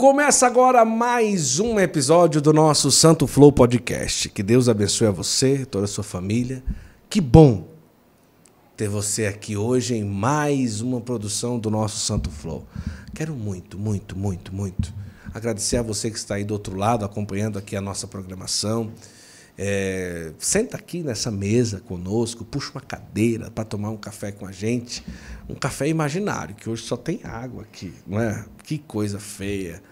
Começa agora mais um episódio do nosso Santo Flow Podcast. Que Deus abençoe a você, toda a sua família. Que bom ter você aqui hoje em mais uma produção do nosso Santo Flow. Quero muito, muito, muito, muito agradecer a você que está aí do outro lado acompanhando aqui a nossa programação. É, senta aqui nessa mesa conosco, puxa uma cadeira para tomar um café com a gente. Um café imaginário, que hoje só tem água aqui, não é? Que coisa feia.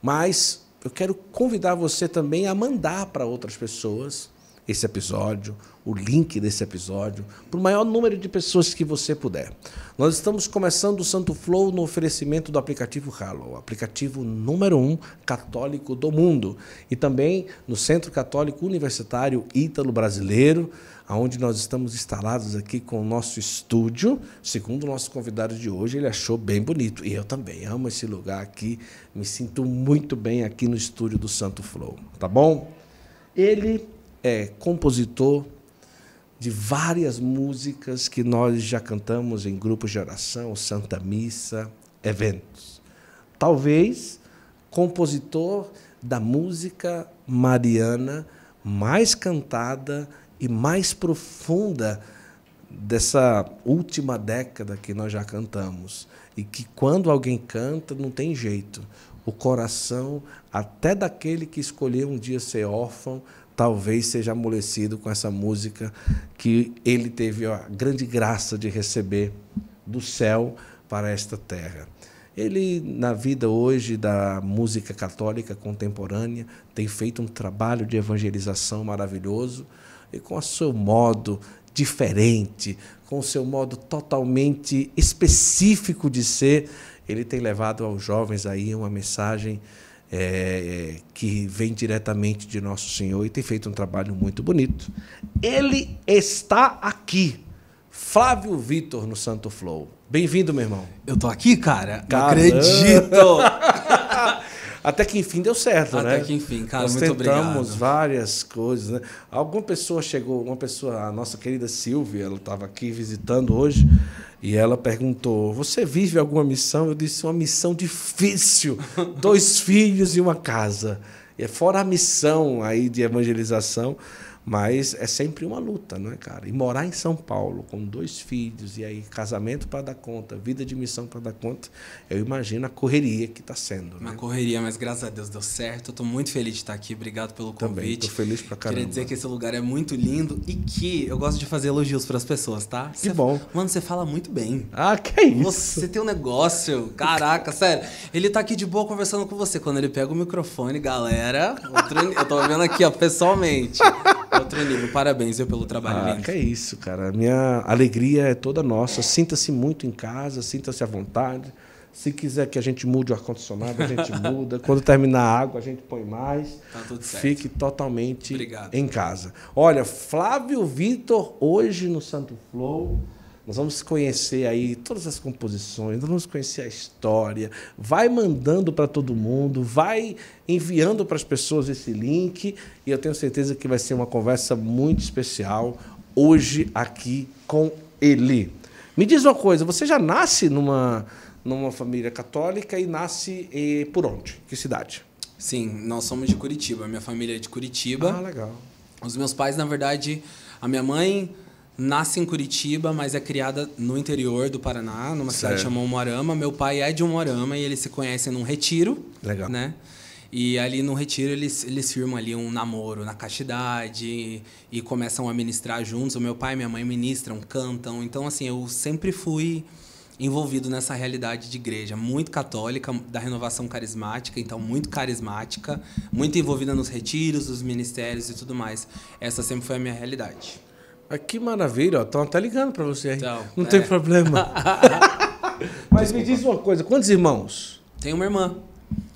Mas eu quero convidar você também a mandar para outras pessoas esse episódio, o link desse episódio, para o maior número de pessoas que você puder. Nós estamos começando o Santo Flow no oferecimento do aplicativo Halo, o aplicativo número um católico do mundo. E também no Centro Católico Universitário Ítalo Brasileiro, onde nós estamos instalados aqui com o nosso estúdio. Segundo o nosso convidado de hoje, ele achou bem bonito. E eu também amo esse lugar aqui. Me sinto muito bem aqui no estúdio do Santo Flow. Tá bom? Ele é compositor de várias músicas que nós já cantamos em grupos de oração, Santa Missa, eventos. Talvez compositor da música mariana mais cantada e mais profunda dessa última década que nós já cantamos. E que quando alguém canta, não tem jeito. O coração, até daquele que escolheu um dia ser órfão, talvez seja amolecido com essa música que ele teve a grande graça de receber do céu para esta terra. Ele, na vida hoje da música católica contemporânea, tem feito um trabalho de evangelização maravilhoso e com o seu modo diferente, com o seu modo totalmente específico de ser, ele tem levado aos jovens aí uma mensagem é, que vem diretamente de Nosso Senhor e tem feito um trabalho muito bonito. Ele está aqui. Flávio Vitor no Santo Flow. Bem-vindo, meu irmão. Eu tô aqui, cara. Caramba. Acredito. Até que enfim deu certo, Até né? Até que enfim, cara, Nós muito tentamos obrigado. tentamos várias coisas, né? Alguma pessoa chegou, uma pessoa, a nossa querida Silvia, ela estava aqui visitando hoje. E ela perguntou: Você vive alguma missão? Eu disse: Uma missão difícil. Dois filhos e uma casa. E é fora a missão aí de evangelização, mas é sempre uma luta, não é, cara? E morar em São Paulo com dois filhos e aí casamento para dar conta, vida de missão para dar conta, eu imagino a correria que está sendo. Né? Uma né? correria, mas graças a Deus deu certo. Eu tô muito feliz de estar aqui. Obrigado pelo convite. Também, tô feliz pra caramba. Queria dizer que esse lugar é muito lindo e que eu gosto de fazer elogios para as pessoas, tá? Cê, que bom. Mano, você fala muito bem. Ah, que é isso? você tem um negócio. Caraca, sério. Ele tá aqui de boa conversando com você. Quando ele pega o microfone, galera, outro... eu tô vendo aqui, ó, pessoalmente. Outro livro. Parabéns eu pelo trabalho. Ah, que é isso, cara. Minha alegria é toda nossa. Sinta-se muito em casa, sinta-se à vontade. Se quiser que a gente mude o ar-condicionado, a gente muda. Quando terminar a água, a gente põe mais. Tá tudo certo. Fique totalmente Obrigado. em casa. Olha, Flávio Vitor, hoje no Santo Flow. Nós vamos conhecer aí todas as composições, nós vamos conhecer a história. Vai mandando para todo mundo, vai enviando para as pessoas esse link e eu tenho certeza que vai ser uma conversa muito especial hoje aqui com ele. Me diz uma coisa, você já nasce numa numa família católica e nasce por onde? Que cidade? Sim, nós somos de Curitiba, minha família é de Curitiba. Ah, legal. Os meus pais, na verdade, a minha mãe nasce em Curitiba, mas é criada no interior do Paraná, numa certo. cidade chamada Moarama. Meu pai é de Moarama e eles se conhecem num retiro. Legal. Né? E ali no retiro eles, eles firmam ali um namoro na castidade e, e começam a ministrar juntos. O meu pai e minha mãe ministram, cantam. Então, assim, eu sempre fui envolvido nessa realidade de igreja, muito católica, da renovação carismática, então muito carismática, muito envolvida nos retiros, nos ministérios e tudo mais. Essa sempre foi a minha realidade. Ah, que maravilha, estão até ligando para você aí. Então, não é. tem problema. Mas Desculpa. me diz uma coisa, quantos irmãos? Tem uma irmã.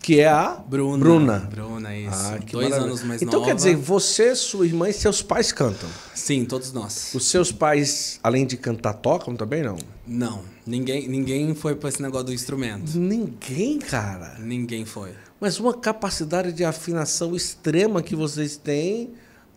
Que é a Bruna. Bruna, Bruna isso. Ah, Dois maravilha. anos mais então, nova. Então quer dizer, você, sua irmã e seus pais cantam? Sim, todos nós. Os seus pais, além de cantar, tocam também não? Não. Ninguém, ninguém foi para esse negócio do instrumento. Ninguém, cara? Ninguém foi. Mas uma capacidade de afinação extrema que vocês têm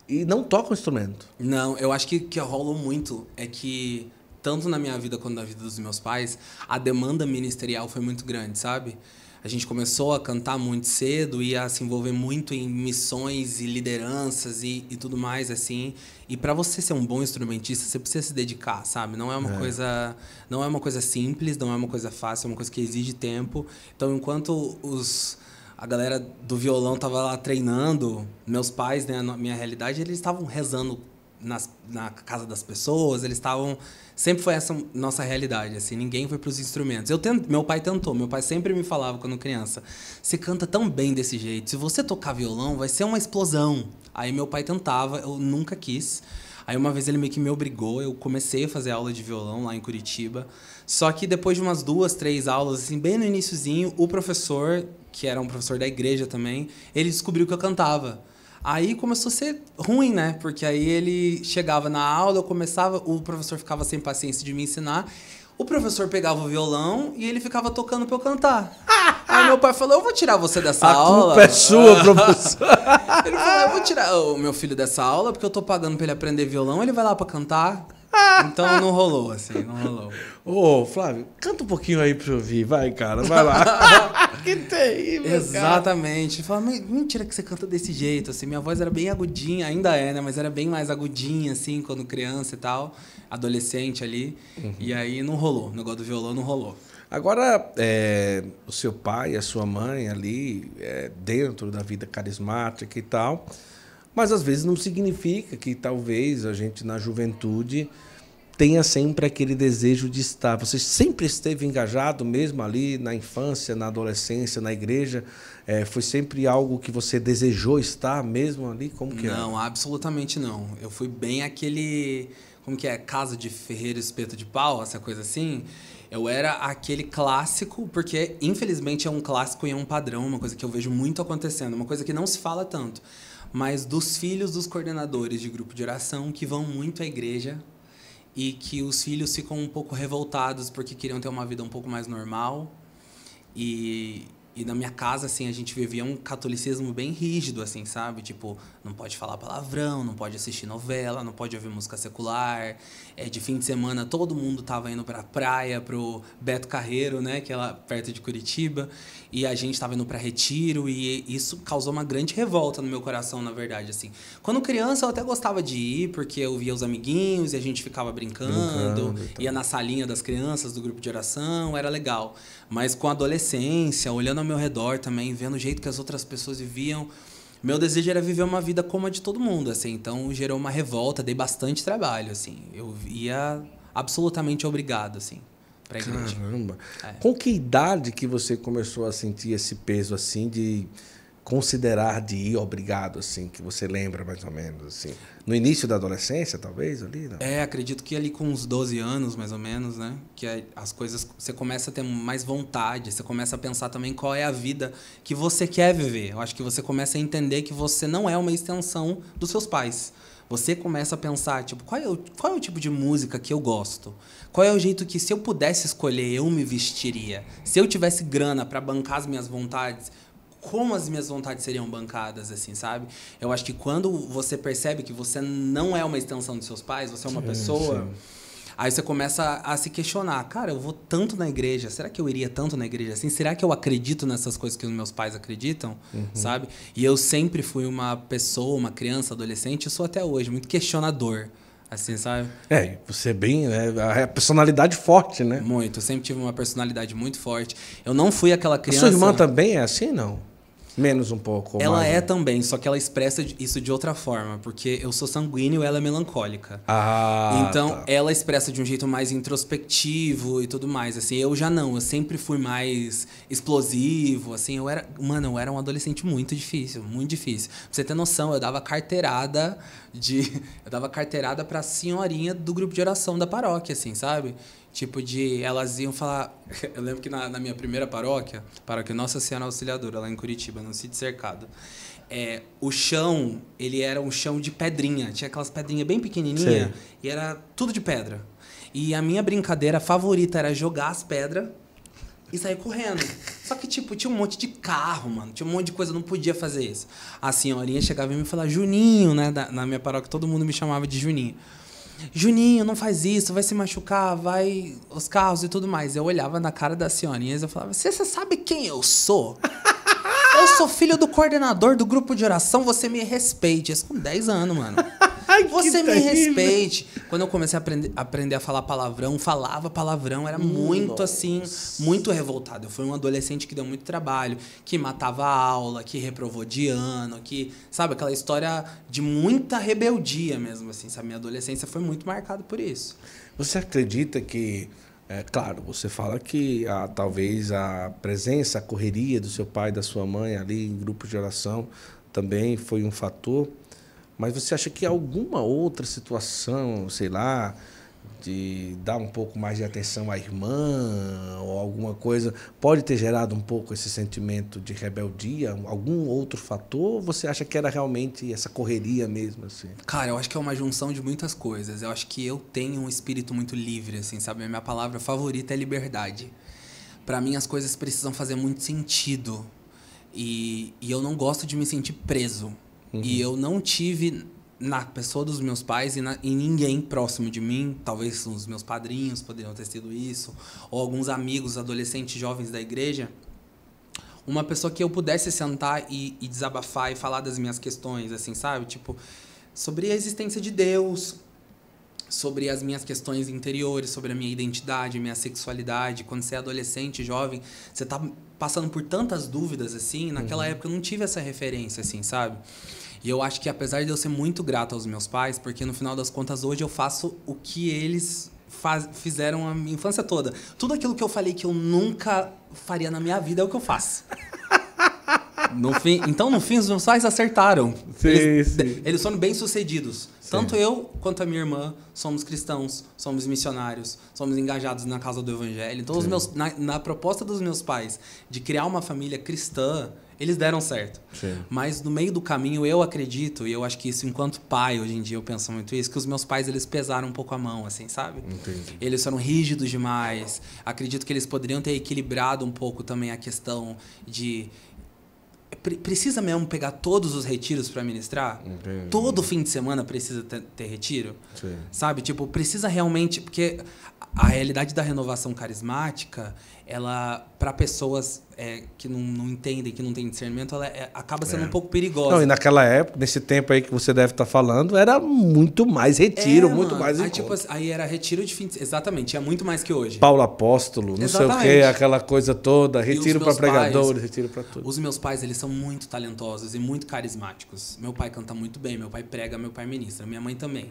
e não toca o instrumento. Não, eu acho que que rolou muito é que tanto na minha vida quanto na vida dos meus pais, a demanda ministerial foi muito grande, sabe? A gente começou a cantar muito cedo e a se envolver muito em missões e lideranças e, e tudo mais, assim. E para você ser um bom instrumentista, você precisa se dedicar, sabe? Não é uma é. coisa, não é uma coisa simples, não é uma coisa fácil, é uma coisa que exige tempo. Então, enquanto os a galera do violão tava lá treinando. Meus pais, né, na minha realidade, eles estavam rezando nas, na casa das pessoas, eles estavam. Sempre foi essa nossa realidade, assim, ninguém foi para os instrumentos. Eu tento, meu pai tentou, meu pai sempre me falava quando criança: você canta tão bem desse jeito, se você tocar violão, vai ser uma explosão. Aí meu pai tentava, eu nunca quis. Aí uma vez ele meio que me obrigou, eu comecei a fazer aula de violão lá em Curitiba. Só que depois de umas duas, três aulas, assim, bem no iníciozinho, o professor, que era um professor da igreja também, ele descobriu que eu cantava. Aí começou a ser ruim, né? Porque aí ele chegava na aula, eu começava, o professor ficava sem paciência de me ensinar. O professor pegava o violão e ele ficava tocando pra eu cantar. Aí meu pai falou: Eu vou tirar você dessa a aula. A culpa é sua, professor. ele falou: Eu vou tirar o meu filho dessa aula porque eu tô pagando pra ele aprender violão, ele vai lá pra cantar. Então não rolou, assim, não rolou. Ô, Flávio, canta um pouquinho aí pra eu ouvir, vai, cara, vai lá. que terrível, Exatamente. Fala, mentira que você canta desse jeito, assim, minha voz era bem agudinha, ainda é, né, mas era bem mais agudinha, assim, quando criança e tal, adolescente ali, uhum. e aí não rolou, o negócio do violão não rolou. Agora, é, o seu pai, a sua mãe ali, é, dentro da vida carismática e tal... Mas às vezes não significa que talvez a gente na juventude tenha sempre aquele desejo de estar. Você sempre esteve engajado, mesmo ali na infância, na adolescência, na igreja? É, foi sempre algo que você desejou estar mesmo ali? Como que é? Não, é? absolutamente não. Eu fui bem aquele. Como que é? Casa de ferreiro espeto de pau, essa coisa assim. Eu era aquele clássico, porque infelizmente é um clássico e é um padrão, uma coisa que eu vejo muito acontecendo, uma coisa que não se fala tanto mas dos filhos dos coordenadores de grupo de oração que vão muito à igreja e que os filhos ficam um pouco revoltados porque queriam ter uma vida um pouco mais normal e e na minha casa, assim, a gente vivia um catolicismo bem rígido, assim, sabe? Tipo, não pode falar palavrão, não pode assistir novela, não pode ouvir música secular. É, de fim de semana, todo mundo tava indo para praia, pro Beto Carreiro, né? Que é lá perto de Curitiba. E a gente tava indo para retiro e isso causou uma grande revolta no meu coração, na verdade, assim. Quando criança, eu até gostava de ir, porque eu via os amiguinhos e a gente ficava brincando, brincando ia na salinha das crianças, do grupo de oração, era legal. Mas com a adolescência, olhando ao meu redor também, vendo o jeito que as outras pessoas viviam, meu desejo era viver uma vida como a de todo mundo, assim. Então gerou uma revolta, dei bastante trabalho, assim. Eu ia absolutamente obrigado, assim, pra igreja. Caramba. É. Com que idade que você começou a sentir esse peso, assim, de considerar de ir obrigado, assim, que você lembra mais ou menos, assim? No início da adolescência, talvez, ali? Não? É, acredito que ali com uns 12 anos, mais ou menos, né? Que as coisas, você começa a ter mais vontade, você começa a pensar também qual é a vida que você quer viver. Eu acho que você começa a entender que você não é uma extensão dos seus pais. Você começa a pensar, tipo, qual é, o, qual é o tipo de música que eu gosto? Qual é o jeito que, se eu pudesse escolher, eu me vestiria? Se eu tivesse grana para bancar as minhas vontades, como as minhas vontades seriam bancadas, assim, sabe? Eu acho que quando você percebe que você não é uma extensão dos seus pais, você é uma sim, é, pessoa. Sim. Aí você começa a se questionar, cara, eu vou tanto na igreja, será que eu iria tanto na igreja assim? Será que eu acredito nessas coisas que os meus pais acreditam, uhum. sabe? E eu sempre fui uma pessoa, uma criança, adolescente, eu sou até hoje muito questionador, assim, sabe? É, você é bem, né? A personalidade forte, né? Muito, eu sempre tive uma personalidade muito forte. Eu não fui aquela criança. A sua irmã também é assim, não? Menos um pouco. Ela mais, é também, só que ela expressa isso de outra forma, porque eu sou sanguíneo, ela é melancólica. Ah. Então, tá. ela expressa de um jeito mais introspectivo e tudo mais. Assim, eu já não, eu sempre fui mais explosivo, assim, eu era, mano, eu era um adolescente muito difícil, muito difícil. Pra você ter noção, eu dava carteirada de eu dava carteirada para senhorinha do grupo de oração da paróquia, assim, sabe? Tipo de, elas iam falar. Eu lembro que na, na minha primeira paróquia, paróquia Nossa Senhora Auxiliadora, lá em Curitiba, no sítio cercado, é, o chão, ele era um chão de pedrinha. Tinha aquelas pedrinhas bem pequenininha Sim. e era tudo de pedra. E a minha brincadeira favorita era jogar as pedras e sair correndo. Só que, tipo, tinha um monte de carro, mano. Tinha um monte de coisa, não podia fazer isso. A senhorinha chegava e me falava, Juninho, né? Da, na minha paróquia, todo mundo me chamava de Juninho. Juninho, não faz isso, vai se machucar, vai os carros e tudo mais. Eu olhava na cara da senhorinhas e eu falava: Você sabe quem eu sou? eu sou filho do coordenador do grupo de oração, você me respeite. Isso com 10 anos, mano. Ai, você me terrível. respeite. Quando eu comecei a aprender, aprender, a falar palavrão, falava palavrão, era muito nossa. assim, muito revoltado. Eu fui um adolescente que deu muito trabalho, que matava a aula, que reprovou de ano, que, sabe, aquela história de muita rebeldia mesmo, assim, sabe? Minha adolescência foi muito marcada por isso. Você acredita que é, claro, você fala que a, talvez a presença, a correria do seu pai e da sua mãe ali em grupos de oração também foi um fator, mas você acha que alguma outra situação, sei lá, de dar um pouco mais de atenção à irmã ou alguma coisa, pode ter gerado um pouco esse sentimento de rebeldia? Algum outro fator? Ou você acha que era realmente essa correria mesmo, assim? Cara, eu acho que é uma junção de muitas coisas. Eu acho que eu tenho um espírito muito livre, assim, sabe? A minha palavra favorita é liberdade. Para mim, as coisas precisam fazer muito sentido. E, e eu não gosto de me sentir preso. Uhum. E eu não tive na pessoa dos meus pais e na, em ninguém próximo de mim, talvez os meus padrinhos poderiam ter sido isso, ou alguns amigos adolescentes jovens da igreja, uma pessoa que eu pudesse sentar e, e desabafar e falar das minhas questões, assim, sabe? Tipo, sobre a existência de Deus, sobre as minhas questões interiores, sobre a minha identidade, minha sexualidade. Quando você é adolescente, jovem, você tá passando por tantas dúvidas assim, naquela uhum. época eu não tive essa referência assim, sabe? E eu acho que apesar de eu ser muito grato aos meus pais, porque no final das contas hoje eu faço o que eles faz, fizeram a minha infância toda. Tudo aquilo que eu falei que eu nunca faria na minha vida é o que eu faço. No fim, então, no fim, os meus pais acertaram. Sim, eles, sim. eles foram bem-sucedidos. Tanto eu quanto a minha irmã somos cristãos, somos missionários, somos engajados na causa do evangelho. Então, os meus, na, na proposta dos meus pais de criar uma família cristã, eles deram certo. Sim. Mas no meio do caminho, eu acredito, e eu acho que isso, enquanto pai, hoje em dia eu penso muito isso, que os meus pais eles pesaram um pouco a mão, assim, sabe? Entendi. Eles foram rígidos demais. Acredito que eles poderiam ter equilibrado um pouco também a questão de precisa mesmo pegar todos os retiros para ministrar? Entendi. Todo fim de semana precisa ter, ter retiro? Sim. Sabe? Tipo, precisa realmente. Porque a realidade da renovação carismática, ela para pessoas é, que não, não, entendem, que não têm discernimento, ela é, acaba sendo é. um pouco perigosa. Não, e naquela época, nesse tempo aí que você deve estar tá falando, era muito mais retiro, é, muito mais aí, tipo, aí era retiro de fim de... Exatamente, é muito mais que hoje. Paulo Apóstolo, não Exatamente. sei o quê, aquela coisa toda, retiro para pregadores, retiro para tudo. Os meus pais, eles são muito talentosos e muito carismáticos. Meu pai canta muito bem, meu pai prega, meu pai ministra, minha mãe também.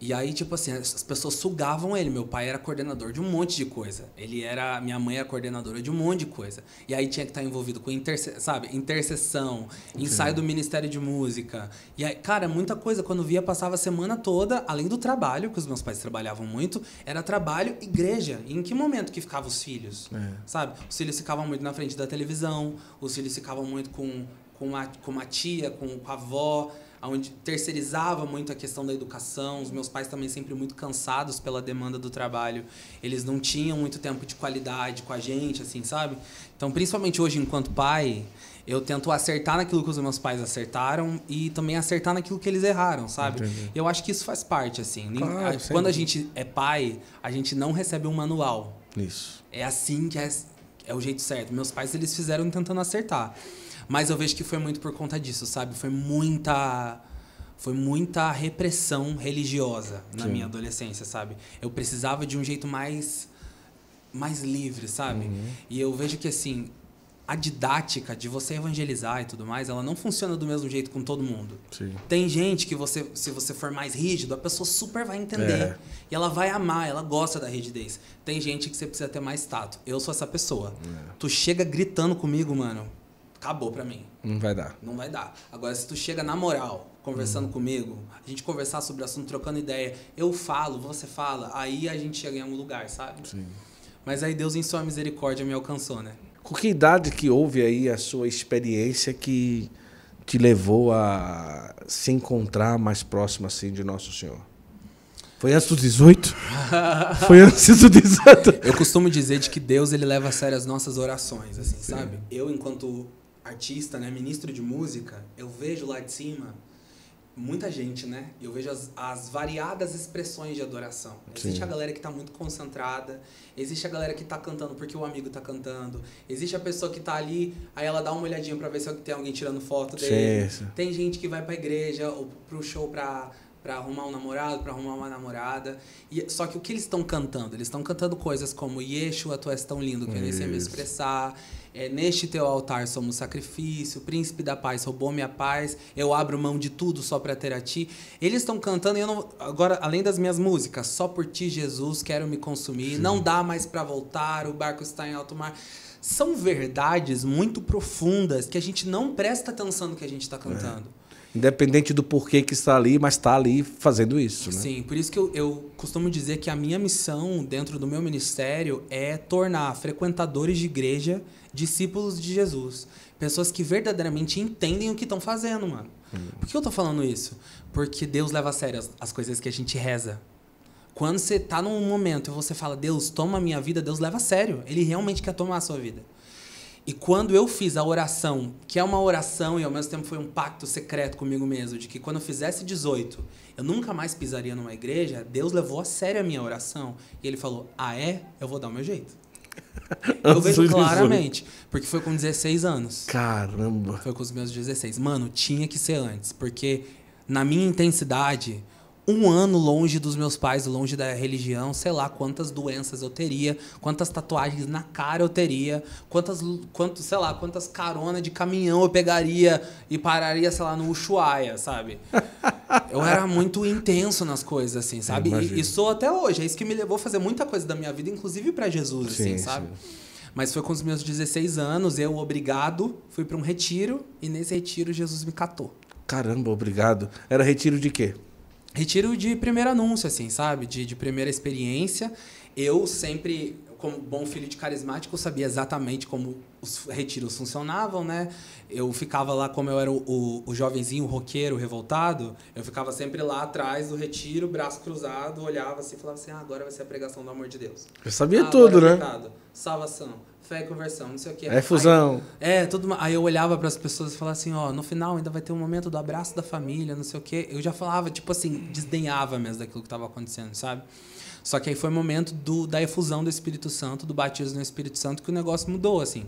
E aí, tipo assim, as pessoas sugavam ele. Meu pai era coordenador de um monte de coisa. Ele era. Minha mãe era é coordenadora de um monte de coisa. E aí tinha que estar envolvido com interse, sabe, intercessão, ensaio Sim. do Ministério de Música. E aí, cara, muita coisa. Quando via, passava a semana toda, além do trabalho, que os meus pais trabalhavam muito, era trabalho, igreja. E em que momento que ficavam os filhos? É. Sabe? Os filhos ficavam muito na frente da televisão, os filhos ficavam muito com, com, a, com a tia, com, com a avó onde terceirizava muito a questão da educação. Os meus pais também sempre muito cansados pela demanda do trabalho. Eles não tinham muito tempo de qualidade com a gente, assim, sabe? Então, principalmente hoje, enquanto pai, eu tento acertar naquilo que os meus pais acertaram e também acertar naquilo que eles erraram, sabe? Entendi. Eu acho que isso faz parte, assim. Claro, Quando a gente é pai, a gente não recebe um manual. Isso. É assim que é, é o jeito certo. Meus pais, eles fizeram tentando acertar. Mas eu vejo que foi muito por conta disso, sabe? Foi muita foi muita repressão religiosa na Sim. minha adolescência, sabe? Eu precisava de um jeito mais mais livre, sabe? Uhum. E eu vejo que assim, a didática de você evangelizar e tudo mais, ela não funciona do mesmo jeito com todo mundo. Sim. Tem gente que você, se você for mais rígido, a pessoa super vai entender. É. E ela vai amar, ela gosta da rigidez. Tem gente que você precisa ter mais tato. Eu sou essa pessoa. É. Tu chega gritando comigo, mano acabou para mim. Não vai dar. Não vai dar. Agora, se tu chega na moral, conversando hum. comigo, a gente conversar sobre o assunto, trocando ideia, eu falo, você fala, aí a gente chega em algum lugar, sabe? Sim. Mas aí Deus, em sua misericórdia, me alcançou, né? Com que idade que houve aí a sua experiência que te levou a se encontrar mais próximo assim de Nosso Senhor? Foi antes dos 18? Foi antes dos 18? Eu costumo dizer de que Deus ele leva a sério as nossas orações, assim, Sim. sabe? Eu enquanto artista, né, ministro de música, eu vejo lá de cima muita gente, né? Eu vejo as, as variadas expressões de adoração. Sim. Existe a galera que está muito concentrada, existe a galera que está cantando porque o amigo está cantando, existe a pessoa que está ali, aí ela dá uma olhadinha para ver se tem alguém tirando foto dele. Sim. Tem gente que vai para a igreja ou para o show para arrumar um namorado, para arrumar uma namorada. E, só que o que eles estão cantando? Eles estão cantando coisas como Yeshua, tu és tão lindo que eu nem sei me expressar. É, neste teu altar somos sacrifício, príncipe da paz, roubou minha a paz, eu abro mão de tudo só para ter a ti. Eles estão cantando, e eu não, agora, além das minhas músicas, só por ti, Jesus, quero me consumir, não dá mais para voltar, o barco está em alto mar. São verdades muito profundas que a gente não presta atenção no que a gente está é. cantando. É. Independente do porquê que está ali, mas está ali fazendo isso. Né? Sim, por isso que eu, eu, costumo dizer que a minha missão dentro do meu ministério é tornar frequentadores de igreja discípulos de Jesus. Pessoas que verdadeiramente entendem o que estão fazendo, mano. Hum. Por que eu tô falando isso? Porque Deus leva a sério as, as coisas que a gente reza. Quando você tá num momento e você fala, Deus, toma a minha vida, Deus leva a sério. Ele realmente quer tomar a sua vida. E quando eu fiz a oração, que é uma oração e ao mesmo tempo foi um pacto secreto comigo mesmo, de que quando eu fizesse 18, eu nunca mais pisaria numa igreja, Deus levou a sério a minha oração. E ele falou: Ah, é? Eu vou dar o meu jeito eu vejo claramente. Porque foi com 16 anos. Caramba. Foi com os meus 16. Mano, tinha que ser antes. Porque na minha intensidade, um ano longe dos meus pais, longe da religião, sei lá quantas doenças eu teria, quantas tatuagens na cara eu teria, quantas, quanto, sei lá, quantas caronas de caminhão eu pegaria e pararia, sei lá, no Ushuaia, sabe? eu era muito intenso nas coisas, assim, sabe? E, e, sou até hoje. É isso que me levou a fazer muita coisa da minha vida, inclusive para Jesus, assim, sim, assim, sabe? Sim. Mas foi com os meus 16 anos, eu, obrigado, fui para um retiro e nesse retiro Jesus me catou. Caramba, obrigado. Era retiro de quê? retiro de primeiro anúncio, assim, sabe? De, de primeira experiência. Eu sempre, como bom filho de carismático, sabia exatamente como os retiros funcionavam, né? Eu ficava lá, como eu era o, o, o jovenzinho, o roqueiro, revoltado, eu ficava sempre lá atrás do retiro, braço cruzado, olhava assim e falava assim, ah, agora vai ser a pregação do amor de Deus. Eu sabia ah, tudo, é né? Pecado, salvação fé, conversão, não sei o que. É fusão. Aí, é, tudo. Aí eu olhava para as pessoas e falava assim, ó, no final ainda vai ter um momento do abraço da família, não sei o que. Eu já falava, tipo assim, desdenhava mesmo daquilo que estava acontecendo, sabe? Só que aí foi o momento do, da efusão do Espírito Santo, do batismo no Espírito Santo, que o negócio mudou, assim.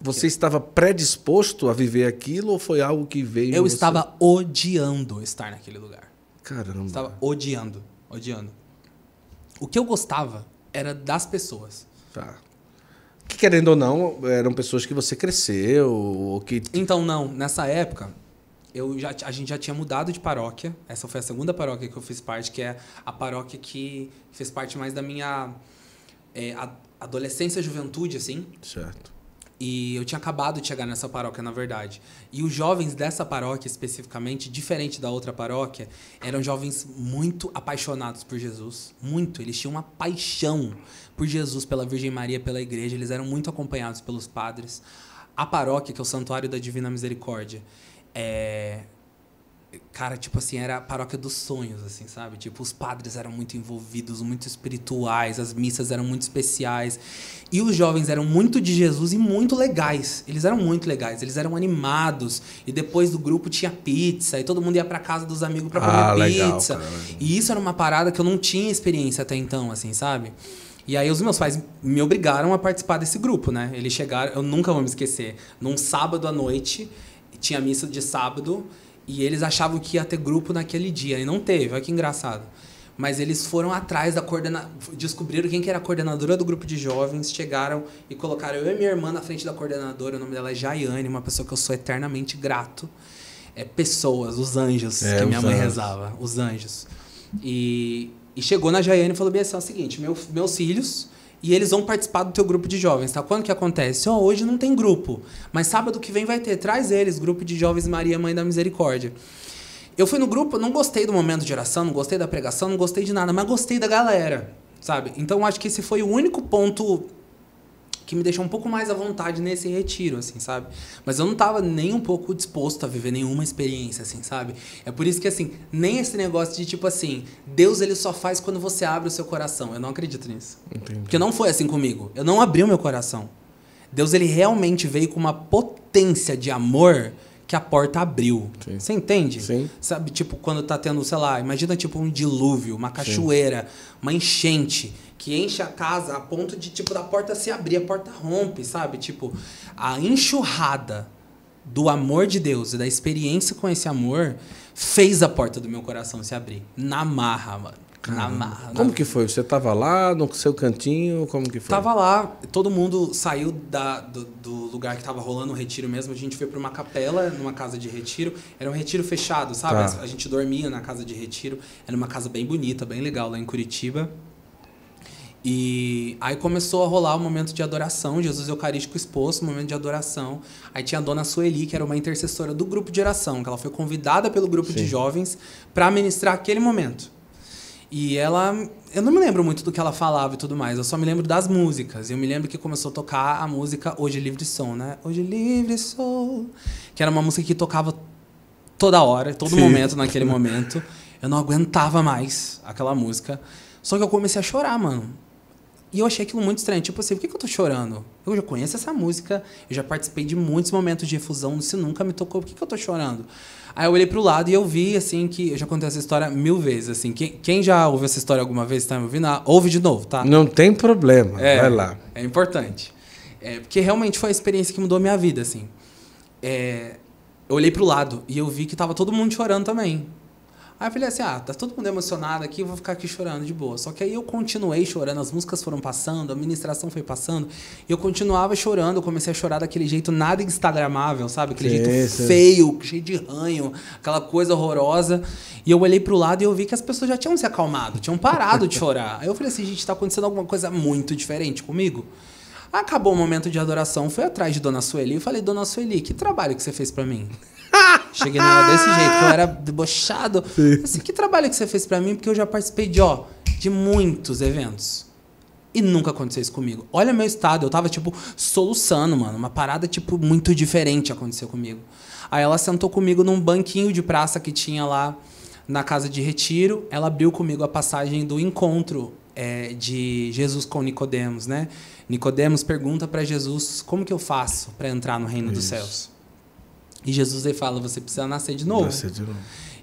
Você estava predisposto a viver aquilo ou foi algo que veio? Eu você... estava odiando estar naquele lugar. Caramba. Estava odiando, odiando. O que eu gostava era das pessoas. Tá que, querendo ou não, eram pessoas que você cresceu, ou que... Então, não. Nessa época, eu já, a gente já tinha mudado de paróquia. Essa foi a segunda paróquia que eu fiz parte, que é a paróquia que fez parte mais da minha é, adolescência, juventude, assim. Certo. E eu tinha acabado de chegar nessa paróquia, na verdade. E os jovens dessa paróquia, especificamente, diferente da outra paróquia, eram jovens muito apaixonados por Jesus. Muito. Eles tinham uma paixão por Jesus, pela Virgem Maria, pela igreja. Eles eram muito acompanhados pelos padres. A paróquia, que é o Santuário da Divina Misericórdia, é, Cara, tipo assim, era a paróquia dos sonhos, assim, sabe? Tipo, os padres eram muito envolvidos, muito espirituais, as missas eram muito especiais. E os jovens eram muito de Jesus e muito legais. Eles eram muito legais, eles eram animados. E depois do grupo tinha pizza, e todo mundo ia pra casa dos amigos pra comer ah, pizza. e isso era uma parada que eu não tinha experiência até então, assim, sabe? E aí os meus pais me obrigaram a participar desse grupo, né? Eles chegaram, eu nunca vou me esquecer, num sábado à noite, tinha missa de sábado, e eles achavam que ia ter grupo naquele dia, e não teve, olha que engraçado. Mas eles foram atrás da coordenadora. Descobriram quem que era a coordenadora do grupo de jovens, chegaram e colocaram eu e minha irmã na frente da coordenadora. O nome dela é Jaiane, uma pessoa que eu sou eternamente grato. É pessoas, os anjos é, que minha mãe anjos. rezava, os anjos. E, e chegou na Jaiane e falou: Bia, é o seguinte, meu, meus filhos e eles vão participar do teu grupo de jovens, tá? Quando que acontece? Ó, oh, hoje não tem grupo, mas sábado que vem vai ter. Traz eles, grupo de jovens Maria Mãe da Misericórdia. Eu fui no grupo, não gostei do momento de oração, não gostei da pregação, não gostei de nada, mas gostei da galera, sabe? Então acho que esse foi o único ponto que me deixou um pouco mais à vontade nesse retiro, assim, sabe? Mas eu não tava nem um pouco disposto a viver nenhuma experiência, assim, sabe? É por isso que, assim, nem esse negócio de tipo assim, Deus ele só faz quando você abre o seu coração. Eu não acredito nisso. Entendi. Porque não foi assim comigo. Eu não abri o meu coração. Deus ele realmente veio com uma potência de amor que a porta abriu. Sim. Você entende? Sim. Sabe, tipo, quando tá tendo, sei lá, imagina tipo um dilúvio, uma cachoeira, Sim. uma enchente que enche a casa a ponto de, tipo, da porta se abrir, a porta rompe, sabe? Tipo, a enxurrada do amor de Deus e da experiência com esse amor fez a porta do meu coração se abrir. Na marra, mano. Na marra. Como que foi? Você tava lá no seu cantinho? Como que foi? Tava lá, todo mundo saiu da, do, do, lugar que tava rolando o retiro mesmo. A gente foi para uma capela, numa casa de retiro. Era um retiro fechado, sabe? Tá. A gente dormia na casa de retiro. Era uma casa bem bonita, bem legal lá em Curitiba. E aí começou a rolar o momento de adoração, Jesus Eucarístico exposto, momento de adoração. Aí tinha a dona Sueli, que era uma intercessora do grupo de oração, que ela foi convidada pelo grupo Sim. de jovens para ministrar aquele momento. E ela. Eu não me lembro muito do que ela falava e tudo mais, eu só me lembro das músicas. Eu me lembro que começou a tocar a música Hoje Livre Sou, né? Hoje Livre Sou. Que era uma música que tocava toda hora, todo Sim. momento, naquele momento. Eu não aguentava mais aquela música. Só que eu comecei a chorar, mano. E eu achei aquilo muito estranho. Tipo assim, por que, que eu tô chorando? Eu já conheço essa música, eu já participei de muitos momentos de efusão, isso nunca me tocou, por que, que eu tô chorando? Aí eu olhei pro lado e eu vi, assim, que eu já contei essa história mil vezes, assim. Quem, quem já ouviu essa história alguma vez, tá me ouvindo? Ah, ouve de novo, tá? Não tem problema, é, vai lá. É importante. É, porque realmente foi a experiência que mudou a minha vida, assim. É, eu olhei pro lado e eu vi que tava todo mundo chorando também. Aí eu falei assim: ah, tá todo mundo emocionado aqui, eu vou ficar aqui chorando de boa. Só que aí eu continuei chorando, as músicas foram passando, a ministração foi passando, e eu continuava chorando, eu comecei a chorar daquele jeito nada instagramável, sabe? Aquele que jeito isso. feio, cheio de ranho, aquela coisa horrorosa. E eu olhei pro lado e eu vi que as pessoas já tinham se acalmado, tinham parado de chorar. Aí eu falei assim: gente, tá acontecendo alguma coisa muito diferente comigo? Acabou o momento de adoração, fui atrás de Dona Sueli e falei: Dona Sueli, que trabalho que você fez para mim? Cheguei nela desse jeito, que eu era debochado. Assim, que trabalho que você fez para mim? Porque eu já participei de, ó, de muitos eventos. E nunca aconteceu isso comigo. Olha meu estado, eu tava, tipo, soluçando, mano. Uma parada, tipo, muito diferente aconteceu comigo. Aí ela sentou comigo num banquinho de praça que tinha lá na casa de retiro. Ela abriu comigo a passagem do encontro é, de Jesus com Nicodemos, né? Nicodemos pergunta para Jesus como que eu faço para entrar no reino isso. dos céus. E Jesus ele fala: você precisa nascer de novo. Nascer de novo.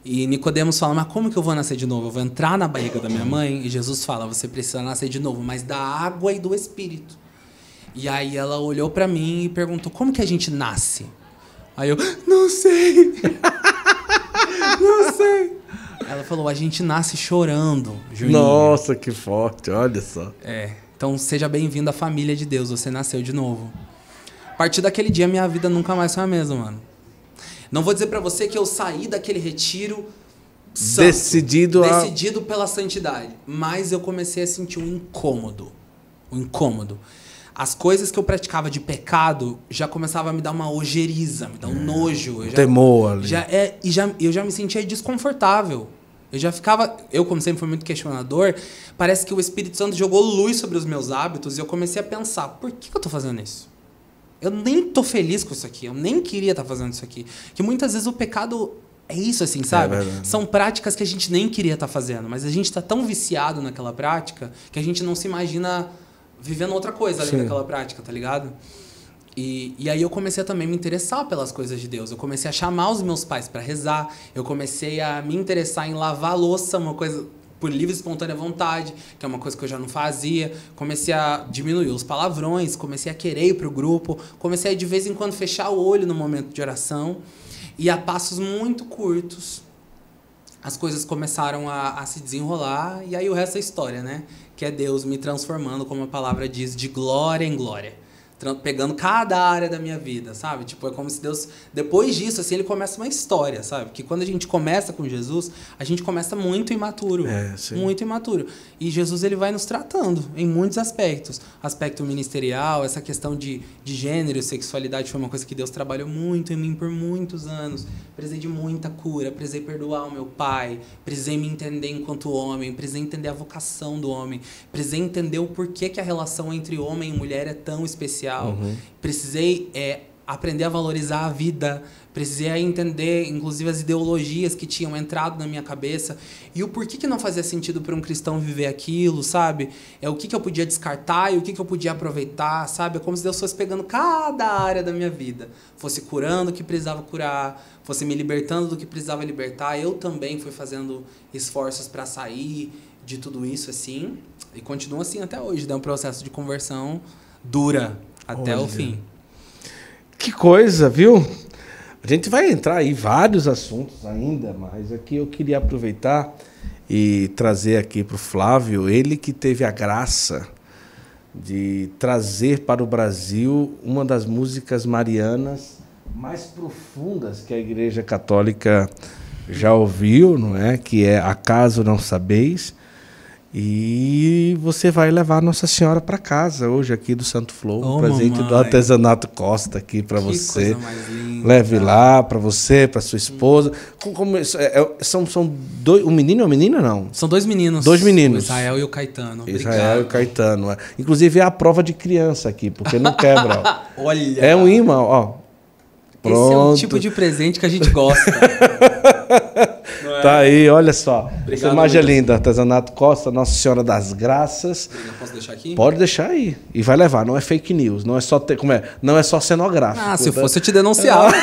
E Nicodemos fala: mas como que eu vou nascer de novo? Eu vou entrar na barriga da minha uhum. mãe? E Jesus fala: você precisa nascer de novo, mas da água e do Espírito. E aí ela olhou para mim e perguntou: como que a gente nasce? Aí eu: não sei. não sei. Ela falou: a gente nasce chorando, Juninho. Nossa, que forte, olha só. É. Então seja bem-vindo à família de Deus, você nasceu de novo. A partir daquele dia, minha vida nunca mais foi a mesma, mano. Não vou dizer para você que eu saí daquele retiro santo, decidido, a... decidido pela santidade, mas eu comecei a sentir um incômodo, um incômodo. As coisas que eu praticava de pecado já começava a me dar uma ojeriza, me dar um é, nojo, já, temor ali. Já é, e já eu já me sentia desconfortável. Eu já ficava, eu como sempre fui muito questionador, parece que o Espírito Santo jogou luz sobre os meus hábitos e eu comecei a pensar, por que, que eu tô fazendo isso? Eu nem tô feliz com isso aqui, eu nem queria estar tá fazendo isso aqui. Que muitas vezes o pecado é isso, assim, é sabe? É São práticas que a gente nem queria estar tá fazendo, mas a gente está tão viciado naquela prática que a gente não se imagina vivendo outra coisa além Sim. daquela prática, tá ligado? E, e, aí eu comecei a também me interessar pelas coisas de Deus. Eu comecei a chamar os meus pais para rezar. Eu comecei a me interessar em lavar louça, uma coisa por livre e espontânea vontade, que é uma coisa que eu já não fazia. Comecei a diminuir os palavrões, comecei a querer ir o grupo, comecei a de vez em quando fechar o olho no momento de oração. E a passos muito curtos, as coisas começaram a, a se desenrolar, e aí o resto é história, né? Que é Deus me transformando, como a palavra diz, de glória em glória pegando cada área da minha vida, sabe? Tipo, é como se Deus, depois disso, assim, ele começa uma história, sabe? Porque quando a gente começa com Jesus, a gente começa muito imaturo, é, muito imaturo. E Jesus ele vai nos tratando em muitos aspectos, aspecto ministerial, essa questão de, de gênero, sexualidade foi uma coisa que Deus trabalhou muito em mim por muitos anos. Precisei de muita cura, precisei perdoar o meu pai, precisei me entender enquanto homem, precisei entender a vocação do homem, precisei entender o porquê que a relação entre homem e mulher é tão especial social. Uhum. Precisei é, aprender a valorizar a vida, precisei entender, inclusive, as ideologias que tinham entrado na minha cabeça e o porquê que não fazia sentido para um cristão viver aquilo, sabe? É o que, que eu podia descartar e o que, que eu podia aproveitar, sabe? É como se Deus fosse pegando cada área da minha vida, fosse curando o que precisava curar, fosse me libertando do que precisava libertar. Eu também fui fazendo esforços para sair de tudo isso, assim, e continua assim até hoje. É né? um processo de conversão dura até Olha. o fim. Que coisa, viu? A gente vai entrar em vários assuntos ainda, mas aqui eu queria aproveitar e trazer aqui para o Flávio, ele que teve a graça de trazer para o Brasil uma das músicas marianas mais profundas que a Igreja Católica já ouviu, não é? Que é Acaso Não Sabeis. E você vai levar Nossa Senhora para casa hoje aqui do Santo Flow, oh, um presente mamãe. do artesanato Costa aqui para você. Linda, Leve lá para você, para sua esposa. Hum. Como, é, é, são são dois, um menino e uma menina não? São dois meninos. Dois meninos. O Israel e o Caetano. Obrigado. Israel e o Caetano. É. Inclusive é a prova de criança aqui, porque não quebra. Olha. É um imã, ó. Pronto. Esse é o tipo de presente que a gente gosta. Tá é. aí, olha só. Obrigado, Essa imagem é linda. Artesanato Costa, Nossa Senhora das Graças. Eu posso deixar aqui? Pode deixar aí. E vai levar, não é fake news. Não é só, te... Como é? Não é só cenográfico. Ah, se tá? fosse eu te denunciar. É.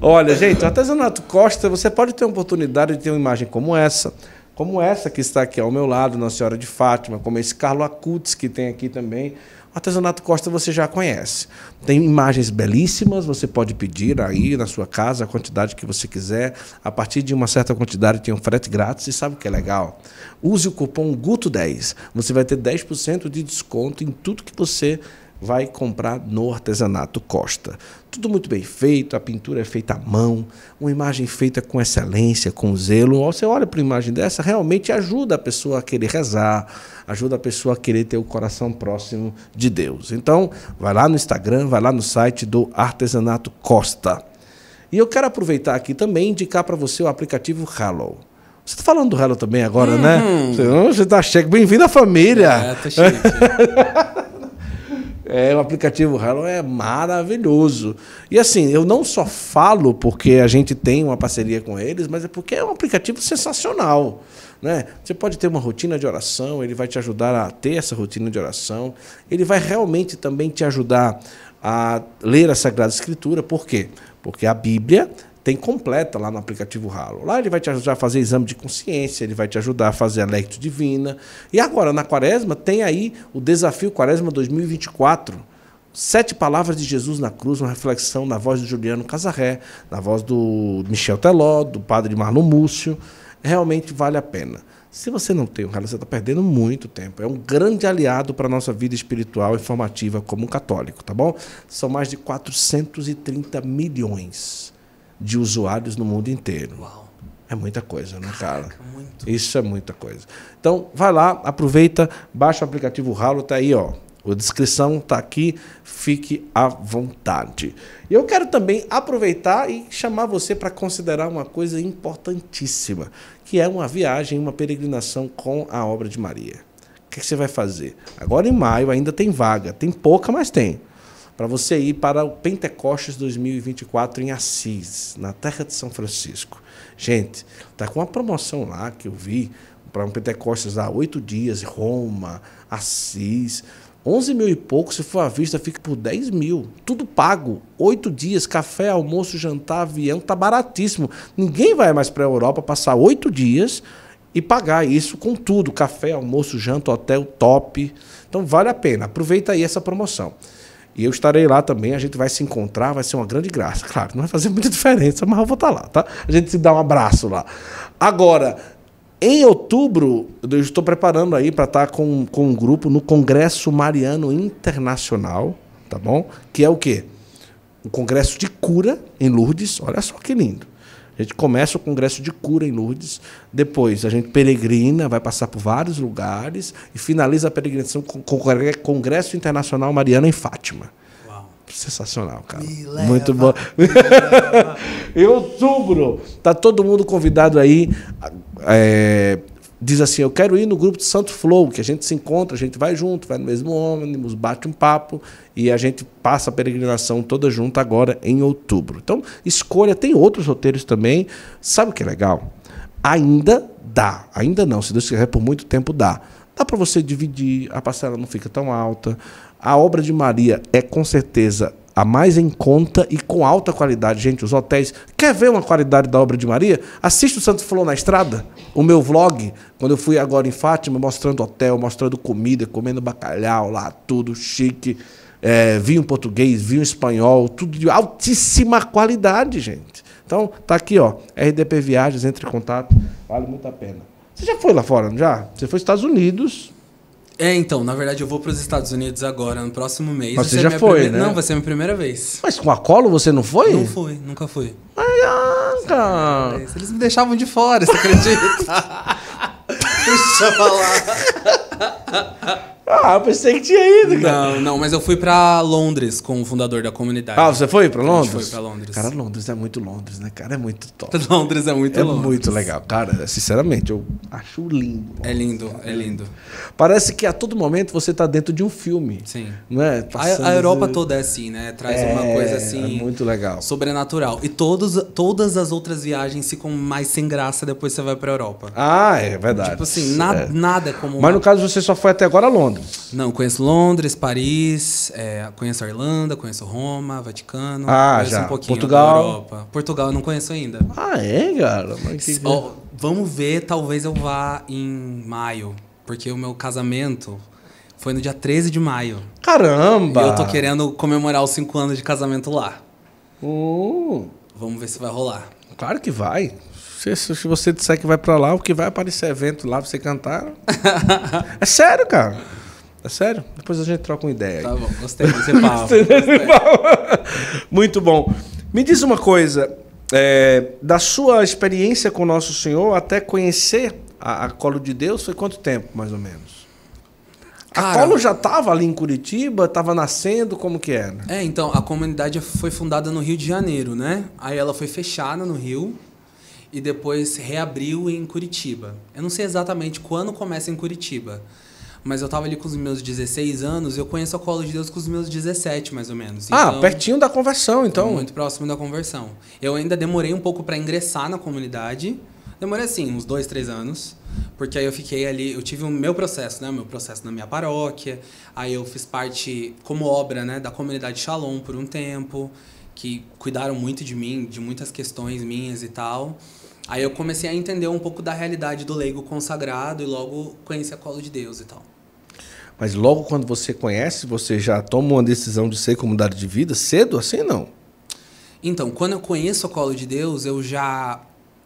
olha, gente, o Artesanato Costa, você pode ter a oportunidade de ter uma imagem como essa como essa que está aqui ao meu lado, Nossa Senhora de Fátima, como esse Carlo Acutis que tem aqui também, Artesanato Costa você já conhece. Tem imagens belíssimas, você pode pedir aí na sua casa a quantidade que você quiser. A partir de uma certa quantidade tem um frete grátis e sabe o que é legal? Use o cupom GUTO10. Você vai ter 10% de desconto em tudo que você vai comprar no artesanato Costa. Tudo muito bem feito, a pintura é feita à mão, uma imagem feita com excelência, com zelo. Você olha para uma imagem dessa, realmente ajuda a pessoa a querer rezar, ajuda a pessoa a querer ter o coração próximo de Deus. Então, vai lá no Instagram, vai lá no site do Artesanato Costa. E eu quero aproveitar aqui também e indicar para você o aplicativo Hello. Você está falando do Hello também agora, hum. né? Uhum. Você está cheio. Bem-vindo à família. É, tô chique. É, o aplicativo Hello é maravilhoso. E assim, eu não só falo porque a gente tem uma parceria com eles, mas é porque é um aplicativo sensacional. Né? Você pode ter uma rotina de oração, ele vai te ajudar a ter essa rotina de oração, ele vai realmente também te ajudar a ler a Sagrada Escritura, por quê? Porque a Bíblia tem completa lá no aplicativo Ralo. Lá ele vai te ajudar a fazer exame de consciência, ele vai te ajudar a fazer a lectio divina. E agora, na quaresma, tem aí o desafio quaresma 2024. Sete palavras de Jesus na cruz, uma reflexão na voz do Juliano Casarré, na voz do Michel Teló, do padre Marlon Múcio. Realmente vale a pena. Se você não tem o Ralo, você está perdendo muito tempo. É um grande aliado para a nossa vida espiritual e formativa como um católico, tá bom? São mais de 430 milhões de usuários no mundo inteiro. Uau. É muita coisa, né, Caraca, cara? Muito. Isso é muita coisa. Então, vai lá, aproveita, baixa o aplicativo Ralo, tá aí, ó. A descrição tá aqui, fique à vontade. E eu quero também aproveitar e chamar você para considerar uma coisa importantíssima, que é uma viagem, uma peregrinação com a obra de Maria. O que, é que você vai fazer? Agora em maio ainda tem vaga, tem pouca, mas tem para você ir para o Pentecostes 2024 em Assis, na terra de São Francisco. Gente, tá com uma promoção lá que eu vi para um Pentecostes há oito dias, Roma, Assis. 11 mil e pouco, se for à vista, fica por 10 mil. Tudo pago. Oito dias, café, almoço, jantar, avião, tá baratíssimo. Ninguém vai mais para a Europa passar oito dias e pagar isso com tudo: café, almoço, janta, hotel, top. Então vale a pena. Aproveita aí essa promoção. E eu estarei lá também, a gente vai se encontrar, vai ser uma grande graça. Claro, não vai fazer muita diferença, mas eu vou estar lá, tá? A gente se dá um abraço lá. Agora, em outubro, eu estou preparando aí para estar tá com, com um grupo no Congresso Mariano Internacional, tá bom? Que é o quê? O Congresso de Cura em Lourdes, olha só que lindo. A gente começa o congresso de cura em Lourdes, depois a gente peregrina, vai passar por vários lugares e finaliza a peregrinação com o Congresso Internacional Mariana em Fátima. Sensacional, cara. Leva, Muito bom. em outubro, tá todo mundo convidado aí. É, diz assim: Eu quero ir no grupo de Santo Flow, que a gente se encontra, a gente vai junto, vai no mesmo ônibus, bate um papo e a gente passa a peregrinação toda junto agora em outubro. Então, escolha, tem outros roteiros também. Sabe o que é legal? Ainda dá, ainda não, se Deus quiser, por muito tempo dá. Dá para você dividir, a parcela não fica tão alta. A obra de Maria é com certeza a mais em conta e com alta qualidade. Gente, os hotéis. Quer ver uma qualidade da obra de Maria? Assista o Santo Fulô na Estrada, o meu vlog, quando eu fui agora em Fátima, mostrando hotel, mostrando comida, comendo bacalhau lá, tudo chique. É, vinho português, vinho espanhol, tudo de altíssima qualidade, gente. Então, tá aqui, ó. RDP Viagens, entre em contato, vale muito a pena. Você já foi lá fora, não já? Você foi aos Estados Unidos, é, então, na verdade eu vou para os Estados Unidos agora, no próximo mês. Mas você já foi, né? Não, vai ser minha primeira vez. Mas com a Colo você não foi? Não fui, nunca fui. Ai, ah, Caraca! Eles me deixavam de fora, você acredita? Deixa eu falar. Ah, eu pensei que tinha ido, cara. Não, não, mas eu fui pra Londres com o fundador da comunidade. Ah, você foi pra Londres? Fui foi pra Londres. Cara, Londres é muito Londres, né, cara? É muito top. Londres é muito é Londres. É muito legal. Cara, sinceramente, eu acho lindo. Londres, é lindo, cara. é lindo. Parece que a todo momento você tá dentro de um filme. Sim. Né? Passando... A, Europa toda é assim, né? Traz é, uma coisa assim. É muito legal. Sobrenatural. E todos, todas as outras viagens ficam mais sem graça depois que você vai pra Europa. Ah, é verdade. Tipo assim, na, é. nada é como. Mas no caso, você só foi até agora a Londres. Londres? Não, conheço Londres, Paris, é, conheço a Irlanda, conheço Roma, Vaticano. Ah, conheço já. um pouquinho Portugal. Europa. Portugal eu não conheço ainda. Ah, é, cara? Mas oh, vamos ver, talvez eu vá em maio, porque o meu casamento foi no dia 13 de maio. Caramba! E eu tô querendo comemorar os 5 anos de casamento lá. Uh. Vamos ver se vai rolar. Claro que vai. Se, se você disser que vai para lá, o que vai aparecer é evento lá pra você cantar. é sério, cara. É sério? Depois a gente troca uma ideia. Tá aí. bom, gostei desse papo. gostei desse Muito bom. Me diz uma coisa, é, da sua experiência com o Nosso Senhor até conhecer a, a, Colo de Deus, foi quanto tempo, mais ou menos? Cara, a Colo já estava ali em Curitiba, estava nascendo, como que era? É, então, a comunidade foi fundada no Rio de Janeiro, né? Aí ela foi fechada no Rio, e depois reabriu em Curitiba. Eu não sei exatamente quando começa em Curitiba, mas eu tava ali com os meus 16 anos, eu conheço a cola de Deus com os meus 17, mais ou menos. Ah, então, ah, pertinho da conversão, então. Muito próximo da conversão. Eu ainda demorei um pouco para ingressar na comunidade. Demorei assim, uns dois, três anos. Porque aí eu fiquei ali, eu tive o meu processo, né? O meu processo na minha paróquia. Aí eu fiz parte, como obra, né? Da comunidade Shalom por um tempo. Que cuidaram muito de mim, de muitas questões minhas e tal. Aí eu comecei a entender um pouco da realidade do leigo consagrado e logo conheci a Colo de Deus e tal. Mas logo quando você conhece, você já toma uma decisão de ser comunidade de vida cedo assim não? Então, quando eu conheço a Colo de Deus, eu já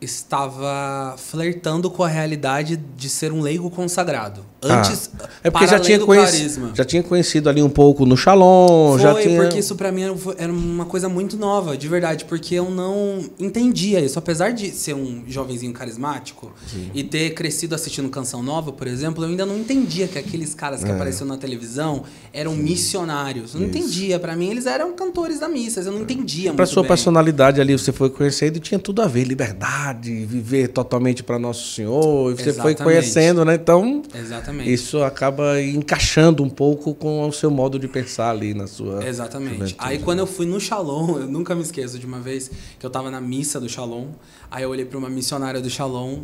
estava flertando com a realidade de ser um leigo consagrado. Ah, Antes, ah, é porque já tinha, conhecido, já tinha conhecido ali um pouco no Shalom. Foi, já tinha... porque isso para mim era uma coisa muito nova, de verdade, porque eu não entendia isso. Apesar de ser um jovenzinho carismático Sim. e ter crescido assistindo Canção Nova, por exemplo, eu ainda não entendia que aqueles caras que é. apareceram na televisão eram Sim. missionários. Eu não isso. entendia. para mim, eles eram cantores da missa. Eu não é. entendia pra muito Pra sua bem. personalidade ali, você foi conhecendo e tinha tudo a ver. Liberdade de viver totalmente para Nosso Senhor. E você foi conhecendo, né? Então, Exatamente. isso acaba encaixando um pouco com o seu modo de pensar ali na sua. Exatamente. Juventude. Aí, né? quando eu fui no Shalom, eu nunca me esqueço de uma vez que eu estava na missa do Shalom. Aí, eu olhei para uma missionária do Shalom,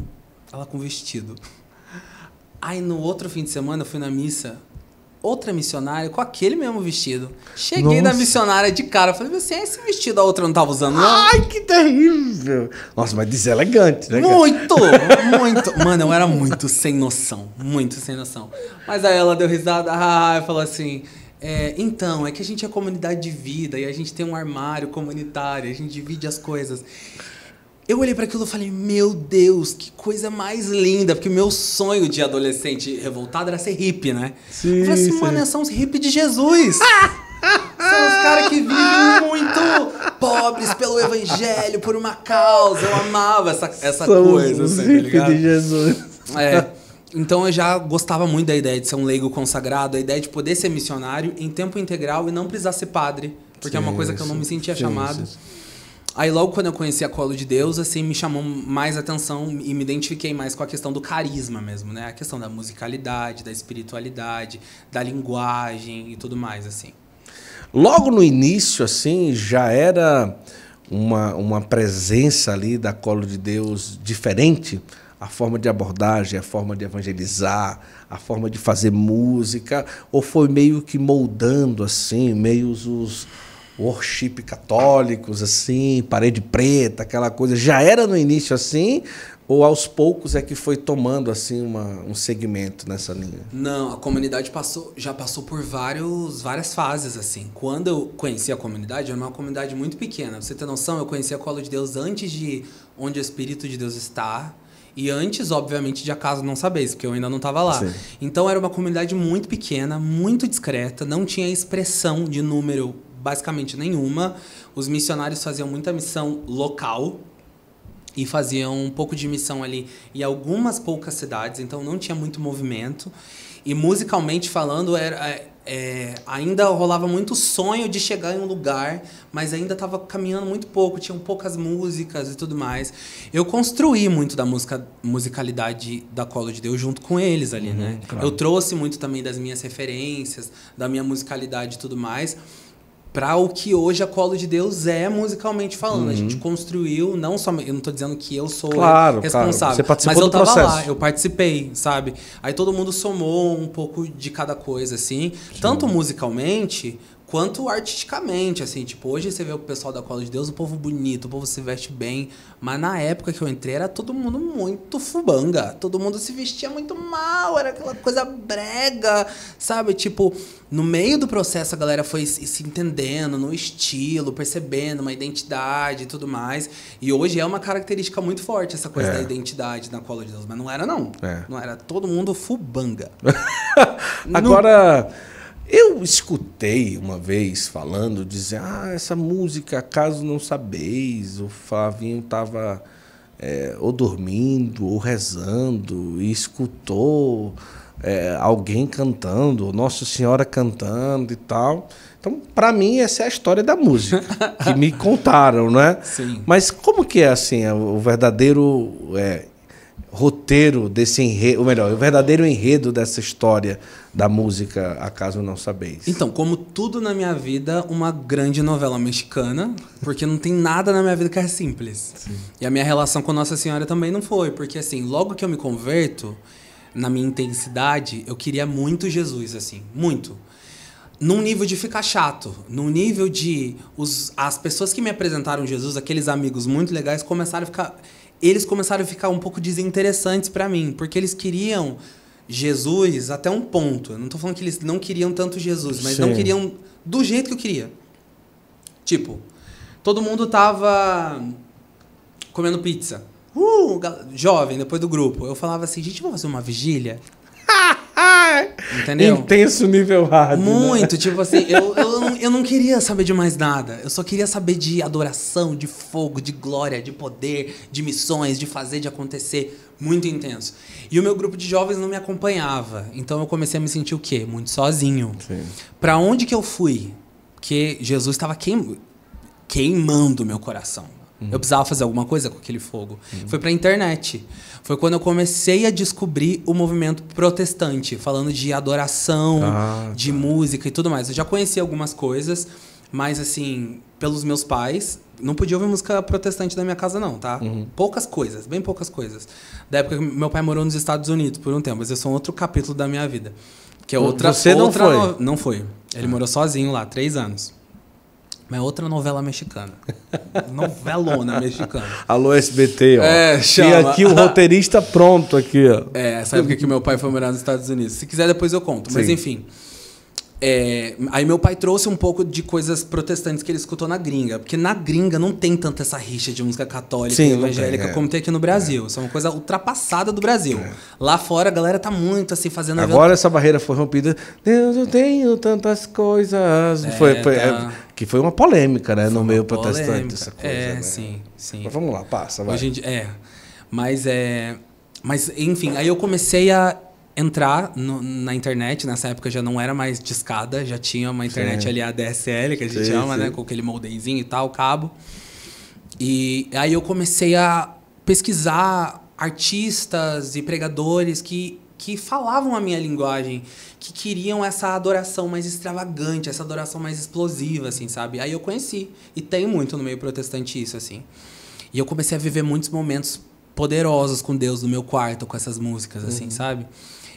ela com vestido. Aí, no outro fim de semana, eu fui na missa outra missionária com aquele mesmo vestido. Cheguei Nossa. na missionária de cara, falei, você assim, é esse vestido a outra não tava usando, não? Ai, que terrível! Nossa, mas deselegante, né? Muito! muito! Mano, eu era muito sem noção. Muito sem noção. Mas aí ela deu risada ah, falou assim. É, então, é que a gente é comunidade de vida e a gente tem um armário comunitário, a gente divide as coisas. Eu olhei para aquilo e falei, meu Deus, que coisa mais linda. Porque o meu sonho de adolescente revoltado era ser hippie, né? Sim, eu falei assim, sim. mano, são os hippies de Jesus. São os caras que vivem muito pobres pelo evangelho, por uma causa. Eu amava essa, essa São coisa, os assim, tá ligado? de Jesus. É. Então eu já gostava muito da ideia de ser um leigo consagrado, a ideia de poder ser missionário em tempo integral e não precisar ser padre. Porque sim, é uma coisa que eu não me sentia sim, chamado. Sim. Aí logo quando eu conheci a Colo de Deus, assim, me chamou mais atenção e me identifiquei mais com a questão do carisma mesmo, né? A questão da musicalidade, da espiritualidade, da linguagem e tudo mais, assim. Logo no início, assim, já era uma, uma presença ali da Colo de Deus diferente a forma de abordagem, a forma de evangelizar, a forma de fazer música, ou foi meio que moldando assim, meio os, worship católicos, assim, parede preta, aquela coisa. Já era no início assim, ou aos poucos é que foi tomando assim uma, um segmento nessa linha? Não, a comunidade passou, já passou por vários, várias fases assim. Quando eu conheci a comunidade, era uma comunidade muito pequena. Pra você tem noção, eu conheci a Colo de Deus antes de onde o Espírito de Deus está. E antes, obviamente, de acaso não sabeis, porque eu ainda não estava lá. Sim. Então era uma comunidade muito pequena, muito discreta, não tinha expressão de número basicamente nenhuma. Os missionários faziam muita missão local, e faziam um pouco de missão ali em algumas poucas cidades, então não tinha muito movimento. E musicalmente falando, era, é, é ainda rolava muito sonho de chegar em um lugar, mas ainda estava caminhando muito pouco, tinham poucas músicas e tudo mais. Eu construí muito da música, musicalidade da Colo de Deus junto com eles ali, uhum, né? Claro. Eu trouxe muito também das minhas referências, da minha musicalidade e tudo mais para o que hoje a Colo de Deus é musicalmente falando. Uhum. A gente uhum. construiu, não só. Eu não tô dizendo que eu sou claro, responsável. Claro. mas eu tava processo. lá, eu participei, sabe? Aí todo mundo somou um pouco de cada coisa, assim. Sim. Tanto musicalmente quanto artisticamente, assim, tipo, hoje você vê o pessoal da Cola de Deus, o povo bonito, o povo se veste bem, mas na época que eu entrei era todo mundo muito fubanga, todo mundo se vestia muito mal, era aquela coisa brega, sabe? Tipo, no meio do processo a galera foi se entendendo no estilo, percebendo uma identidade e tudo mais, e hoje é uma característica muito forte essa coisa é. da identidade na Cola de Deus, mas não era não. É. Não era todo mundo fubanga. Agora... No... Eu escutei uma vez falando, dizer, ah, essa música, caso não sabeis, o Flavinho estava é, ou dormindo, ou rezando, e escutou é, alguém cantando, Nossa Senhora cantando e tal. Então, para mim, essa é a história da música, que me contaram, né? Sim. Mas como que é, assim, é, o verdadeiro é, roteiro desse enredo, ou melhor, o verdadeiro enredo dessa história? da música Acaso Não Sabeis. Então, como tudo na minha vida, uma grande novela mexicana, porque não tem nada na minha vida que é simples. Sim. E a minha relação com Nossa Senhora também não foi, porque assim, logo que eu me converto, na minha intensidade, eu queria muito Jesus, assim, muito. Num nível de ficar chato, num nível de os, as pessoas que me apresentaram Jesus, aqueles amigos muito legais, começaram a ficar eles começaram a ficar um pouco desinteressantes para mim, porque eles queriam Jesus até um ponto. Eu não estou falando que eles não queriam tanto Jesus, mas Sim. não queriam do jeito que eu queria. Tipo, todo mundo tava comendo pizza. Uh, jovem, depois do grupo. Eu falava assim, gente, vamos fazer uma vigília? Entendeu? Intenso nível hard. Né? Muito, né? tipo assim, eu, eu, não, eu não queria saber de mais nada. Eu só queria saber de adoração, de fogo, de glória, de poder, de missões, de fazer, de acontecer. Muito intenso. E o meu grupo de jovens não me acompanhava. Então eu comecei a me sentir o quê? Muito sozinho. Para onde que eu fui? Porque Jesus estava queim... queimando meu coração. Uhum. Eu precisava fazer alguma coisa com aquele fogo. Uhum. Foi para a internet. Foi quando eu comecei a descobrir o movimento protestante, falando de adoração, ah, de tá. música e tudo mais. Eu já conhecia algumas coisas, mas assim, pelos meus pais, não podia ouvir música protestante na minha casa, não, tá? Uhum. Poucas coisas, bem poucas coisas. Da época que meu pai morou nos Estados Unidos por um tempo, mas eu é um outro capítulo da minha vida. Que é outra. Você outra não foi? No... Não foi. Ele morou sozinho lá, três anos. Mas é outra novela mexicana. Novelona mexicana. Alô, SBT, ó. É, chama. E aqui o roteirista pronto aqui, ó. É, sabe época que meu pai foi morar nos Estados Unidos. Se quiser, depois eu conto. Sim. Mas enfim. É, aí meu pai trouxe um pouco de coisas protestantes que ele escutou na gringa. Porque na gringa não tem tanta essa rixa de música católica Sim, e evangélica tem, é. como tem aqui no Brasil. É. Isso é uma coisa ultrapassada do Brasil. É. Lá fora a galera tá muito assim fazendo. Agora essa barreira foi rompida. Deus, eu tenho tantas coisas. É, foi, foi tá. É, que foi uma polêmica, né? Foi no meio protestante, essa coisa. É, né? sim, sim. Mas vamos lá, passa, vai. Hoje em dia, é. Mas é. Mas, enfim, aí eu comecei a entrar no, na internet. Nessa época já não era mais discada, já tinha uma internet sim. ali, a DSL, que a gente sim, ama, né, sim. né? Com aquele moldezinho e tal, cabo. E aí eu comecei a pesquisar artistas e pregadores que que falavam a minha linguagem, que queriam essa adoração mais extravagante, essa adoração mais explosiva, assim, sabe? Aí eu conheci. E tem muito no meio protestante isso, assim. E eu comecei a viver muitos momentos poderosos com Deus no meu quarto, com essas músicas, assim, uhum. sabe?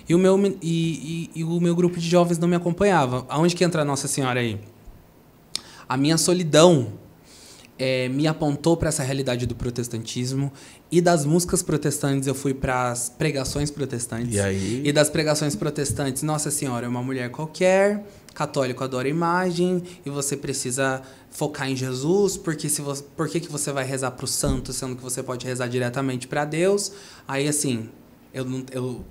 E o, meu, e, e, e, o meu grupo de jovens não me acompanhava. Aonde que entra Nossa Senhora aí? A minha solidão é, me apontou para essa realidade do protestantismo e das músicas protestantes eu fui para as pregações protestantes. E aí? E das pregações protestantes, Nossa Senhora é uma mulher qualquer, católico adora imagem e você precisa focar em Jesus, porque se você, por que, que você vai rezar para o santo, sendo que você pode rezar diretamente para Deus? Aí assim, eu não, eu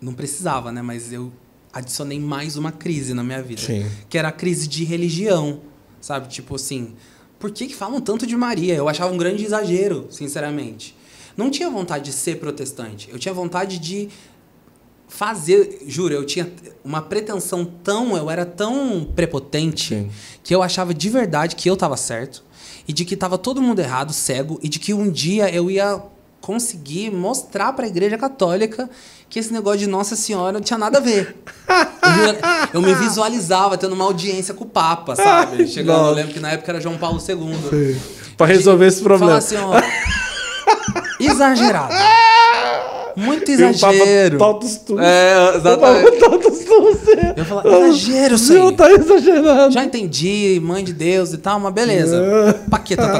não precisava, né, mas eu adicionei mais uma crise na minha vida, Sim. que era a crise de religião, sabe? Tipo assim, por que, que falam tanto de Maria? Eu achava um grande exagero, sinceramente. Não tinha vontade de ser protestante, eu tinha vontade de fazer, juro, eu tinha uma pretensão tão, eu era tão prepotente Sim. que eu achava de verdade que eu estava certo e de que estava todo mundo errado, cego e de que um dia eu ia conseguir mostrar para a igreja católica que esse negócio de Nossa Senhora não tinha nada a ver. Eu, eu me visualizava tendo uma audiência com o Papa, sabe? Chegando, eu lembro que na época era João Paulo II. Para resolver esse problema. Fala assim, ó. exagerado. Muito exagero. Eu todos tudo. É, exatamente. Eu todos tudo. Eu falava, exagero, senhor. Não tá exagerando. Já entendi, mãe de Deus e tal, mas beleza. Pra que tanta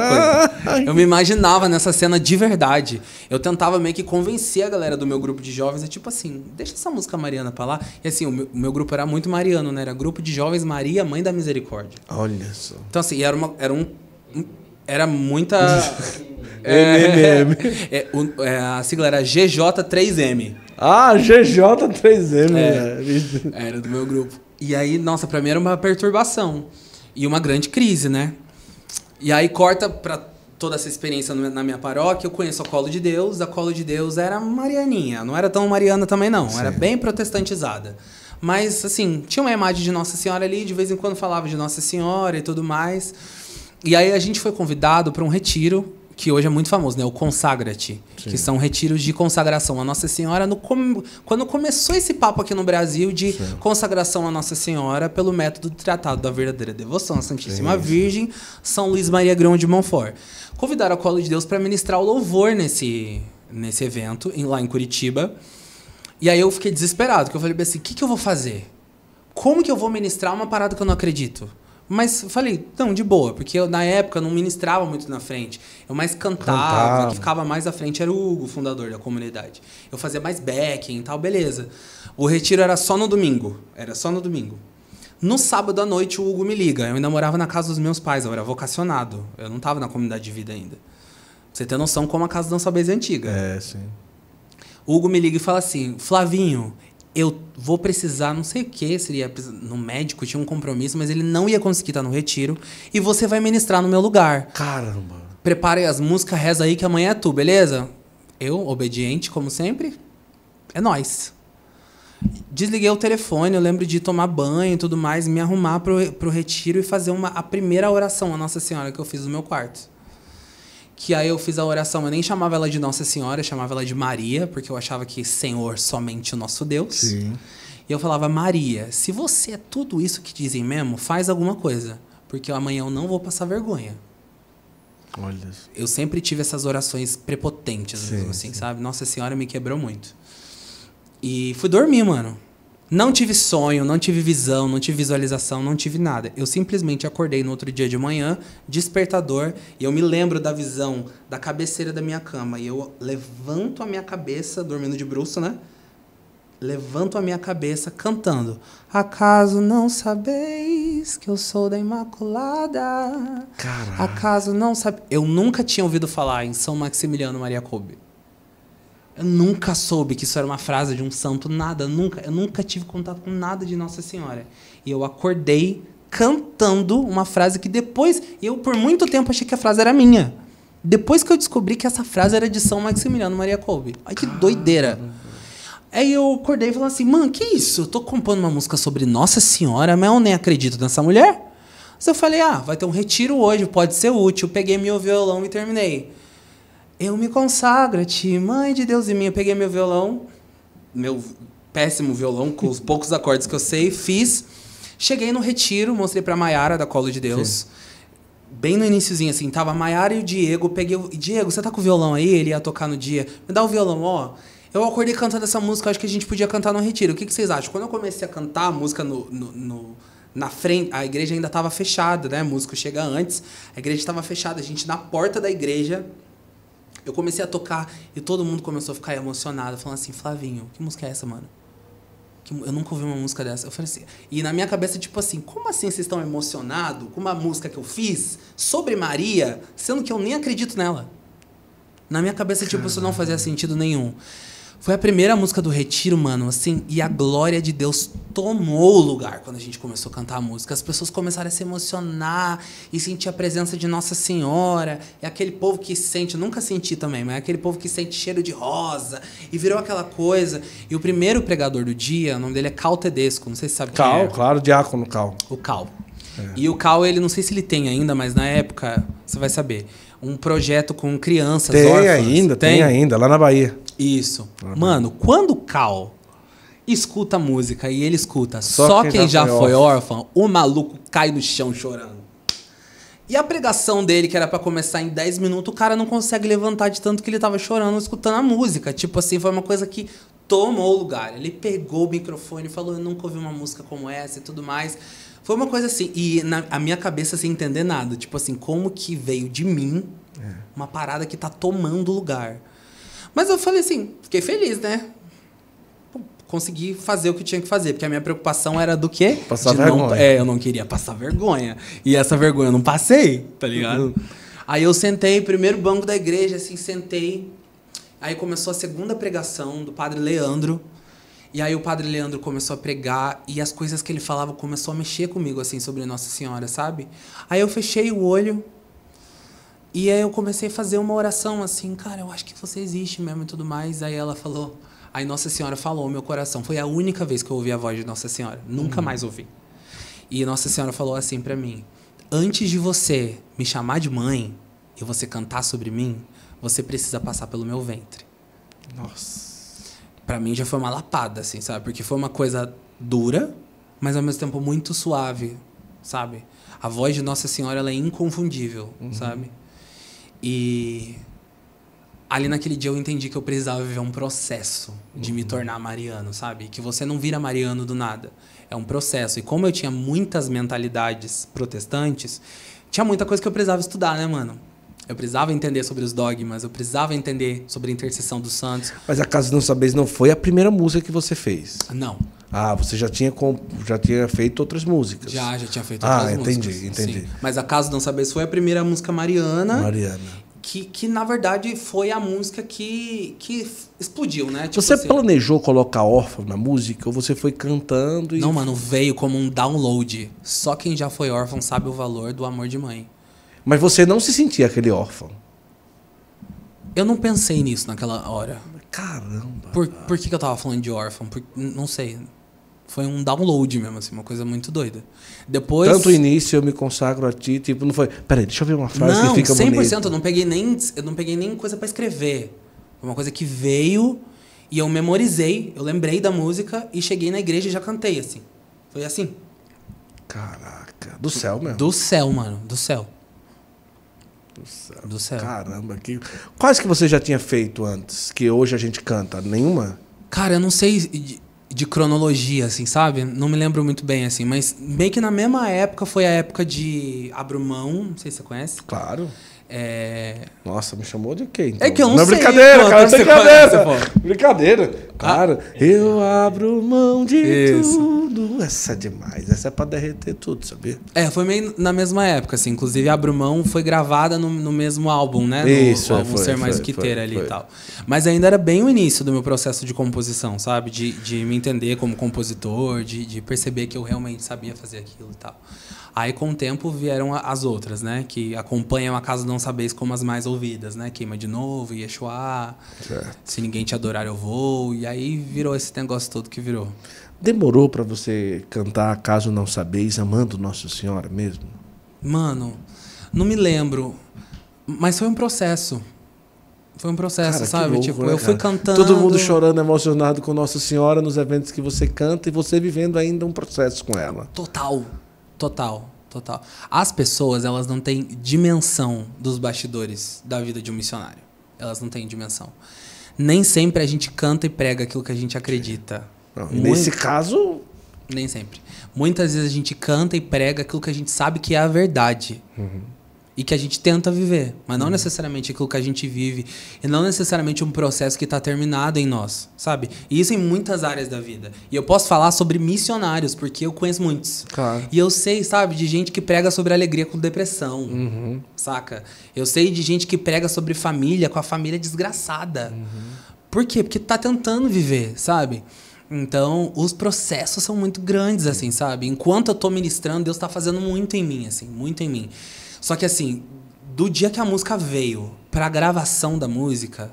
coisa? Eu me imaginava nessa cena de verdade. Eu tentava meio que convencer a galera do meu grupo de jovens, é tipo assim, deixa essa música mariana pra lá. E assim, o meu, o meu grupo era muito mariano, né? Era grupo de jovens Maria, Mãe da Misericórdia. Olha só. Então assim, era, uma, era um... Era muita... MMM. É, o, é, a sigla era GJ3M. Ah, GJ3M. É, era do meu grupo. E aí, nossa, pra mim era uma perturbação. E uma grande crise, né? E aí corta pra toda essa experiência na minha paróquia, eu conheço a Colo de Deus. A Colo de Deus era marianinha, não era tão mariana também não, Sim. era bem protestantizada. Mas assim, tinha uma imagem de Nossa Senhora ali, de vez em quando falava de Nossa Senhora e tudo mais. E aí a gente foi convidado para um retiro que hoje é muito famoso, né? O Consagra-te, que são retiros de consagração à Nossa Senhora. No com... Quando começou esse papo aqui no Brasil de Sim. consagração à Nossa Senhora pelo método do tratado da verdadeira devoção à Santíssima Sim. Virgem, São Luís Maria Grão de Montfort. Convidaram a Colo de Deus para ministrar o louvor nesse, nesse evento, em, lá em Curitiba. E aí eu fiquei desesperado, porque eu falei assim, o que, que eu vou fazer? Como que eu vou ministrar uma parada que eu não acredito? Mas falei, não, de boa, porque eu, na época não ministrava muito na frente. Eu mais cantava, cantava. que ficava mais à frente era o Hugo, fundador da comunidade. Eu fazia mais backing e tal, beleza. O retiro era só no domingo. Era só no domingo. No sábado à noite o Hugo me liga. Eu ainda morava na casa dos meus pais, eu era vocacionado. Eu não tava na comunidade de vida ainda. Pra você ter noção como a casa da Dança Base é antiga. É, sim. O Hugo me liga e fala assim: Flavinho, eu vou precisar, não sei o que, seria no médico, tinha um compromisso, mas ele não ia conseguir estar no retiro. E você vai ministrar no meu lugar. Caramba. Prepare as músicas, reza aí que amanhã é tu, beleza? Eu, obediente, como sempre, é nós. Desliguei o telefone, eu lembro de tomar banho e tudo mais, me arrumar pro, pro retiro e fazer uma, a primeira oração à Nossa Senhora que eu fiz no meu quarto. Que aí eu fiz a oração, eu nem chamava ela de Nossa Senhora, eu chamava ela de Maria, porque eu achava que Senhor somente o nosso Deus. Sim. E eu falava, Maria, se você é tudo isso que dizem mesmo, faz alguma coisa, porque amanhã eu não vou passar vergonha. Olha. Eu sempre tive essas orações prepotentes, sim, assim, sim. sabe? Nossa Senhora me quebrou muito. E fui dormir, mano. Não tive sonho, não tive visão, não tive visualização, não tive nada. Eu simplesmente acordei no outro dia de manhã, despertador, e eu me lembro da visão da cabeceira da minha cama. E eu levanto a minha cabeça, dormindo de bruxo, né? Levanto a minha cabeça cantando. Acaso não sabeis que eu sou da Imaculada? Caraca. Acaso não sabe. Eu nunca tinha ouvido falar em São Maximiliano Maria Kolbe. Eu nunca soube que isso era uma frase de um santo, nada, nunca. Eu nunca tive contato com nada de Nossa Senhora. E eu acordei cantando uma frase que depois. Eu, por muito tempo, achei que a frase era minha. Depois que eu descobri que essa frase era de São Maximiliano Maria Kolbe. Ai, que doideira. Aí eu acordei e falei assim, mano, que isso? Eu tô compondo uma música sobre Nossa Senhora, mas eu nem acredito nessa mulher. Mas eu falei, ah, vai ter um retiro hoje, pode ser útil. Peguei meu violão e terminei. Eu me consagro a ti, mãe de Deus e minha, Eu peguei meu violão, meu péssimo violão, com os poucos acordes que eu sei, fiz. Cheguei no retiro, mostrei pra Maiara da Colo de Deus. Sim. Bem no iníciozinho, assim, tava a Maiara e o Diego. Peguei o. Diego, você tá com o violão aí? Ele ia tocar no dia. Me dá o violão, ó. Eu acordei cantando essa música, acho que a gente podia cantar no retiro. O que, que vocês acham? Quando eu comecei a cantar a música no, no, no na frente, a igreja ainda estava fechada, né? O músico chega antes, a igreja estava fechada, a gente na porta da igreja eu comecei a tocar e todo mundo começou a ficar emocionado, falando assim: Flavinho, que música é essa, mano? eu nunca ouvi uma música dessa. Eu falei assim. E na minha cabeça, tipo assim, como assim vocês estão emocionados com uma música que eu fiz sobre Maria, sendo que eu nem acredito nela? Na minha cabeça, tipo, isso não fazia sentido nenhum. Foi a primeira música do Retiro, mano, assim, e a glória de Deus tomou o lugar quando a gente começou a cantar a música. As pessoas começaram a se emocionar e sentir a presença de Nossa Senhora. É aquele povo que sente, nunca senti também, mas é aquele povo que sente cheiro de rosa e virou aquela coisa. E o primeiro pregador do dia, o nome dele é Cal Tedesco, não sei se sabe Cal, quem é. claro, diácono Cal. O Cal. É. E o Cal, ele não sei se ele tem ainda, mas na época, você vai saber. Um projeto com crianças. Tem órfãs. ainda, tem, tem ainda, lá na Bahia. Isso. Uhum. Mano, quando o Cal escuta música e ele escuta só, só quem, quem, já, já foi órfão, o maluco cai no chão chorando. E a pregação dele, que era para começar em 10 minutos, o cara não consegue levantar de tanto que ele tava chorando escutando a música. Tipo assim, foi uma coisa que tomou o lugar. Ele pegou o microfone e falou: Eu nunca ouvi uma música como essa e tudo mais. Foi uma coisa assim, e na a minha cabeça sem entender nada. Tipo assim, como que veio de mim é. uma parada que tá tomando lugar. Mas eu falei assim, fiquei feliz, né? Consegui fazer o que tinha que fazer, porque a minha preocupação era do quê? Passar De vergonha. Não, é, eu não queria passar vergonha. E essa vergonha eu não passei, tá ligado? Uhum. Aí eu sentei, primeiro banco da igreja, assim, sentei. Aí começou a segunda pregação do padre Leandro. E aí o padre Leandro começou a pregar e as coisas que ele falava começou a mexer comigo assim sobre Nossa Senhora, sabe? Aí eu fechei o olho e aí eu comecei a fazer uma oração assim, cara, eu acho que você existe mesmo e tudo mais. Aí ela falou, aí Nossa Senhora falou meu coração. Foi a única vez que eu ouvi a voz de Nossa Senhora, nunca hum. mais ouvi. E Nossa Senhora falou assim para mim: "Antes de você me chamar de mãe e você cantar sobre mim, você precisa passar pelo meu ventre". Nossa. Para mim já foi uma lapada assim, sabe? Porque foi uma coisa dura, mas ao mesmo tempo muito suave, sabe? A voz de Nossa Senhora ela é inconfundível, uhum. sabe? E ali naquele dia eu entendi que eu precisava viver um processo de uhum. me tornar mariano, sabe? Que você não vira mariano do nada. É um processo. E como eu tinha muitas mentalidades protestantes, tinha muita coisa que eu precisava estudar, né, mano? Eu precisava entender sobre os dogmas, eu precisava entender sobre a intercessão dos santos. Mas a Casa dos Não Saberes não foi a primeira música que você fez? Não. Ah, você já tinha, já tinha feito outras músicas. Já, já tinha feito outras músicas. Ah, entendi, entendi. Mas a Caso Não Saber foi a primeira música Mariana. Mariana. Que, que, na verdade, foi a música que, que explodiu, né? Tipo você assim, planejou colocar órfão na música ou você foi cantando e... Não, mano, veio como um download. Só quem já foi órfão sabe o valor do amor de mãe. Mas você não se sentia aquele órfão? Eu não pensei nisso naquela hora. Caramba. Por, por que, que eu tava falando de órfão? Por, não sei foi um download mesmo, assim, uma coisa muito doida. Depois. Tanto o início eu me consagro a ti, tipo, não foi. Peraí, deixa eu ver uma frase não, que fica 100%, bonita. eu não peguei nem. Eu não peguei nem coisa para escrever. Foi uma coisa que veio e eu memorizei, eu lembrei da música e cheguei na igreja e já cantei, assim. Foi assim. Caraca. Do céu mesmo. Do céu, mano. Do céu. Do céu. Do céu. Caramba, que. Quais que você já tinha feito antes, que hoje a gente canta? Nenhuma? Cara, eu não sei de cronologia, assim, sabe? Não me lembro muito bem, assim, mas bem que na mesma época foi a época de Abrumão, não sei se você conhece. Claro. Tá? É... Nossa, me chamou de quê? Então? É que eu então? não, não sei. Brincadeira, cara, é ah. cara, brincadeira. Conhece, brincadeira. Cara, ah. eu abro mão de Isso. tudo. Essa é demais. Essa é pra derreter tudo, sabia? É, foi meio na mesma época, assim. Inclusive, Abro Mão foi gravada no, no mesmo álbum, né? Isso, no, é, no álbum foi, Ser Mais foi, que ter, ali foi. e tal. Mas ainda era bem o início do meu processo de composição, sabe? De, de me entender como compositor, de, de perceber que eu realmente sabia fazer aquilo e tal. Aí, com o tempo, vieram as outras, né? Que acompanham a Casa Não Sabeis como as mais ouvidas, né? Queima de Novo, Yeshua, certo. Se Ninguém Te Adorar Eu Vou. E aí virou esse negócio todo que virou. Demorou para você cantar Caso Não Sabeis, amando Nossa Senhora mesmo? Mano, não me lembro. Mas foi um processo. Foi um processo, cara, sabe? Louco, tipo, né, eu fui cantando. Todo mundo chorando, emocionado com Nossa Senhora nos eventos que você canta e você vivendo ainda um processo com ela. Total, Total, total. As pessoas, elas não têm dimensão dos bastidores da vida de um missionário. Elas não têm dimensão. Nem sempre a gente canta e prega aquilo que a gente acredita. Não, Nesse caso. Nem sempre. Muitas vezes a gente canta e prega aquilo que a gente sabe que é a verdade. Uhum e que a gente tenta viver, mas não uhum. necessariamente aquilo que a gente vive e não necessariamente um processo que está terminado em nós, sabe? E isso em muitas áreas da vida. E eu posso falar sobre missionários porque eu conheço muitos. Claro. E eu sei, sabe, de gente que prega sobre alegria com depressão, uhum. saca? Eu sei de gente que prega sobre família com a família desgraçada. Uhum. Por quê? Porque tá tentando viver, sabe? Então, os processos são muito grandes, assim, sabe? Enquanto eu tô ministrando, Deus tá fazendo muito em mim, assim, muito em mim. Só que assim, do dia que a música veio pra gravação da música,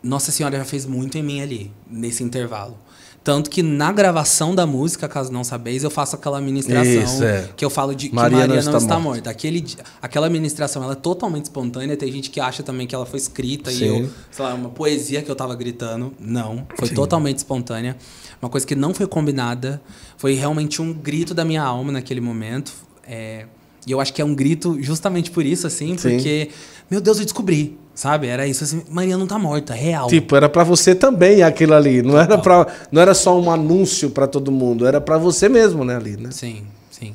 Nossa Senhora já fez muito em mim ali, nesse intervalo. Tanto que na gravação da música, caso não sabeis, eu faço aquela ministração Isso, é. que eu falo de Maria que Maria não, está, está morta. morta. Aquele, aquela ministração ela é totalmente espontânea. Tem gente que acha também que ela foi escrita Sim. e eu, sei lá, uma poesia que eu tava gritando. Não, foi Sim. totalmente espontânea. Uma coisa que não foi combinada. Foi realmente um grito da minha alma naquele momento. É, e eu acho que é um grito justamente por isso, assim, Sim. porque, meu Deus, eu descobri. Sabe? Era isso assim, Maria não tá morta, é real. Tipo, era para você também aquilo ali, não era para não era só um anúncio para todo mundo, era para você mesmo, né, ali, né? Sim, sim.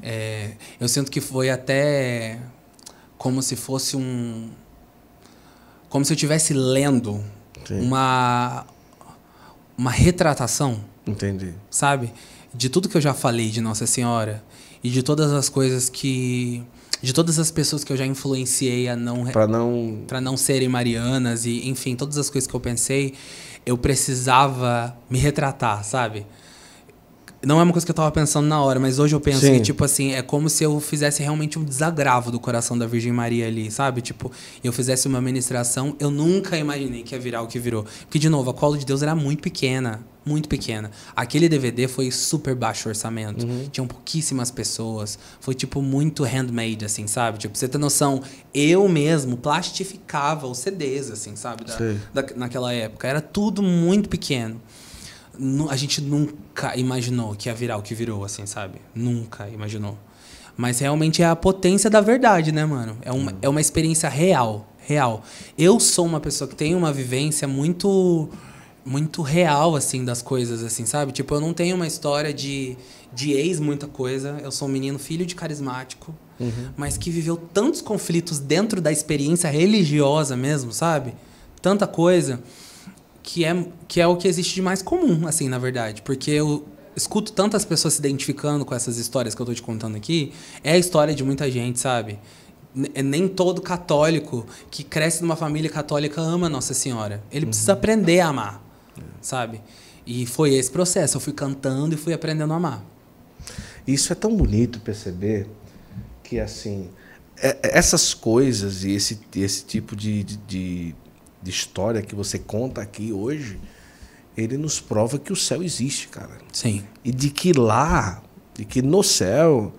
É, eu sinto que foi até como se fosse um como se eu estivesse lendo uma uma retratação. Entendi. Sabe? De tudo que eu já falei de Nossa Senhora, e de todas as coisas que de todas as pessoas que eu já influenciei a não para não para não serem marianas e enfim todas as coisas que eu pensei eu precisava me retratar sabe não é uma coisa que eu estava pensando na hora, mas hoje eu penso Sim. que, tipo assim, é como se eu fizesse realmente um desagravo do coração da Virgem Maria ali, sabe? Tipo, eu fizesse uma ministração, eu nunca imaginei que ia virar o que virou. Porque, de novo, a cola de Deus era muito pequena muito pequena. Aquele DVD foi super baixo orçamento. Uhum. Tinham pouquíssimas pessoas. Foi, tipo, muito handmade, assim, sabe? Tipo, você tem noção, eu mesmo plastificava os CDs, assim, sabe? Da, da, naquela época. Era tudo muito pequeno. A gente nunca imaginou que ia virar o que virou, assim, sabe? Nunca imaginou. Mas realmente é a potência da verdade, né, mano? É uma, uhum. é uma experiência real. Real. Eu sou uma pessoa que tem uma vivência muito muito real, assim, das coisas, assim, sabe? Tipo, eu não tenho uma história de, de ex muita coisa. Eu sou um menino filho de carismático, uhum. mas que viveu tantos conflitos dentro da experiência religiosa mesmo, sabe? Tanta coisa que é, que é o que existe de mais comum, assim, na verdade. Porque eu escuto tantas pessoas se identificando com essas histórias que eu tô te contando aqui. É a história de muita gente, sabe? É, nem todo católico que cresce numa família católica ama Nossa Senhora. Ele uhum. precisa aprender a amar sabe? E foi esse processo. Eu fui cantando e fui aprendendo a amar. Isso é tão bonito perceber que, assim, é, é, essas coisas e esse, esse tipo de, de, de história que você conta aqui hoje, ele nos prova que o céu existe, cara. Sim. E de que lá, de que no céu,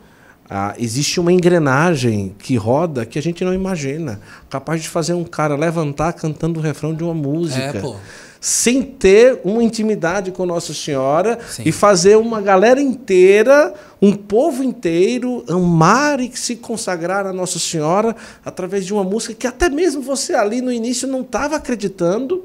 ah, existe uma engrenagem que roda que a gente não imagina, capaz de fazer um cara levantar cantando o refrão de uma música. É, pô sem ter uma intimidade com Nossa Senhora Sim. e fazer uma galera inteira, um povo inteiro, amar e se consagrar a Nossa Senhora através de uma música que até mesmo você ali no início não estava acreditando,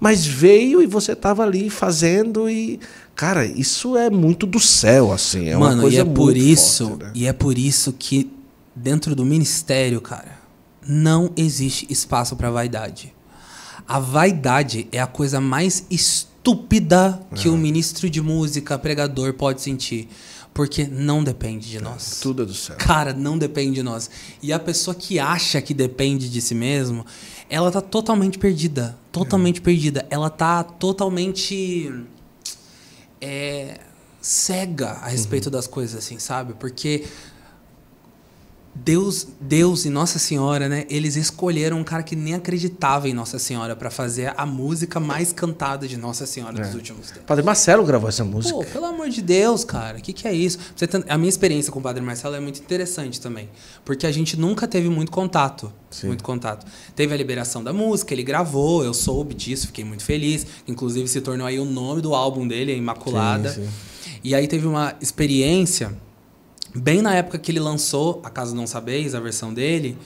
mas veio e você estava ali fazendo e cara, isso é muito do céu assim, é Mano, uma coisa e é por isso, forte, né? e é por isso que dentro do ministério, cara, não existe espaço para vaidade. A vaidade é a coisa mais estúpida que o é. um ministro de música, pregador pode sentir. Porque não depende de nós. É, tudo é do céu. Cara, não depende de nós. E a pessoa que acha que depende de si mesmo, ela tá totalmente perdida. Totalmente é. perdida. Ela tá totalmente. É, cega a respeito uhum. das coisas, assim, sabe? Porque Deus, Deus e Nossa Senhora, né? Eles escolheram um cara que nem acreditava em Nossa Senhora para fazer a música mais cantada de Nossa Senhora é. dos últimos tempos. Padre Marcelo gravou essa música. Pô, pelo amor de Deus, cara, o que, que é isso? A minha experiência com o Padre Marcelo é muito interessante também, porque a gente nunca teve muito contato, Sim. muito contato. Teve a liberação da música, ele gravou, eu soube disso, fiquei muito feliz. Inclusive se tornou aí o nome do álbum dele, é Imaculada. Sim, sim. E aí teve uma experiência bem na época que ele lançou A Casa Não Sabeis, a versão dele,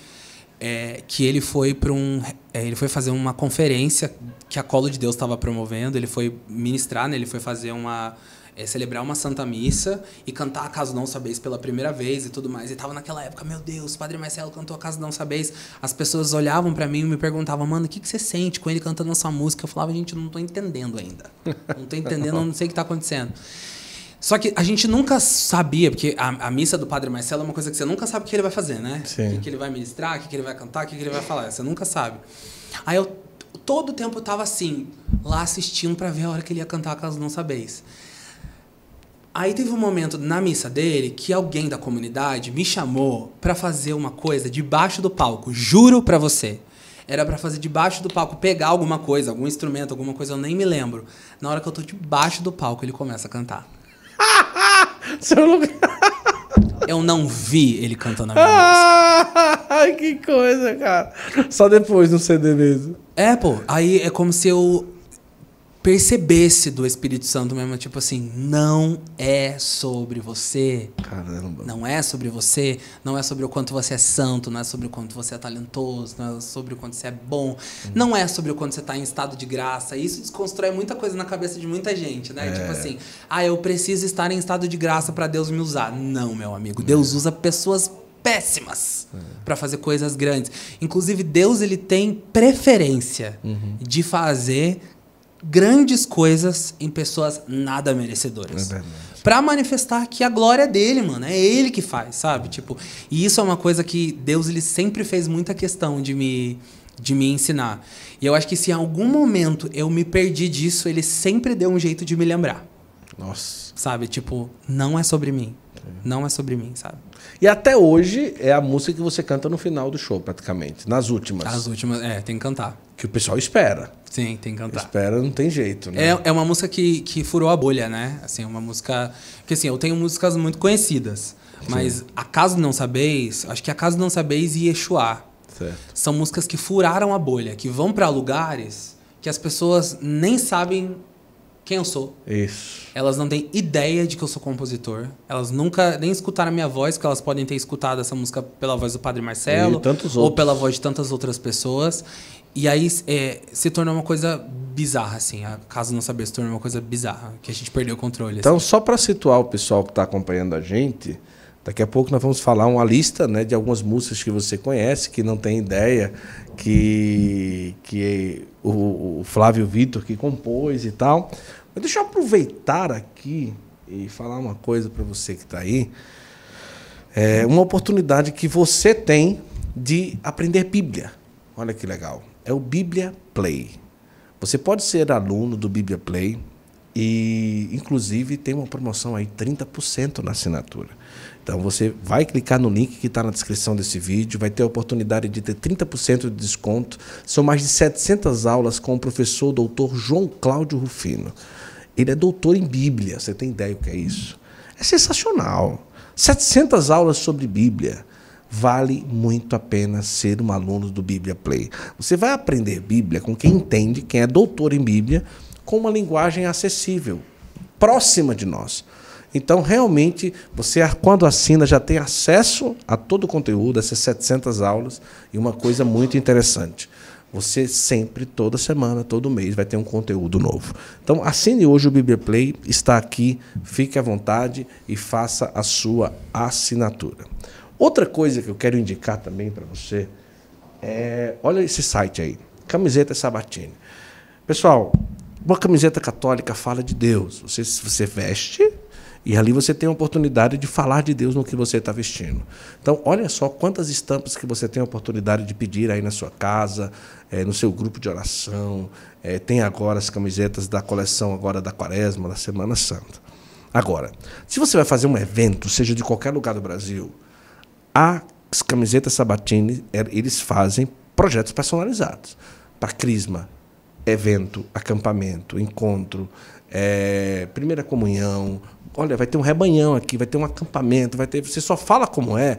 é, que ele foi para um, é, ele foi fazer uma conferência que a Colo de Deus estava promovendo. Ele foi ministrar, né? Ele foi fazer uma é, celebrar uma santa missa e cantar a Caso Não Sabeis pela primeira vez e tudo mais. E tava naquela época, meu Deus, Padre Marcelo cantou a Caso Não Sabeis. As pessoas olhavam para mim e me perguntavam, mano, o que, que você sente com ele cantando essa música? Eu falava, gente, eu não tô entendendo ainda. Não tô entendendo, não sei o que tá acontecendo. Só que a gente nunca sabia, porque a, a, missa do Padre Marcelo é uma coisa que você nunca sabe o que ele vai fazer, né? O que, que ele vai ministrar, o que, que ele vai cantar, o que, que ele vai falar. Você nunca sabe. Aí eu todo o tempo eu tava assim, lá assistindo para ver a hora que ele ia cantar Caso Não Sabeis. Aí teve um momento na missa dele que alguém da comunidade me chamou para fazer uma coisa debaixo do palco. Juro para você. Era para fazer debaixo do palco, pegar alguma coisa, algum instrumento, alguma coisa, eu nem me lembro. Na hora que eu tô debaixo do palco, ele começa a cantar. Seu lugar. Eu não vi ele cantando a minha música. Ah, que coisa, cara. Só depois no CD mesmo. É, pô. Aí é como se eu percebesse do Espírito Santo mesmo, tipo assim, não é sobre você. Caramba. Não é sobre você, não é sobre o quanto você é santo, não é sobre o quanto você é talentoso, não é sobre o quanto você é bom, hum. não é sobre o quanto você está em estado de graça. Isso desconstrói muita coisa na cabeça de muita gente, né? Tipo é. Tipo assim, ah, eu preciso estar em estado de graça para Deus me usar. Não, meu amigo, Deus é. usa pessoas péssimas é. para fazer coisas grandes. Inclusive Deus ele tem preferência uhum. de fazer grandes coisas em pessoas nada merecedoras. É para manifestar que a glória é dele, mano. É ele que faz, sabe? Tipo, e isso é uma coisa que Deus ele sempre fez muita questão de me de me ensinar. E eu acho que se em algum momento eu me perdi disso, ele sempre deu um jeito de me lembrar. Nossa. Sabe? Tipo, não é sobre mim. Não é sobre mim, sabe? E até hoje é a música que você canta no final do show, praticamente. Nas últimas. Nas últimas, é, tem que cantar. Que o pessoal espera. Sim, tem que cantar. Espera, não tem jeito, né? É, é uma música que, que furou a bolha, né? Assim, uma música. Porque assim, eu tenho músicas muito conhecidas. Mas Sim. Acaso Não Sabeis, acho que Acaso Não Sabeis e Exuá. Certo. São músicas que furaram a bolha, que vão para lugares que as pessoas nem sabem quem eu sou. Isso. Elas não têm ideia de que eu sou compositor. Elas nunca nem escutaram a minha voz, porque elas podem ter escutado essa música pela voz do Padre Marcelo. Ou pela voz de tantas outras pessoas. E aí é, se tornou uma coisa bizarra, assim. Caso não saber, se tornou uma coisa bizarra, que a gente perdeu o controle. Então, assim. só para situar o pessoal que está acompanhando a gente, Daqui a pouco nós vamos falar uma lista né, de algumas músicas que você conhece, que não tem ideia, que, que o, o Flávio Vitor que compôs e tal. Mas deixa eu aproveitar aqui e falar uma coisa para você que está aí. É uma oportunidade que você tem de aprender Bíblia. Olha que legal. É o Bíblia Play. Você pode ser aluno do Bíblia Play e, inclusive, tem uma promoção aí 30% na assinatura. Então você vai clicar no link que está na descrição desse vídeo, vai ter a oportunidade de ter 30% de desconto. São mais de 700 aulas com o professor doutor João Cláudio Rufino. Ele é doutor em Bíblia, você tem ideia o que é isso? É sensacional. 700 aulas sobre Bíblia. Vale muito a pena ser um aluno do Bíblia Play. Você vai aprender Bíblia com quem entende, quem é doutor em Bíblia, com uma linguagem acessível, próxima de nós. Então, realmente, você, quando assina, já tem acesso a todo o conteúdo, essas 700 aulas, e uma coisa muito interessante. Você sempre, toda semana, todo mês, vai ter um conteúdo novo. Então, assine hoje o Bíblia Play, está aqui, fique à vontade e faça a sua assinatura. Outra coisa que eu quero indicar também para você é: olha esse site aí, Camiseta Sabatini. Pessoal, uma camiseta católica fala de Deus. Você, você veste, e ali você tem a oportunidade de falar de Deus no que você está vestindo. Então, olha só quantas estampas que você tem a oportunidade de pedir aí na sua casa, é, no seu grupo de oração. É, tem agora as camisetas da coleção agora da Quaresma, da Semana Santa. Agora, se você vai fazer um evento, seja de qualquer lugar do Brasil, as camisetas Sabatini, eh, eles fazem projetos personalizados para Crisma, evento, acampamento, encontro, é, primeira comunhão, olha, vai ter um rebanhão aqui, vai ter um acampamento, vai ter. Você só fala como é.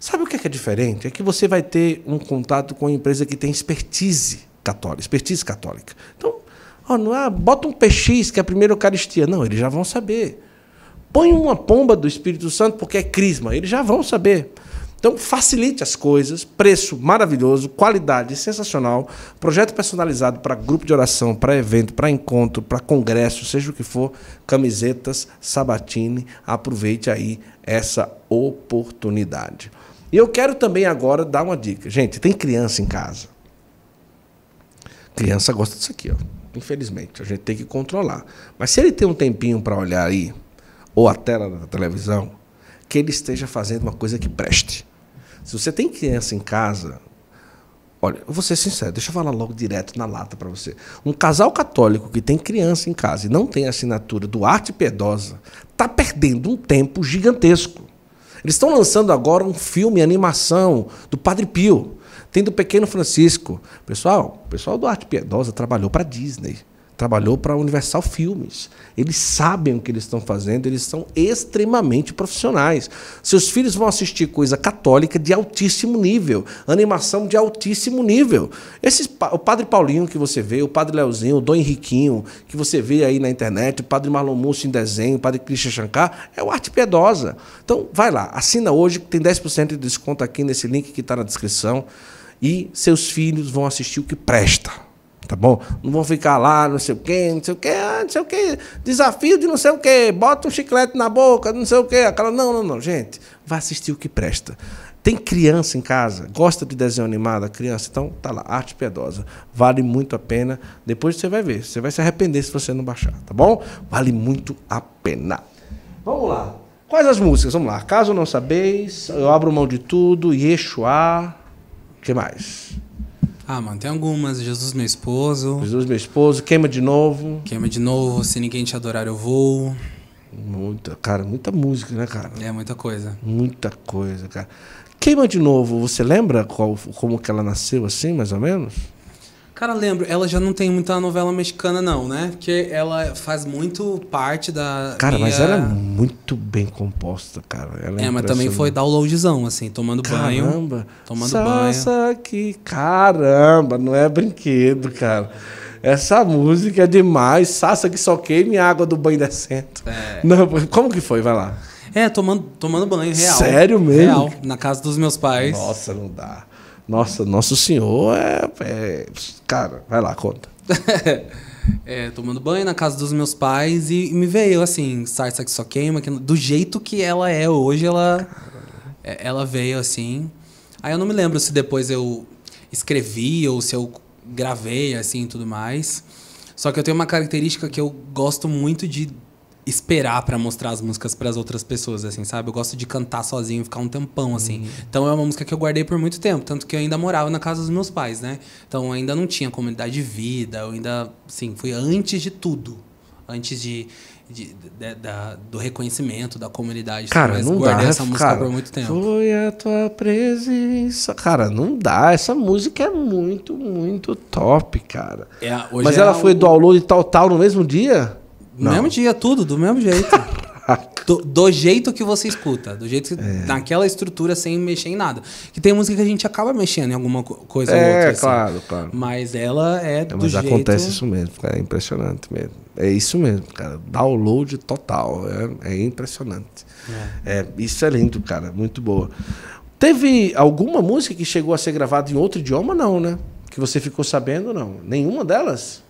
Sabe o que é, que é diferente? É que você vai ter um contato com uma empresa que tem expertise católica, expertise católica. Então, ó, não é, bota um PX, que é a primeira Eucaristia. Não, eles já vão saber. Põe uma pomba do Espírito Santo, porque é crisma, eles já vão saber. Então, facilite as coisas, preço maravilhoso, qualidade sensacional, projeto personalizado para grupo de oração, para evento, para encontro, para congresso, seja o que for, camisetas, sabatine, aproveite aí essa oportunidade. E eu quero também agora dar uma dica. Gente, tem criança em casa. Criança gosta disso aqui, ó. Infelizmente, a gente tem que controlar. Mas se ele tem um tempinho para olhar aí, ou a tela da televisão, que ele esteja fazendo uma coisa que preste. Se você tem criança em casa, olha, eu vou ser sincero, deixa eu falar logo direto na lata para você. Um casal católico que tem criança em casa e não tem assinatura do Arte Piedosa está perdendo um tempo gigantesco. Eles estão lançando agora um filme animação do Padre Pio, tem do Pequeno Francisco. Pessoal, o pessoal do Arte Piedosa trabalhou para Disney trabalhou para a Universal Filmes. Eles sabem o que eles estão fazendo, eles são extremamente profissionais. Seus filhos vão assistir coisa católica de altíssimo nível, animação de altíssimo nível. o Padre Paulinho que você vê, o Padre Leozinho, o Dom Henriquinho, que você vê aí na internet, o Padre Marlon Musso em desenho, o Padre Cristian Chancar é o arte piedosa. Então, vai lá, assina hoje, tem 10% de desconto aqui nesse link que está na descrição e seus filhos vão assistir o que presta tá bom? Não vão ficar lá, não sei o quê, não sei o quê, ah, não sei o quê, desafio de não sei o quê, bota um chiclete na boca, não sei o quê, aquela. Não, não, não, gente, vai assistir o que presta. Tem criança em casa, gosta de desenho animado, criança, então tá lá, arte piedosa. Vale muito a pena. Depois você vai ver, você vai se arrepender se você não baixar, tá bom? Vale muito a pena. Vamos lá. Quais as músicas? Vamos lá. Caso não sabeis, eu abro mão de tudo, Yeshua. O que mais? Ah, mano, tem algumas. Jesus, meu esposo. Jesus, meu esposo. Queima de novo. Queima de novo. Se ninguém te adorar, eu vou. Muita, cara, muita música, né, cara? É, muita coisa. Muita coisa, cara. Queima de novo, você lembra qual, como que ela nasceu assim, mais ou menos? Cara, lembro, ela já não tem muita novela mexicana, não, né? Porque ela faz muito parte da. Cara, minha... mas ela é muito bem composta, cara. Ela é, é mas também foi downloadzão, assim, tomando caramba, banho. Caramba! Tomando Nossa, banho. que caramba! Não é brinquedo, cara. Essa música é demais. Sassa que só queime água do banho decente. É. Não, como que foi? Vai lá. É, tomando, tomando banho, real. Sério mesmo? Real, na casa dos meus pais. Nossa, não dá. Nossa, Nosso Senhor é, é. Cara, vai lá, conta. é, tomando banho na casa dos meus pais e, e me veio assim, sarsa que só queima, que, do jeito que ela é hoje, ela, é, ela veio assim. Aí eu não me lembro se depois eu escrevi ou se eu gravei assim e tudo mais. Só que eu tenho uma característica que eu gosto muito de esperar para mostrar as músicas para as outras pessoas, assim, sabe? Eu gosto de cantar sozinho, ficar um tempão, assim. Uhum. Então é uma música que eu guardei por muito tempo, tanto que eu ainda morava na casa dos meus pais, né? Então ainda não tinha comunidade de vida, eu ainda, assim, fui antes de tudo, antes de, de, de, da, do reconhecimento da comunidade. Cara, não dá. essa música cara, por muito tempo. Foi a tua presença. Cara, não dá. Essa música é muito, muito top, cara. É, mas é ela foi o... download e tal, tal no mesmo dia? No mesmo dia, tudo, do mesmo jeito. do, do, jeito que você escuta, do jeito que, é. naquela estrutura sem mexer em nada. Que tem música que a gente acaba mexendo em alguma coisa é, ou outra. É, assim. claro, claro. Mas ela é, é do mas jeito... Mas acontece isso mesmo, cara, é impressionante mesmo. É isso mesmo, cara, download total, é, é impressionante. É. é. isso é lindo, cara, muito boa. Teve alguma música que chegou a ser gravada em outro idioma? Não, né? Que você ficou sabendo, não. Nenhuma delas?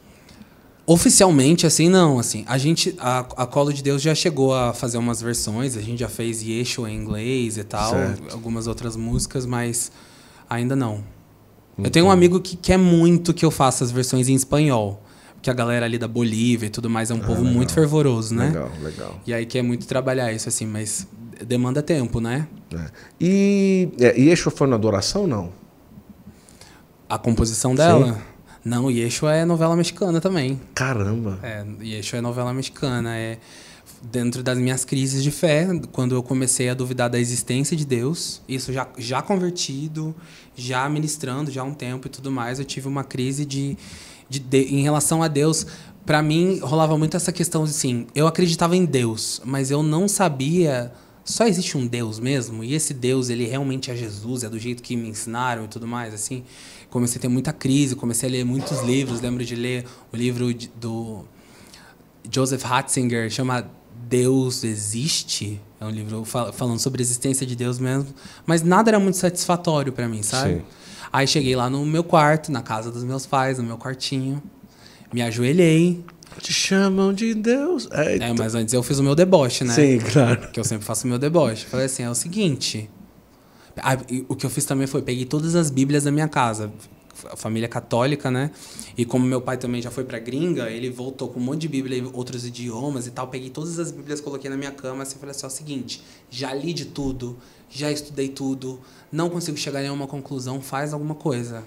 Oficialmente, assim, não. Assim, a gente, a, a Colo de Deus já chegou a fazer umas versões. A gente já fez Yeshua em inglês e tal, certo. algumas outras músicas, mas ainda não. Eu tenho um amigo que quer muito que eu faça as versões em espanhol. Porque a galera ali da Bolívia e tudo mais é um ah, povo legal. muito fervoroso, né? Legal, legal. E aí quer muito trabalhar isso, assim, mas demanda tempo, né? É. E, é, Yeshua foi na adoração, não? A composição dela? Sim. Não, Yeshua é novela mexicana também. Caramba! É, Yeshua é novela mexicana. É dentro das minhas crises de fé, quando eu comecei a duvidar da existência de Deus, isso já, já convertido, já ministrando já há um tempo e tudo mais, eu tive uma crise de, de, de em relação a Deus. Para mim, rolava muito essa questão de assim, eu acreditava em Deus, mas eu não sabia só existe um Deus mesmo, e esse Deus, ele realmente é Jesus, é do jeito que me ensinaram e tudo mais, assim comecei a ter muita crise, comecei a ler muitos livros. Lembro de ler o livro do Joseph Ratzinger, chama Deus Existe. É um livro falando sobre a existência de Deus mesmo. Mas nada era muito satisfatório para mim, sabe? Sim. Aí cheguei lá no meu quarto, na casa dos meus pais, no meu quartinho. Me ajoelhei. Te chamam de Deus. É, é, mas antes eu fiz o meu deboche, né? Sim, claro. Que eu sempre faço o meu deboche. Falei assim: é o seguinte o que eu fiz também foi peguei todas as Bíblias da minha casa, família católica, né? E como meu pai também já foi para gringa, ele voltou com um monte de Bíblia e outros idiomas e tal. Peguei todas as Bíblias, coloquei na minha cama assim, falei assim: ó, seguinte, já li de tudo, já estudei tudo, não consigo chegar a uma conclusão, faz alguma coisa.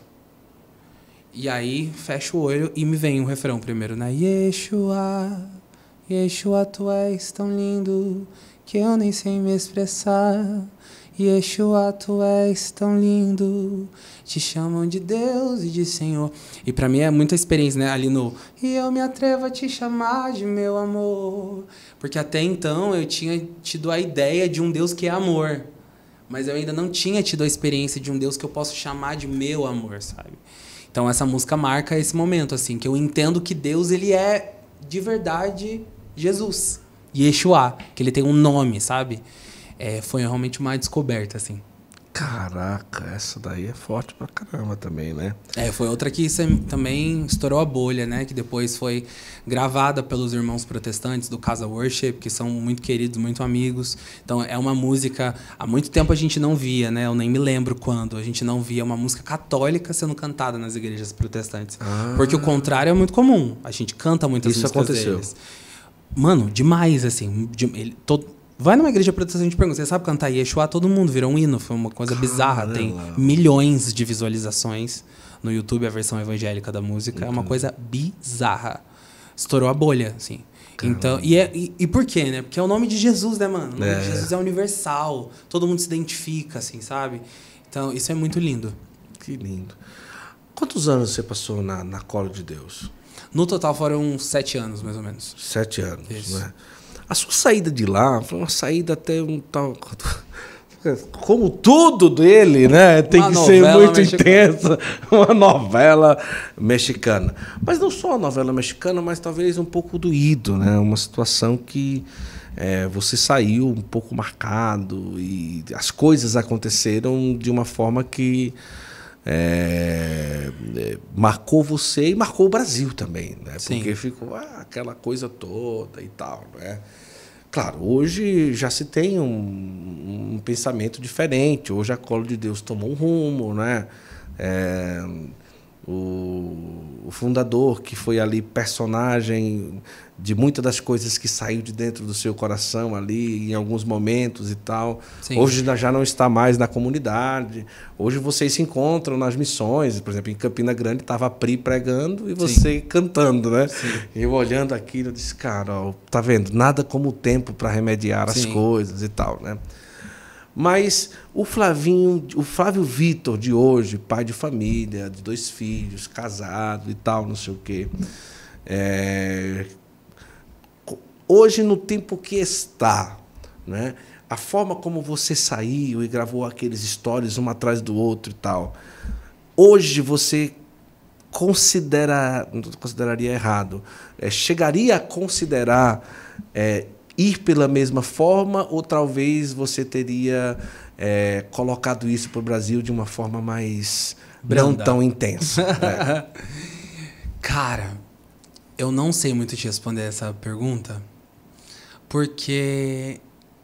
E aí fecho o olho e me vem o um refrão primeiro, né? Yeshua, Yeshua, tu és tão lindo que eu nem sei me expressar. Yeshua, tu és tão lindo. Te chamam de Deus e de Senhor. E para mim é muita experiência, né? Ali no. E eu me atrevo a te chamar de meu amor. Porque até então eu tinha tido a ideia de um Deus que é amor. Mas eu ainda não tinha tido a experiência de um Deus que eu posso chamar de meu amor, sabe? Então essa música marca esse momento, assim, que eu entendo que Deus, ele é de verdade Jesus. Yeshua, que ele tem um nome, sabe? é, foi realmente uma descoberta, assim. Caraca, essa daí é forte pra caramba também, né? É, foi outra que também estourou a bolha, né? Que depois foi gravada pelos irmãos protestantes do Casa Worship, que são muito queridos, muito amigos. Então é uma música. Há muito tempo a gente não via, né? Eu nem me lembro quando. A gente não via uma música católica sendo cantada nas igrejas protestantes. Ah. Porque o contrário é muito comum. A gente canta muitas Isso músicas aconteceu. Deles. Mano, demais, assim. De, ele, todo, Vai numa igreja protestante e pergunta, você sabe cantar Yeshua? Todo mundo virou um hino, foi uma coisa Caramba. bizarra. Tem milhões de visualizações no YouTube, a versão evangélica da música. Entendi. É uma coisa bizarra. Estourou a bolha, assim. Então, e, é, e, e, por quê, né? Porque é o nome de Jesus, né, mano? O nome é. de Jesus é universal. Todo mundo se identifica, assim, sabe? Então, isso é muito lindo. Que lindo. Quantos anos você passou na, na cola de Deus? No total foram sete anos, mais ou menos. Sete anos, isso. né? A sua saída de lá foi uma saída até um tal. Como tudo dele, né? Tem uma que ser muito intensa. Uma novela mexicana. Mas não só a novela mexicana, mas talvez um pouco doído, né? Uma situação que é, você saiu um pouco marcado e as coisas aconteceram de uma forma que é, é, marcou você e marcou o Brasil também, né? Sim. Porque ficou ah, aquela coisa toda e tal, né? Claro, hoje já se tem um, um pensamento diferente, hoje a cola de Deus tomou um rumo, né? É, o, o fundador que foi ali personagem de muitas das coisas que saiu de dentro do seu coração ali em alguns momentos e tal. Sim. Hoje já não está mais na comunidade. Hoje vocês se encontram nas missões, por exemplo, em Campina Grande estava a Pri pregando e você Sim. cantando, né? Sim. E eu olhando aquilo, eu disse, cara, ó, tá vendo? Nada como o tempo para remediar as coisas e tal, né? Mas o Flavinho, o Flávio Vitor de hoje, pai de família, de dois filhos, casado e tal, não sei o quê. É... Hoje, no tempo que está, né? a forma como você saiu e gravou aqueles stories um atrás do outro e tal, hoje você considera, não consideraria errado, é, chegaria a considerar é, ir pela mesma forma ou talvez você teria é, colocado isso para o Brasil de uma forma mais Branda. não tão intensa? Né? Cara, eu não sei muito te responder essa pergunta porque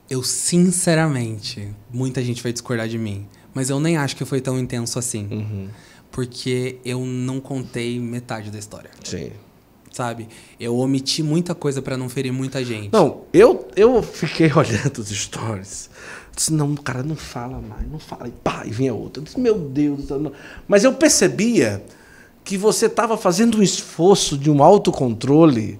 eu sinceramente, muita gente vai discordar de mim, mas eu nem acho que foi tão intenso assim. Uhum. Porque eu não contei metade da história. Sim sabe? Eu omiti muita coisa para não ferir muita gente. Não, eu, eu fiquei olhando os stories. Eu disse, não, o cara não fala mais, não fala. E pá, e vinha outro. Eu disse, meu Deus. Mas eu percebia que você estava fazendo um esforço de um autocontrole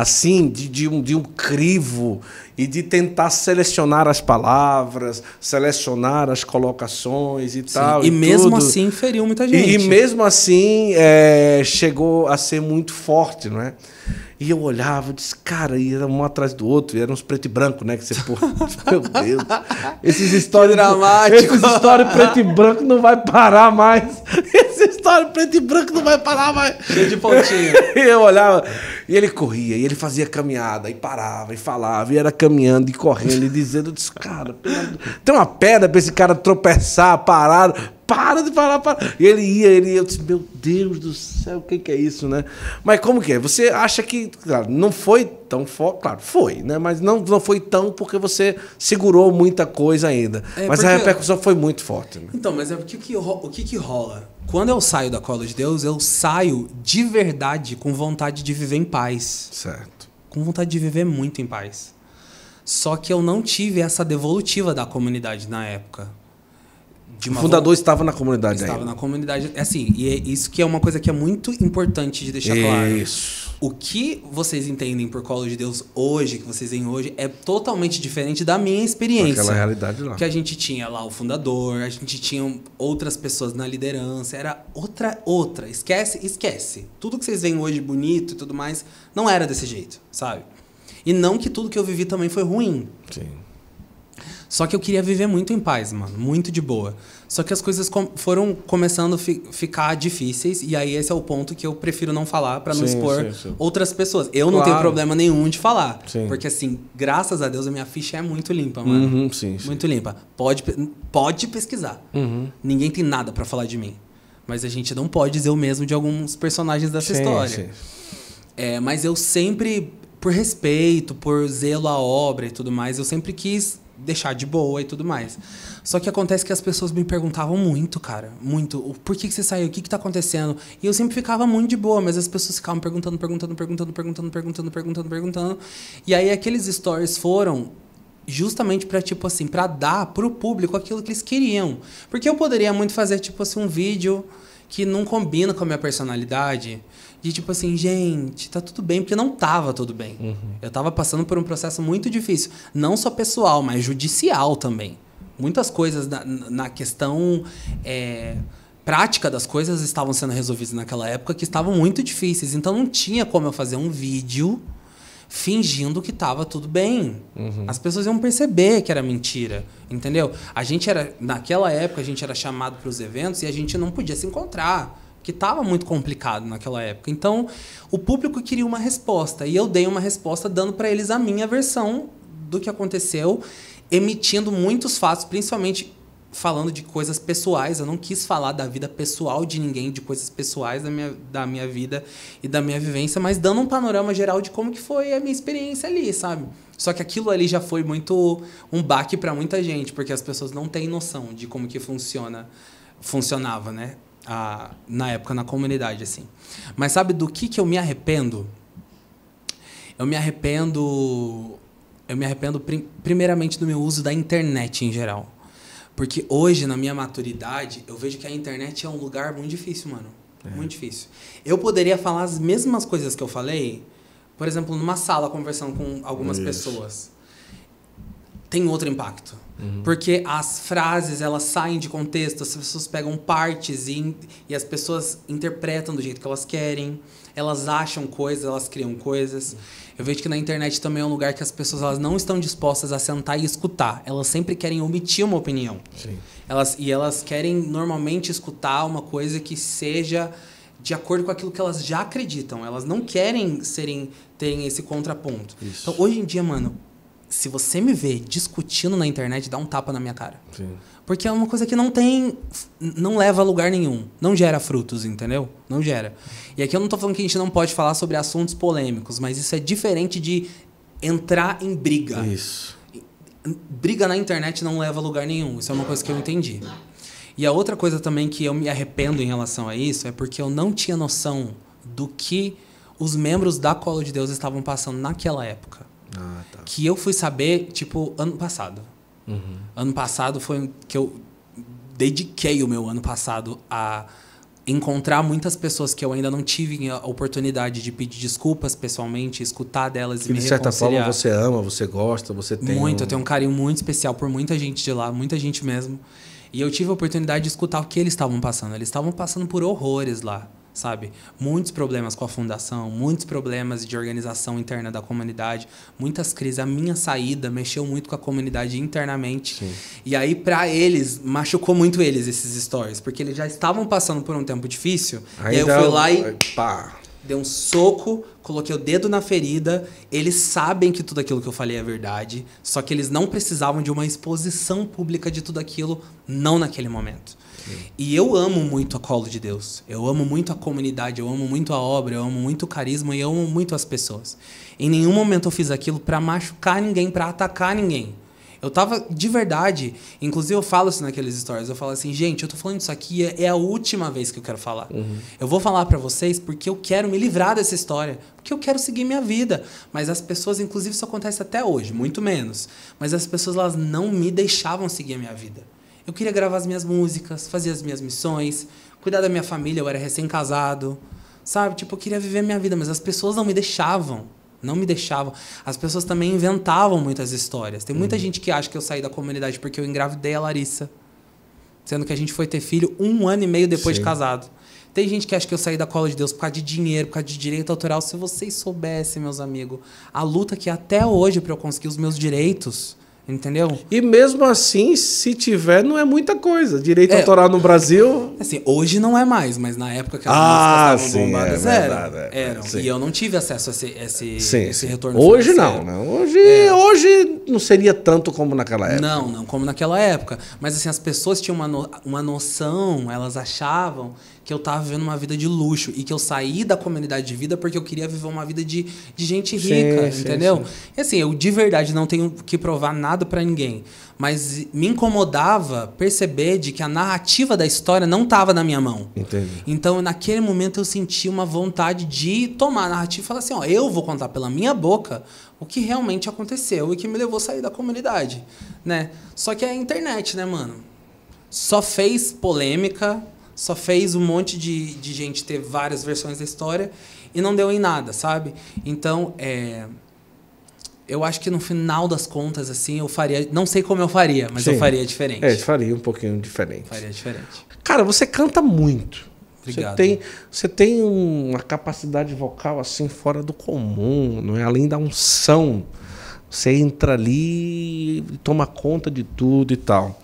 assim, de, de, um, de um crivo e de tentar selecionar as palavras, selecionar as colocações e Sim, tal. E, e mesmo tudo. assim feriu muita gente. E, e mesmo assim é, chegou a ser muito forte, não é? E eu olhava, disse, cara, e era um atrás do outro, e eram uns preto e branco, né? Que você, pô, meu Deus. Esses histórias. Esses histórias preto e branco não vai parar mais. história, preto e branco não vai parar, mais. Cheio de pontinha. eu olhava, e ele corria, e ele fazia caminhada, e parava, e falava, e era caminhando e correndo, e dizendo, cara, tem uma pedra pra esse cara tropeçar, parado para de falar, para. E ele ia, ele ia, eu disse, meu Deus do céu, o que, que é isso, né? Mas como que é? Você acha que, claro, não foi tão forte, claro, foi, né? Mas não, não foi tão porque você segurou muita coisa ainda. É, mas porque... a repercussão foi muito forte. Né? Então, mas é porque o que, o que, que rola? Quando eu saio da Cola de Deus, eu saio de verdade com vontade de viver em paz. Certo. Com vontade de viver muito em paz. Só que eu não tive essa devolutiva da comunidade na época o fundador vo... estava na comunidade estava na comunidade é assim e é isso que é uma coisa que é muito importante de deixar isso. claro isso o que vocês entendem por colo de Deus hoje que vocês veem hoje é totalmente diferente da minha experiência aquela realidade lá que a gente tinha lá o fundador a gente tinha outras pessoas na liderança era outra outra esquece esquece tudo que vocês veem hoje bonito e tudo mais não era desse jeito sabe e não que tudo que eu vivi também foi ruim sim só que eu queria viver muito em paz, mano, muito de boa. Só que as coisas com foram começando a fi ficar difíceis e aí esse é o ponto que eu prefiro não falar para não sim, expor sim, sim. outras pessoas. Eu claro. não tenho problema nenhum de falar, porque assim, graças a Deus a minha ficha é muito limpa, mano. Uhum, muito limpa. Pode, pode pesquisar. Uhum. Ninguém tem nada para falar de mim. Mas a gente não pode dizer o mesmo de alguns personagens dessa história. É, mas eu sempre, por respeito, por zelo à obra e tudo mais, eu sempre quis deixar de boa e tudo mais. Só que acontece que as pessoas me perguntavam muito, cara, muito, por que, que você saiu, o que, que tá acontecendo? E eu sempre ficava muito de boa, mas as pessoas ficavam perguntando, perguntando, perguntando, perguntando, perguntando, perguntando, perguntando. E aí aqueles stories foram justamente para tipo assim, para dar pro público aquilo que eles queriam. Porque eu poderia muito fazer tipo assim um vídeo que não combina com a minha personalidade. De tipo assim, gente, tá tudo bem, porque não tava tudo bem. Uhum. Eu tava passando por um processo muito difícil, não só pessoal, mas judicial também. Muitas coisas na, na questão é, prática das coisas estavam sendo resolvidas naquela época que estavam muito difíceis. Então não tinha como eu fazer um vídeo fingindo que estava tudo bem. Uhum. As pessoas iam perceber que era mentira, entendeu? A gente era naquela época a gente era chamado para os eventos e a gente não podia se encontrar, que estava muito complicado naquela época. Então, o público queria uma resposta e eu dei uma resposta dando para eles a minha versão do que aconteceu, emitindo muitos fatos, principalmente falando de coisas pessoais. Eu não quis falar da vida pessoal de ninguém, de coisas pessoais da minha, da minha vida e da minha vivência, mas dando um panorama geral de como que foi a minha experiência ali, sabe? Só que aquilo ali já foi muito um baque para muita gente, porque as pessoas não têm noção de como que funciona, funcionava, né? A, na época na comunidade assim. Mas sabe do que que eu me arrependo? Eu me arrependo eu me arrependo prim primeiramente do meu uso da internet em geral porque hoje, na minha maturidade, eu vejo que a internet é um lugar muito difícil, mano. É. Muito difícil. Eu poderia falar as mesmas coisas que eu falei, por exemplo, numa sala conversando com algumas Isso. pessoas. Tem outro impacto. Uhum. Porque as frases, elas saem de contexto, as pessoas pegam partes e, e as pessoas interpretam do jeito que elas querem, elas acham coisas, elas criam coisas. Uhum. Eu vejo que na internet também é um lugar que as pessoas elas não estão dispostas a sentar e escutar. Elas sempre querem omitir uma opinião. Sim. Elas, e elas querem normalmente escutar uma coisa que seja de acordo com aquilo que elas já acreditam. Elas não querem serem terem esse contraponto. Isso. Então, hoje em dia, mano, se você me vê discutindo na internet, dá um tapa na minha cara. Sim. Porque é uma coisa que não tem. não leva a lugar nenhum. Não gera frutos, entendeu? Não gera. E aqui eu não estou falando que a gente não pode falar sobre assuntos polêmicos, mas isso é diferente de entrar em briga. Isso. Briga na internet não leva a lugar nenhum. Isso é uma coisa que eu entendi. E a outra coisa também que eu me arrependo em relação a isso é porque eu não tinha noção do que os membros da Cola de Deus estavam passando naquela época. Ah, tá. Que eu fui saber, tipo, ano passado. Uhum. Ano passado foi que eu dediquei o meu ano passado a encontrar muitas pessoas que eu ainda não tive a oportunidade de pedir desculpas pessoalmente, escutar delas que e me de certa reconciliar. forma você ama, você gosta, você tem muito, um... eu tenho um carinho muito especial por muita gente de lá, muita gente mesmo. E eu tive a oportunidade de escutar o que eles estavam passando. Eles estavam passando por horrores lá sabe? Muitos problemas com a fundação, muitos problemas de organização interna da comunidade, muitas crises. A minha saída mexeu muito com a comunidade internamente. Sim. E aí, para eles, machucou muito eles esses stories, porque eles já estavam passando por um tempo difícil. e aí eu fui lá e. É, pá. Dei um soco, coloquei o dedo na ferida. Eles sabem que tudo aquilo que eu falei é verdade, só que eles não precisavam de uma exposição pública de tudo aquilo, não naquele momento. E eu amo muito a Colo de Deus. Eu amo muito a comunidade, eu amo muito a obra, eu amo muito o carisma e eu amo muito as pessoas. Em nenhum momento eu fiz aquilo para machucar ninguém, para atacar ninguém. Eu tava de verdade. Inclusive, eu falo isso naqueles stories. Eu falo assim, gente, eu tô falando isso aqui, é, é a última vez que eu quero falar. Uhum. Eu vou falar para vocês porque eu quero me livrar dessa história. Porque eu quero seguir minha vida. Mas as pessoas, inclusive, isso acontece até hoje, muito menos. Mas as pessoas, elas não me deixavam seguir a minha vida. Eu queria gravar as minhas músicas, fazer as minhas missões, cuidar da minha família, eu era recém-casado, sabe? Tipo, eu queria viver a minha vida, mas as pessoas não me deixavam. Não me deixavam. As pessoas também inventavam muitas histórias. Tem muita uhum. gente que acha que eu saí da comunidade porque eu engravidei a Larissa. Sendo que a gente foi ter filho um ano e meio depois Sim. de casado. Tem gente que acha que eu saí da cola de Deus por causa de dinheiro, por causa de direito autoral. Se vocês soubessem, meus amigos, a luta que até hoje para eu conseguir os meus direitos, Entendeu? E mesmo assim, se tiver, não é muita coisa. Direito é, autoral no Brasil. Assim, hoje não é mais, mas na época que as ah, músicas estavam é bombadas, é, é, eram. Sim. E eu não tive acesso a esse, esse, sim, esse sim. retorno. Hoje não, né? Hoje, é. hoje não seria tanto como naquela época. Não, não como naquela época. Mas assim, as pessoas tinham uma, no, uma noção, elas achavam que eu tava vivendo uma vida de luxo e que eu saí da comunidade de vida porque eu queria viver uma vida de, de gente rica, sim, entendeu? Sim, sim. E assim, eu de verdade não tenho que provar nada para ninguém, mas me incomodava perceber de que a narrativa da história não tava na minha mão. Entendi. Então, naquele momento eu senti uma vontade de tomar a narrativa e falar assim, ó, eu vou contar pela minha boca o que realmente aconteceu e que me levou a sair da comunidade, né? Só que é a internet, né, mano? Só fez polêmica, só fez um monte de, de gente ter várias versões da história e não deu em nada, sabe? Então, é, eu acho que no final das contas, assim, eu faria. Não sei como eu faria, mas Sim. eu faria diferente. É, faria um pouquinho diferente. Faria diferente. Cara, você canta muito. Você tem, você tem uma capacidade vocal assim fora do comum, não é? Além da unção. Você entra ali, e toma conta de tudo e tal.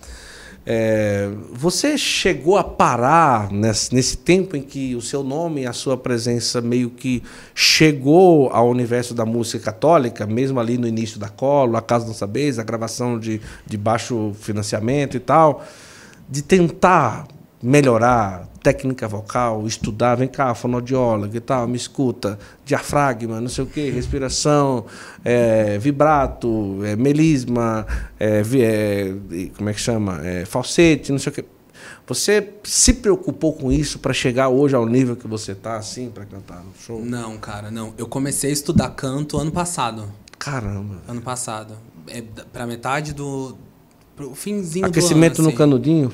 É, você chegou a parar nesse, nesse, tempo em que o seu nome e a sua presença meio que chegou ao universo da música católica, mesmo ali no início da Colo, a Casa Não Sabeis, a gravação de, de baixo financiamento e tal, de tentar melhorar técnica vocal, estudar, vem cá, fonoaudióloga e tal, me escuta, diafragma, não sei o que, respiração, é, vibrato, é, melisma, é, é como é que chama? É, falsete, não sei o que. Você se preocupou com isso para chegar hoje ao nível que você tá, assim, para cantar no show? Não, cara, não. Eu comecei a estudar canto ano passado. Caramba. Ano passado. É pra metade do. Pro finzinho Aquecimento do ano, assim. no canudinho?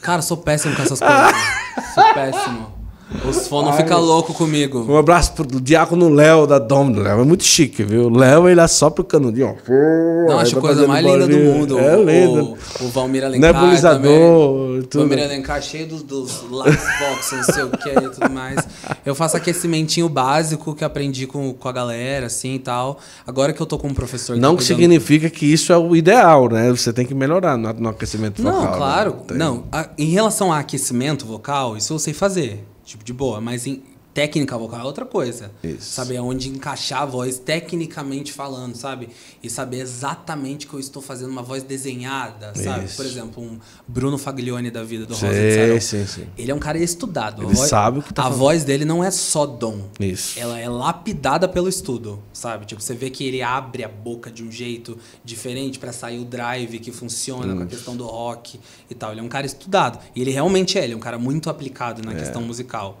Cara, sou péssimo com essas coisas. sou péssimo. Os fãs não ficam loucos comigo. Um abraço pro diácono Léo da Dom. Léo é muito chique, viu? Léo, ele assopra é o canudinho, ó. Não, acho a coisa mais linda do mundo. É linda. O, o Valmir Alencar Nebulizador. Tudo. Valmir Alencar cheio dos, dos box, não sei o que e tudo mais. Eu faço aquecimentinho básico que aprendi com, com a galera, assim e tal. Agora que eu tô com um professor... Não tá que significa que isso é o ideal, né? Você tem que melhorar no, no aquecimento não, vocal. Né? Claro, né? Não, claro. Não, em relação a aquecimento vocal, isso eu sei fazer. Tipo, de boa. Mas em, técnica vocal é outra coisa. Isso. Saber onde encaixar a voz tecnicamente falando, sabe? E saber exatamente que eu estou fazendo uma voz desenhada, sabe? Isso. Por exemplo, um Bruno Faglione da vida do sim, Rosa de Sarão. Sim, sim. Ele é um cara estudado. Ele voz, sabe o que tá A falando. voz dele não é só dom. Isso. Ela é lapidada pelo estudo, sabe? Tipo, você vê que ele abre a boca de um jeito diferente para sair o drive que funciona com a questão do rock e tal. Ele é um cara estudado. E ele realmente é, ele é um cara muito aplicado na é. questão musical.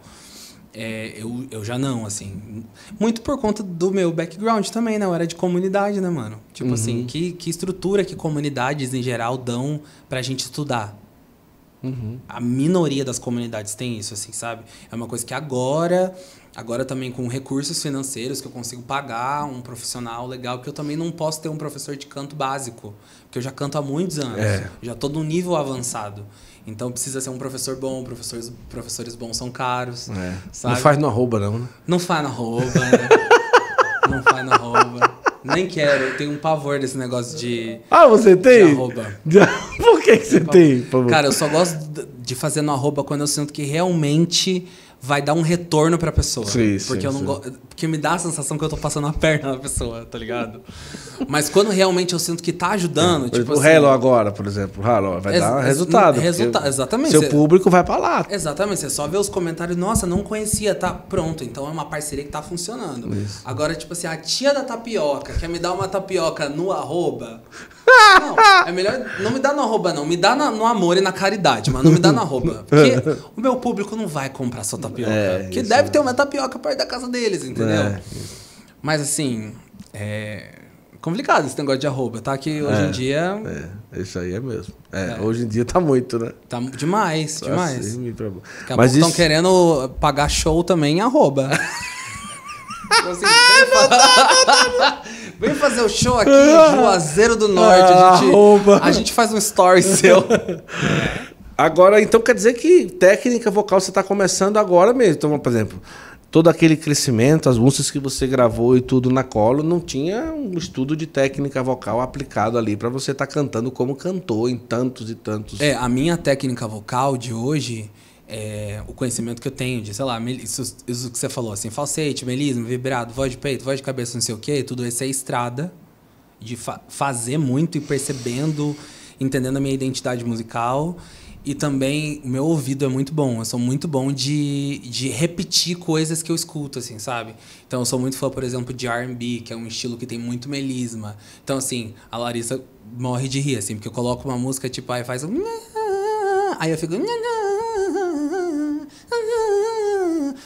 É, eu, eu já não, assim. Muito por conta do meu background também, né? Eu era de comunidade, né, mano? Tipo assim, uhum. assim, que, que estrutura que comunidades em geral dão pra gente estudar? Uhum. A minoria das comunidades tem isso, assim, sabe? É uma coisa que agora, agora também com recursos financeiros que eu consigo pagar um profissional legal, que eu também não posso ter um professor de canto básico, porque eu já canto há muitos anos, é. já tô num nível avançado. Então precisa ser um professor bom, professores, professores bons são caros. É. Não faz no arroba, não, né? Não faz no arroba, né? não faz no arroba. Nem quero, eu tenho um pavor desse negócio de. Ah, você tem? De arroba. Por que, que você tem? Pavor? Cara, eu só gosto de fazer no arroba quando eu sinto que realmente vai dar um retorno pra pessoa. Sim, porque sim, eu não sim. Porque me dá a sensação que eu tô passando a perna na pessoa, tá ligado? Mas quando realmente eu sinto que tá ajudando. É. Tipo o assim, Hello agora, por exemplo. Hello, vai dar resultado. Resulta exatamente. Seu público vai pra lá. Exatamente. Você só vê os comentários, nossa, não conhecia, tá pronto. Então é uma parceria que tá funcionando. Isso. Agora, tipo assim, a tia da tapioca quer me dar uma tapioca no arroba. Não, é melhor não me dá no arroba, não. Me dá no amor e na caridade, mas não me dá no arroba. Porque o meu público não vai comprar sua tapioca tapioca. É, que deve é. ter uma tapioca perto da casa deles, entendeu? É. Mas assim, é complicado esse negócio de arroba, tá? Que hoje em é, dia. É, isso aí é mesmo. É, é, hoje em dia tá muito, né? Tá demais, tá demais. Assim, pra... Mas estão isso... querendo pagar show também em arroba. Tipo assim, vem, fazer o show aqui em Juazeiro do Norte. A ah, gente, a gente faz um story seu. Agora, então quer dizer que técnica vocal você está começando agora mesmo. Então, por exemplo, todo aquele crescimento, as músicas que você gravou e tudo na colo, não tinha um estudo de técnica vocal aplicado ali para você estar tá cantando como cantou em tantos e tantos. É, a minha técnica vocal de hoje. É, o conhecimento que eu tenho de, sei lá, isso, isso que você falou, assim, falsete, melismo, vibrado, voz de peito, voz de cabeça, não sei o quê, tudo isso é estrada de fa fazer muito e percebendo, entendendo a minha identidade musical e também, o meu ouvido é muito bom. Eu sou muito bom de, de repetir coisas que eu escuto, assim, sabe? Então, eu sou muito fã, por exemplo, de R&B, que é um estilo que tem muito melisma. Então, assim, a Larissa morre de rir, assim, porque eu coloco uma música, tipo, aí faz Aí eu fico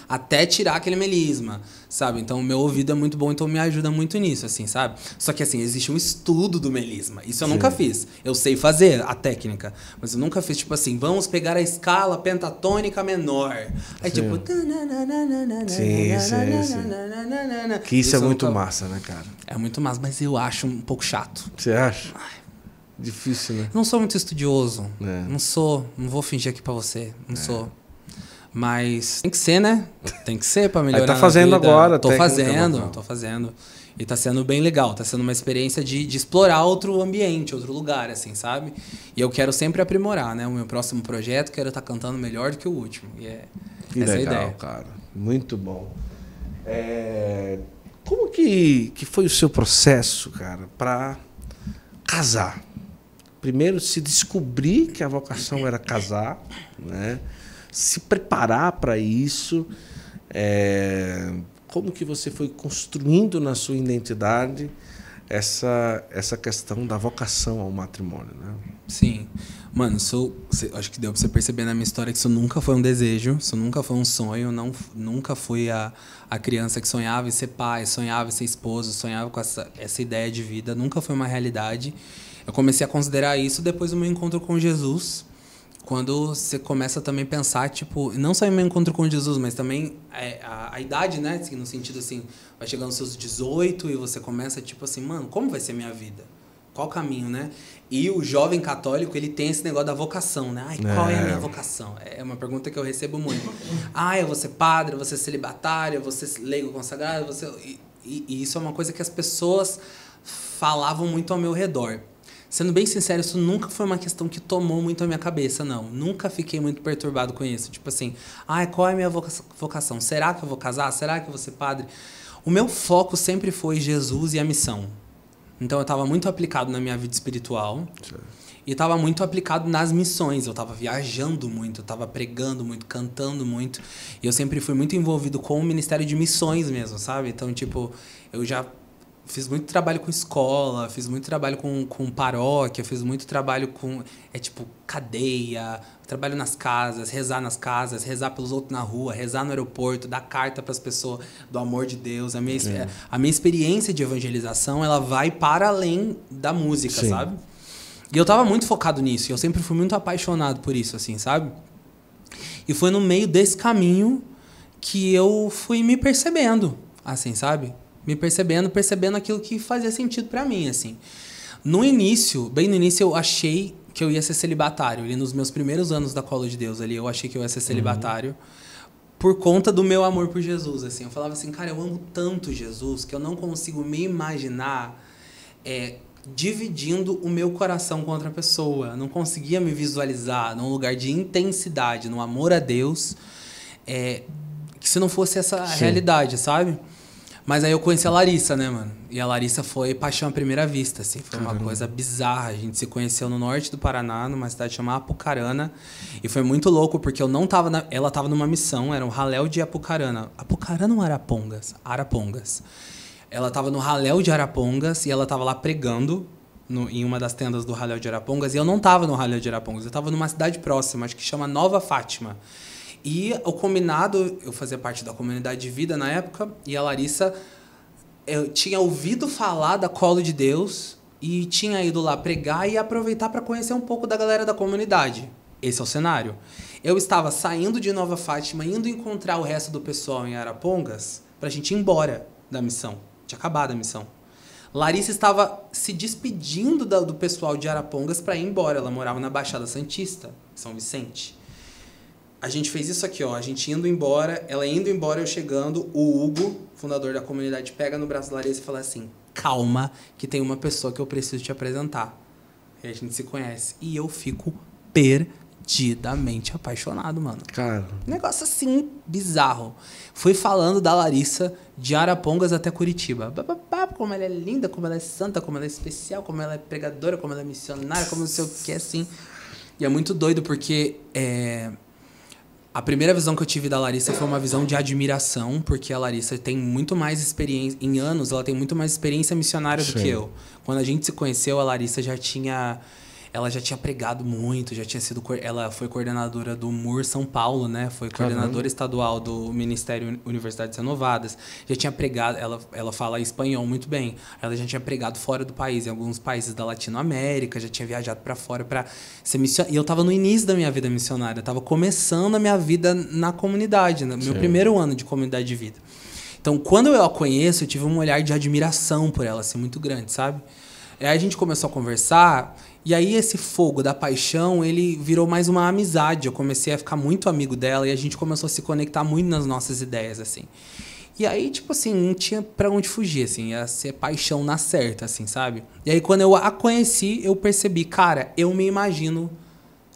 até tirar aquele melisma, sabe? Então o meu ouvido é muito bom, então me ajuda muito nisso, assim, sabe? Só que assim, existe um estudo do melisma. Isso eu Sim. nunca fiz. Eu sei fazer a técnica, mas eu nunca fiz tipo assim, vamos pegar a escala pentatônica menor. Aí Sim. tipo Sim, sim, sim. Que isso, isso é muito nunca... massa, né, cara? É muito massa, mas eu acho um pouco chato. Você acha? Ai, Difícil, né? Não sou muito estudioso. É. Não sou. Não vou fingir aqui para você. Não é. sou. Mas tem que ser, né? Tem que ser para melhorar. Aí tá fazendo agora, Tô fazendo, estou tô fazendo. E tá sendo bem legal, tá sendo uma experiência de, de, explorar outro ambiente, outro lugar, assim, sabe? E eu quero sempre aprimorar, né? O meu próximo projeto, quero estar tá cantando melhor do que o último. E é que essa é legal, a ideia. cara. Muito bom. É... Como que, que foi o seu processo, cara, para casar? Primeiro, se descobrir que a vocação era casar, né? se preparar para isso? É, como que você foi construindo na sua identidade essa, essa questão da vocação ao matrimônio, né? Sim. Mano, sou, acho que deu pra você perceber na minha história que isso nunca foi um desejo, isso nunca foi um sonho, não, nunca fui a, a criança que sonhava em ser pai, sonhava em ser esposo, sonhava com essa, essa ideia de vida, nunca foi uma realidade. Eu comecei a considerar isso depois do meu encontro com Jesus, quando você começa também a pensar, tipo, não só em meu encontro com Jesus, mas também a, é, a, a idade, né? Assim, no sentido assim, vai chegar nos seus 18 e você começa, tipo assim, mano, como vai ser minha vida? Qual o caminho, né? E o jovem católico, ele tem esse negócio da vocação, né? Ai, qual é, é a minha é. vocação? É, é uma pergunta que eu recebo muito. ah, eu vou ser padre, eu vou ser celibatário, eu vou ser leigo consagrado, você e, e, e isso é uma coisa que as pessoas falavam muito ao meu redor. Sendo bem sincero, isso nunca foi uma questão que tomou muito a minha cabeça, não. Nunca fiquei muito perturbado com isso. Tipo assim, ah, qual é a minha vocação? Será que eu vou casar? Será que eu vou ser padre? O meu foco sempre foi Jesus e a missão. Então eu estava muito aplicado na minha vida espiritual. E estava muito aplicado nas missões. Eu estava viajando muito, eu estava pregando muito, cantando muito. E eu sempre fui muito envolvido com o Ministério de Missões mesmo, sabe? Então, tipo, eu já fiz muito trabalho com escola, fiz muito trabalho com, com paróquia, fiz muito trabalho com é tipo cadeia, trabalho nas casas, rezar nas casas, rezar pelos outros na rua, rezar no aeroporto, dar carta para as pessoas do amor de Deus. A minha, é. a minha experiência de evangelização, ela vai para além da música, Sim. sabe? E eu tava muito focado nisso, eu sempre fui muito apaixonado por isso assim, sabe? E foi no meio desse caminho que eu fui me percebendo, assim, sabe? me percebendo, percebendo aquilo que fazia sentido para mim, assim. No início, bem no início, eu achei que eu ia ser celibatário. Ali nos meus primeiros anos da Cola de Deus, ali eu achei que eu ia ser celibatário. Uhum. Por conta do meu amor por Jesus, assim. Eu falava assim, cara, eu amo tanto Jesus que eu não consigo me imaginar é, dividindo o meu coração com outra pessoa. Eu não conseguia me visualizar num lugar de intensidade, no amor a Deus, é, que se não fosse essa Sim. realidade, sabe? Mas aí eu conheci a Larissa, né, mano? E a Larissa foi paixão à primeira vista, assim. Foi Caramba. uma coisa bizarra. A gente se conheceu no norte do Paraná, numa cidade chamada Apucarana. E foi muito louco, porque eu não tava na... Ela tava numa missão, era um raléu de Apucarana. Apucarana ou Arapongas? Arapongas. Ela tava no raléu de Arapongas e ela tava lá pregando. No, em uma das tendas do Raléu de Arapongas, e eu não tava no Raléu de Arapongas, eu tava numa cidade próxima, acho que chama Nova Fátima. E o combinado, eu fazia parte da comunidade de vida na época, e a Larissa eu tinha ouvido falar da Colo de Deus e tinha ido lá pregar e aproveitar para conhecer um pouco da galera da comunidade. Esse é o cenário. Eu estava saindo de Nova Fátima, indo encontrar o resto do pessoal em Arapongas para a gente ir embora da missão. Tinha acabado a missão. Larissa estava se despedindo do pessoal de Arapongas para ir embora. Ela morava na Baixada Santista, São Vicente a gente fez isso aqui, ó. A gente indo embora, ela indo embora, eu chegando, o Hugo, fundador da comunidade, pega no braço da Larissa e fala assim: calma, que tem uma pessoa que eu preciso te apresentar. E a gente se conhece. E eu fico perdidamente apaixonado, mano. Cara. negócio assim, bizarro. Fui falando da Larissa de Arapongas até Curitiba. Como ela é linda, como ela é santa, como ela é especial, como ela é pregadora, como ela é missionária, como não sei o que, assim. E é muito doido porque. É a primeira visão que eu tive da Larissa foi uma visão de admiração, porque a Larissa tem muito mais experiência, em anos, ela tem muito mais experiência missionária Sim. do que eu. Quando a gente se conheceu, a Larissa já tinha ela já tinha pregado muito, já tinha sido. Ela foi coordenadora do MUR São Paulo, né? Foi coordenadora Caramba. estadual do Ministério Universidades Renovadas. Já tinha pregado. Ela, ela fala espanhol muito bem. Ela já tinha pregado fora do país, em alguns países da Latinoamérica, já tinha viajado para fora para ser missionária. E eu tava no início da minha vida missionária, eu tava começando a minha vida na comunidade, no meu primeiro ano de comunidade de vida. Então, quando eu a conheço, eu tive um olhar de admiração por ela, assim, muito grande, sabe? E aí a gente começou a conversar e aí esse fogo da paixão, ele virou mais uma amizade. Eu comecei a ficar muito amigo dela e a gente começou a se conectar muito nas nossas ideias, assim. E aí, tipo assim, não tinha pra onde fugir, assim. Ia ser paixão na certa, assim, sabe? E aí, quando eu a conheci, eu percebi, cara, eu me imagino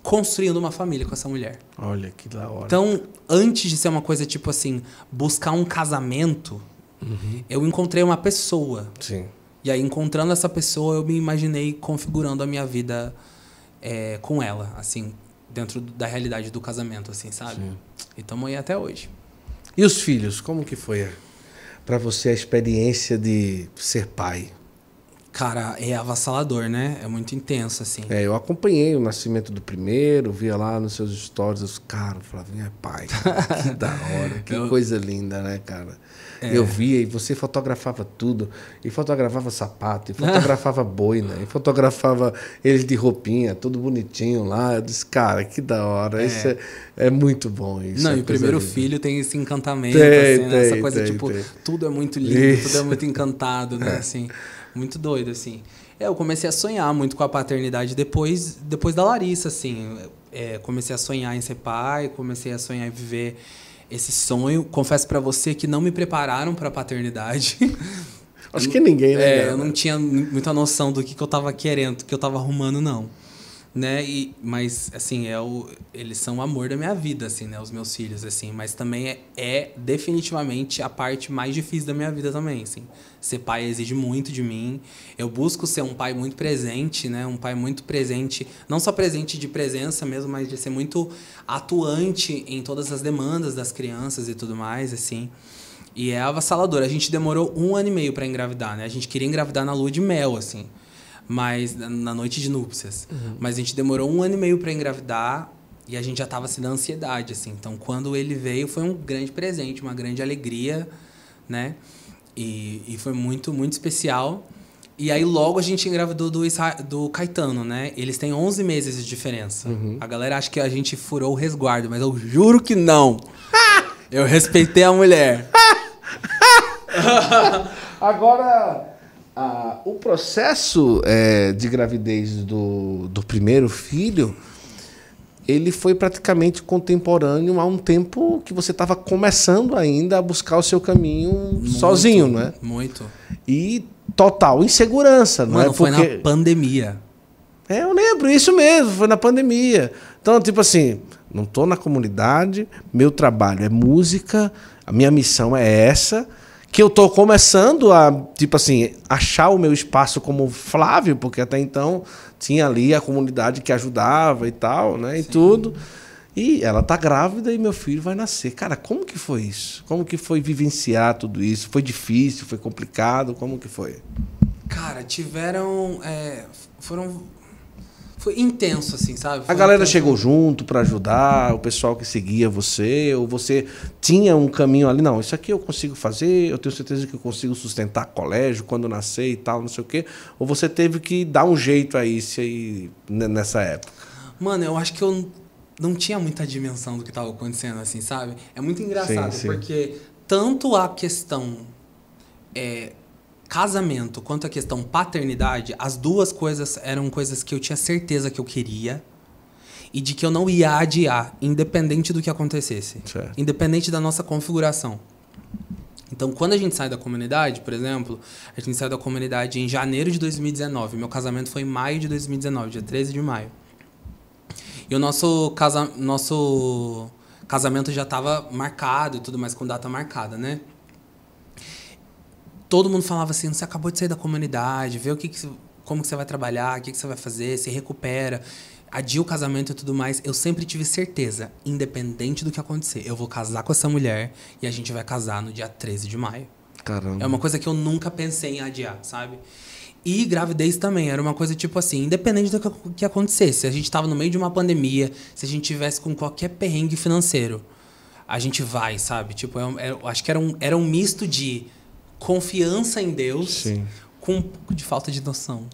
construindo uma família com essa mulher. Olha, que da hora. Então, antes de ser uma coisa, tipo assim, buscar um casamento, uhum. eu encontrei uma pessoa. Sim. E aí, encontrando essa pessoa, eu me imaginei configurando a minha vida é, com ela, assim, dentro da realidade do casamento, assim, sabe? Sim. E estamos aí até hoje. E os filhos, como que foi para você a experiência de ser pai? Cara, é avassalador, né? É muito intenso, assim. É, eu acompanhei o nascimento do primeiro, via lá nos seus stories, os caras falavam, é pai, que da hora, que eu... coisa linda, né, cara? É. Eu via e você fotografava tudo. E fotografava sapato, e fotografava boina, e fotografava eles de roupinha, tudo bonitinho lá. Eu disse, cara, que da hora. É. Isso é, é muito bom. Isso Não, é e o primeiro linda. filho tem esse encantamento, tem, assim, né? essa coisa tem, tipo, tudo é muito lindo, isso. tudo é muito encantado, né? É. Assim, muito doido, assim. É, eu comecei a sonhar muito com a paternidade depois, depois da Larissa, assim. É, comecei a sonhar em ser pai, comecei a sonhar em viver esse sonho. Confesso para você que não me prepararam para a paternidade. Acho que ninguém, né? É, eu não tinha muita noção do que, que eu estava querendo, do que eu estava arrumando, não né? E, mas, assim, é o, eles são o amor da minha vida, assim, né? Os meus filhos, assim. Mas também é, é definitivamente a parte mais difícil da minha vida também, assim. Ser pai exige muito de mim. Eu busco ser um pai muito presente, né? Um pai muito presente, não só presente de presença mesmo, mas de ser muito atuante em todas as demandas das crianças e tudo mais, assim. E é avassalador. A gente demorou um ano e meio para engravidar, né? A gente queria engravidar na lua de mel, assim mas na noite de núpcias. Uhum. Mas a gente demorou um ano e meio para engravidar e a gente já estava se assim, na ansiedade, assim. Então, quando ele veio, foi um grande presente, uma grande alegria, né? E, e foi muito, muito especial. E aí, logo a gente engravidou do, do Caetano, né? Eles têm 11 meses de diferença. Uhum. A galera acha que a gente furou o resguardo, mas eu juro que não. eu respeitei a mulher. Agora, o processo é, de gravidez do, do primeiro filho ele foi praticamente contemporâneo a um tempo que você estava começando ainda a buscar o seu caminho muito, sozinho, né? Muito. E total insegurança, Mano, não é? Porque... foi na pandemia. É, eu lembro, isso mesmo, foi na pandemia. Então, tipo assim, não estou na comunidade, meu trabalho é música, a minha missão é essa que eu tô começando a, tipo assim, achar o meu espaço como Flávio, porque até então tinha ali a comunidade que ajudava e tal, né? E tudo. E ela tá grávida e meu filho vai nascer. Cara, como que foi isso? Como que foi vivenciar tudo isso? Foi difícil? Foi complicado? Como que foi? Cara, tiveram. É, foram foi intenso, assim, sabe? Foi a galera intenso. chegou junto para ajudar, o pessoal que seguia você, ou você tinha um caminho ali, não, isso aqui eu consigo fazer, eu tenho certeza que eu consigo sustentar colégio quando nascer e tal, não sei o quê. Ou você teve que dar um jeito a isso aí né, nessa época? Mano, eu acho que eu não tinha muita dimensão do que estava acontecendo, assim, sabe? É muito engraçado, sim, sim. porque tanto a questão. É, casamento quanto à questão paternidade, as duas coisas eram coisas que eu tinha certeza que eu queria e de que eu não ia adiar, independente do que acontecesse, certo. independente da nossa configuração. Então, quando a gente sai da comunidade, por exemplo, a gente sai da comunidade em janeiro de 2019. Meu casamento foi em maio de 2019, dia 13 de maio. E o nosso, casa, nosso casamento já estava marcado e tudo mais, com data marcada, né? todo mundo falava assim, você acabou de sair da comunidade, vê o que, que como que você vai trabalhar, o que, que você vai fazer, se recupera, adia o casamento e tudo mais. Eu sempre tive certeza, independente do que acontecer, eu vou casar com essa mulher e a gente vai casar no dia 13 de maio. Caramba. É uma coisa que eu nunca pensei em adiar, sabe? E gravidez também, era uma coisa tipo assim, independente do que, que acontecesse, se a gente tava no meio de uma pandemia, se a gente tivesse com qualquer perrengue financeiro, a gente vai, sabe? Tipo, eu, é é, eu acho que era um, era um misto de confiança em Deus Sim. com um pouco de falta de noção.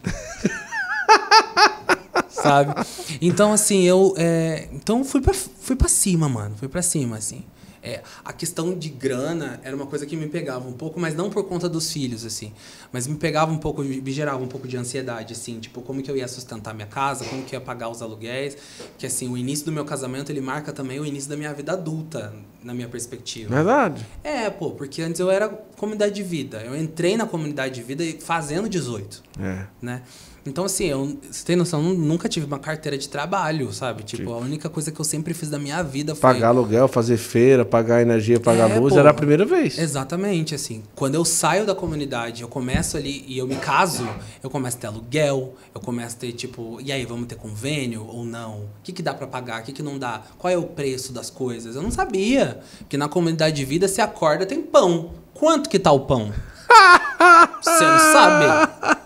Sabe? Então, assim, eu. É, então fui pra, fui pra cima, mano. Fui pra cima, assim. É, a questão de grana era uma coisa que me pegava um pouco, mas não por conta dos filhos, assim. Mas me pegava um pouco, me gerava um pouco de ansiedade, assim. Tipo, como que eu ia sustentar minha casa, como que eu ia pagar os aluguéis. que assim, o início do meu casamento, ele marca também o início da minha vida adulta, na minha perspectiva. Verdade. É, pô, porque antes eu era comunidade de vida. Eu entrei na comunidade de vida fazendo 18, é. né? Então, assim, eu, você tem noção, eu nunca tive uma carteira de trabalho, sabe? Tipo, a única coisa que eu sempre fiz da minha vida foi. Pagar aluguel, fazer feira, pagar energia, pagar é, luz, pô, era a primeira vez. Exatamente, assim. Quando eu saio da comunidade, eu começo ali e eu me caso, eu começo a ter aluguel, eu começo a ter, tipo, e aí, vamos ter convênio ou não? O que, que dá para pagar? O que, que não dá? Qual é o preço das coisas? Eu não sabia. que na comunidade de vida, se acorda, tem pão. Quanto que tá o pão? Você não sabe?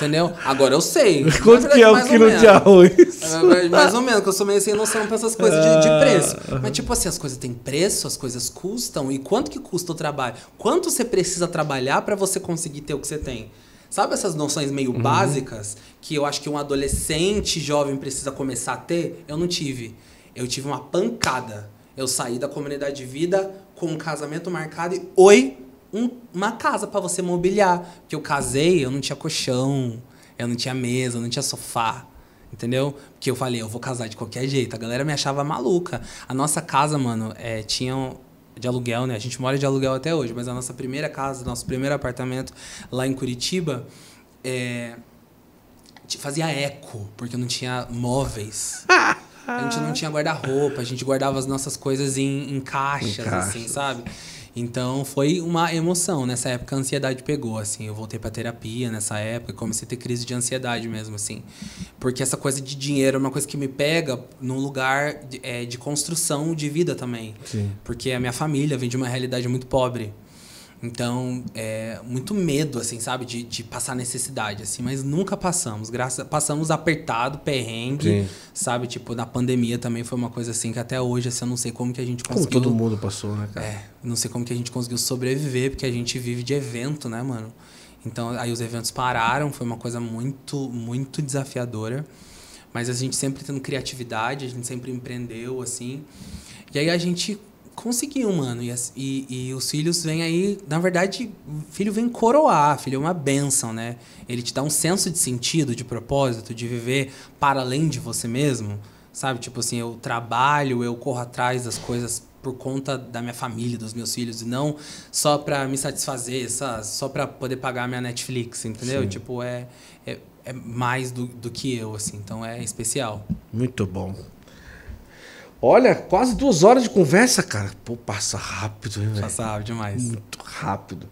Entendeu? Agora eu sei. Quanto que é o quilo de arroz? É, mais ou menos, que eu sou meio sem noção pra essas coisas de, de, ah. preço. Mas, tipo assim, as coisas têm preço, as coisas custam. E quanto que custa o trabalho? Quanto você precisa trabalhar para você conseguir ter o que você tem? Sabe essas noções meio uhum. básicas que eu acho que um adolescente jovem precisa começar a ter? Eu não tive. Eu tive uma pancada. Eu saí da comunidade de vida com um casamento marcado e oi, um, uma casa para você mobiliar. Porque eu casei, eu não tinha colchão, eu não tinha mesa, eu não tinha sofá. Entendeu? Porque eu falei, eu vou casar de qualquer jeito. A galera me achava maluca. A nossa casa, mano, é, tinha de aluguel, né? A gente mora de aluguel até hoje, mas a nossa primeira casa, nosso primeiro apartamento lá em Curitiba, é, fazia eco, porque não tinha móveis. A gente não tinha guarda-roupa, a gente guardava as nossas coisas em, em caixas, em assim, caixas. assim, sabe? Então foi uma emoção. Nessa época a ansiedade pegou, assim. Eu voltei pra terapia nessa época, comecei a ter crise de ansiedade mesmo, assim. Porque essa coisa de dinheiro é uma coisa que me pega num lugar de, é, de construção de vida também. Sim. Porque a minha família vem de uma realidade muito pobre. Então, é muito medo, assim, sabe? De, de passar necessidade, assim. Mas nunca passamos. Graças, passamos apertado, perrengue, Sim. sabe? Tipo, na pandemia também foi uma coisa assim que até hoje, assim, eu não sei como que a gente conseguiu... Como todo mundo passou, né, cara? É, não sei como que a gente conseguiu sobreviver, porque a gente vive de evento, né, mano? Então, aí os eventos pararam, foi uma coisa muito, muito desafiadora. Mas a gente sempre tendo criatividade, a gente sempre empreendeu, assim. E aí a gente conseguiu, mano. E, e, e, os filhos vêm aí. Na verdade, filho vem coroar, filho é uma bênção, né? Ele te dá um senso de sentido, de propósito, de viver para além de você mesmo. Sabe? Tipo assim, eu trabalho, eu corro atrás das coisas por conta da minha família, dos meus filhos, e não só para me satisfazer, só, só para poder pagar minha Netflix, entendeu? Sim. Tipo, é, é, é mais do, do que eu, assim. Então é especial. Muito bom. Olha, quase duas horas de conversa, cara. Pô, passa rápido, hein, velho? Passa rápido demais. Muito rápido. Deixa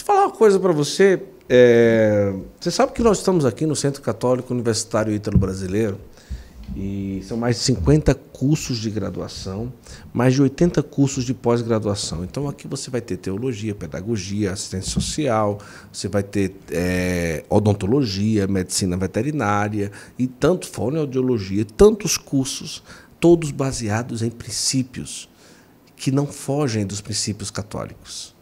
eu falar uma coisa para você. É... Você sabe que nós estamos aqui no Centro Católico Universitário Ítalo Brasileiro e são mais de 50 cursos de graduação, mais de 80 cursos de pós-graduação. Então aqui você vai ter teologia, pedagogia, assistência social, você vai ter é, odontologia, medicina veterinária e tanto fonoaudiologia, tantos cursos todos baseados em princípios que não fogem dos princípios católicos.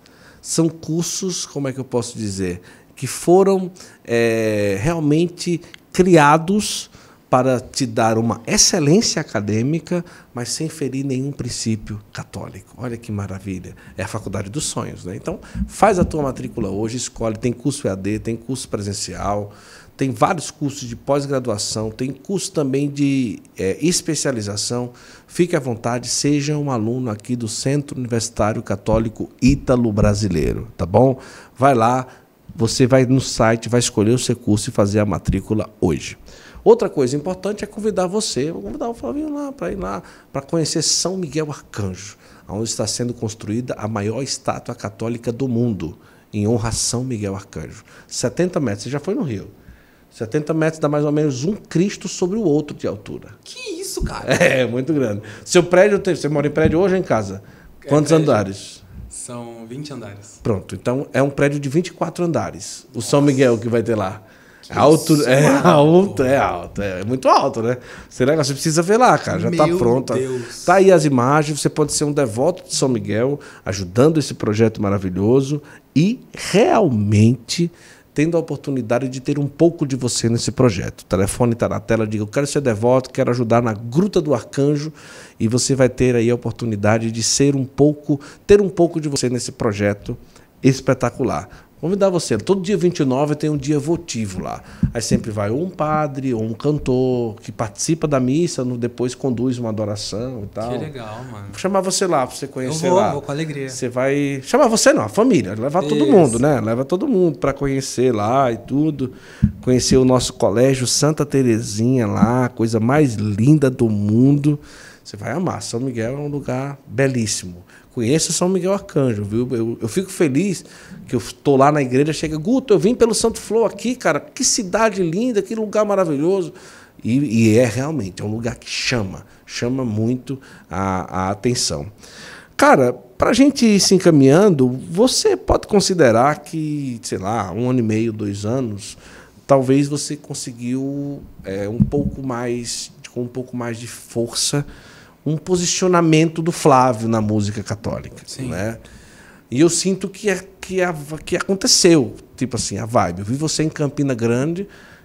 São cursos, como é que eu posso dizer, que foram é, realmente criados para te dar uma excelência acadêmica, mas sem ferir nenhum princípio católico. Olha que maravilha. É a faculdade dos sonhos, né? Então, faz a tua matrícula hoje, escolhe, tem curso EAD, tem curso presencial, tem vários cursos de pós-graduação, tem curso também de é, especialização. Fique à vontade, seja um aluno aqui do Centro Universitário Católico Ítalo Brasileiro, tá bom? Vai lá, você vai no site, vai escolher o seu curso e fazer a matrícula hoje. Outra coisa importante é convidar você, vou convidar o Flavinho lá para ir lá para conhecer São Miguel Arcanjo, onde está sendo construída a maior estátua católica do mundo, em honra a São Miguel Arcanjo. 70 metros, você já foi no Rio. 70 metros dá mais ou menos um Cristo sobre o outro de altura. Que isso, cara? É, muito grande. Seu prédio, tem, você mora em prédio hoje ou em casa? É Quantos andares? São 20 andares. Pronto, então é um prédio de 24 andares. Nossa. O São Miguel que vai ter lá. Que é alto, é alto, é alto, é muito alto, né? Será que você precisa ver lá, cara? Já está pronta. Deus. Tá aí as imagens, você pode ser um devoto de São Miguel, ajudando esse projeto maravilhoso e realmente tendo a oportunidade de ter um pouco de você nesse projeto. O telefone está na tela, diga, eu quero ser devoto, quero ajudar na Gruta do Arcanjo, e você vai ter aí a oportunidade de ser um pouco, ter um pouco de você nesse projeto espetacular convidar dar você. Todo dia 29 tem um dia votivo lá. Aí sempre vai um padre ou um cantor que participa da missa, no, depois conduz uma adoração e tal. Que legal, mano. Vou chamar você lá pra você conhecer eu vou, lá. Vou com alegria. Você vai. Chamar você não, a família. Levar Isso. todo mundo, né? Leva todo mundo para conhecer lá e tudo. Conhecer o nosso colégio Santa Terezinha lá, coisa mais linda do mundo. Você vai amar. São Miguel é um lugar belíssimo conheço São Miguel Arcanjo, viu? Eu, eu fico feliz que eu estou lá na igreja, chega, Guto, eu vim pelo Santo Flor aqui, cara, que cidade linda, que lugar maravilhoso. E, e é realmente, é um lugar que chama, chama muito a, a atenção. Cara, para a gente ir se encaminhando, você pode considerar que, sei lá, um ano e meio, dois anos, talvez você conseguiu é, um pouco mais, com um pouco mais de força, um posicionamento do Flávio na música católica. Sim. Né? E eu sinto que, é, que, é, que aconteceu, tipo assim, a vibe. Eu vi você em Campina Grande,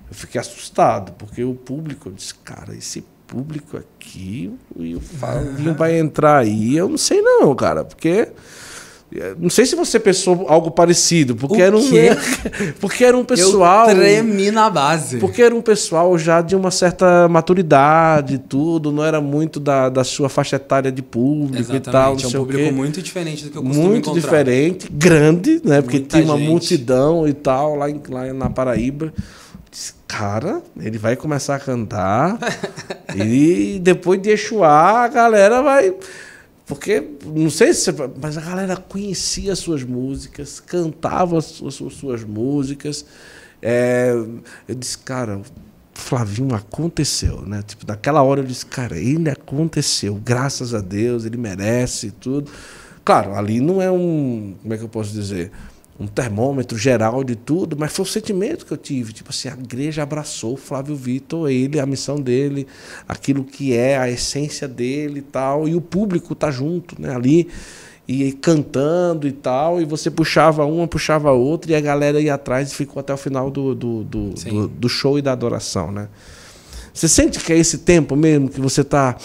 eu fiquei assustado, porque o público, eu disse, cara, esse público aqui, e o Flávio vai entrar aí, eu não sei não, cara, porque é, não sei se você pensou algo parecido, porque o era um. Quê? Porque era um pessoal. Eu tremi na base. Porque era um pessoal já de uma certa maturidade e tudo, não era muito da, da sua faixa etária de público Exatamente, e tal. Não é um sei público o quê. muito diferente do que eu costumo Muito encontrar. diferente, grande, né? Porque Muita tinha uma gente. multidão e tal lá, em, lá na Paraíba cara, ele vai começar a cantar e depois de Exuar, a galera vai porque, não sei se. Mas a galera conhecia suas músicas, cantava suas, suas músicas. É, eu disse, cara, Flavinho aconteceu, né? Tipo, naquela hora eu disse, cara, ele aconteceu, graças a Deus, ele merece tudo. Claro, ali não é um. Como é que eu posso dizer? um termômetro geral de tudo, mas foi o sentimento que eu tive. Tipo assim, a igreja abraçou Flávio Vitor, ele, a missão dele, aquilo que é, a essência dele e tal, e o público tá junto, né, ali, e, e cantando e tal, e você puxava uma, puxava outra, e a galera ia atrás e ficou até o final do, do, do, do, do show e da adoração, né? Você sente que é esse tempo mesmo que você tá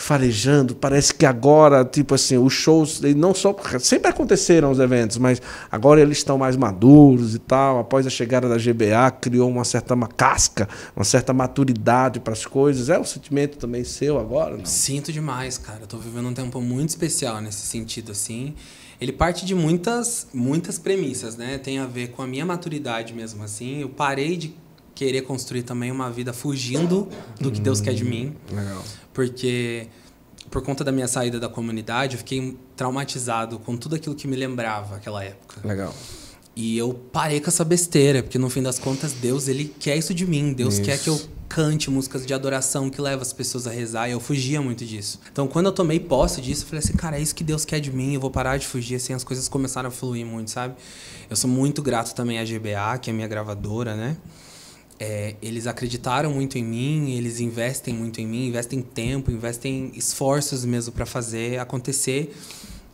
farejando. Parece que agora, tipo assim, os shows, não só. Sempre aconteceram os eventos, mas agora eles estão mais maduros e tal. Após a chegada da GBA, criou uma certa uma casca, uma certa maturidade para as coisas. É um sentimento também seu agora? Não? Sinto demais, cara. Estou vivendo um tempo muito especial nesse sentido, assim. Ele parte de muitas, muitas premissas, né? Tem a ver com a minha maturidade mesmo, assim. Eu parei de querer construir também uma vida fugindo do que Deus quer de hum, mim. Legal. Porque por conta da minha saída da comunidade, eu fiquei traumatizado com tudo aquilo que me lembrava aquela época. Legal. E eu parei com essa besteira, porque no fim das contas, Deus, ele quer isso de mim. Deus isso. quer que eu cante músicas de adoração que leva as pessoas a rezar. E eu fugia muito disso. Então, quando eu tomei posse disso, eu falei assim, cara, é isso que Deus quer de mim. Eu vou parar de fugir. Assim, as coisas começaram a fluir muito, sabe? Eu sou muito grato também à GBA, que é minha gravadora, né? é, eles acreditaram muito em mim, eles investem muito em mim, investem tempo, investem esforços mesmo para fazer acontecer.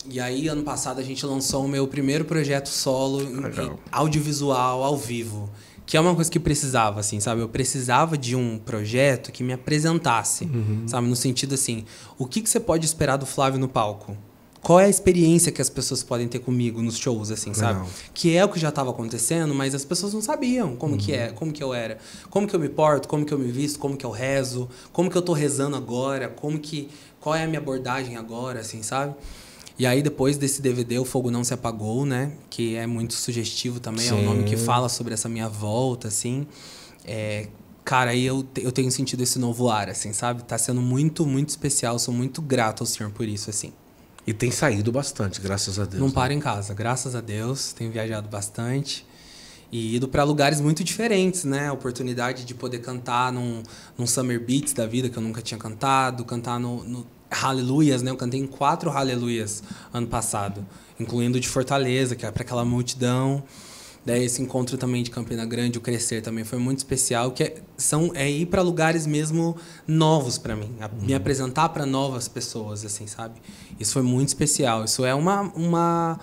E aí, ano passado, a gente lançou o meu primeiro projeto solo em, em audiovisual, ao vivo. Que é uma coisa que precisava, assim, sabe? Eu precisava de um projeto que me apresentasse, uhum. sabe? No sentido assim, o que, que você pode esperar do Flávio no palco? qual é a experiência que as pessoas podem ter comigo nos shows, assim, sabe? Que é o que já estava acontecendo, mas as pessoas não sabiam como uhum. que é, como que eu era, como que eu me porto, como que eu me visto, como que eu rezo, como que eu tô rezando agora, como que qual é a minha abordagem agora, assim, sabe? E aí depois desse DVD, o fogo não se apagou, né? Que é muito sugestivo também, Sim. é o um nome que fala sobre essa minha volta, assim. É, cara, aí eu, eu tenho sentido esse novo ar, assim, sabe? Tá sendo muito, muito especial. Sou muito grato ao senhor por isso, assim. E tem saído bastante, graças a Deus. Não né? paro em casa, graças a Deus. Tenho viajado bastante e ido para lugares muito diferentes, né? A oportunidade de poder cantar num, num Summer Beats da vida que eu nunca tinha cantado, cantar no, no Hallelujahs, né? Eu cantei em quatro Hallelujahs ano passado, incluindo de Fortaleza, que é para aquela multidão. Daí esse encontro também de Campina Grande, o Crescer também foi muito especial, que é, são, é ir para lugares mesmo novos para mim, a, me uhum. apresentar para novas pessoas, assim, sabe? Isso foi muito especial. Isso é uma, uma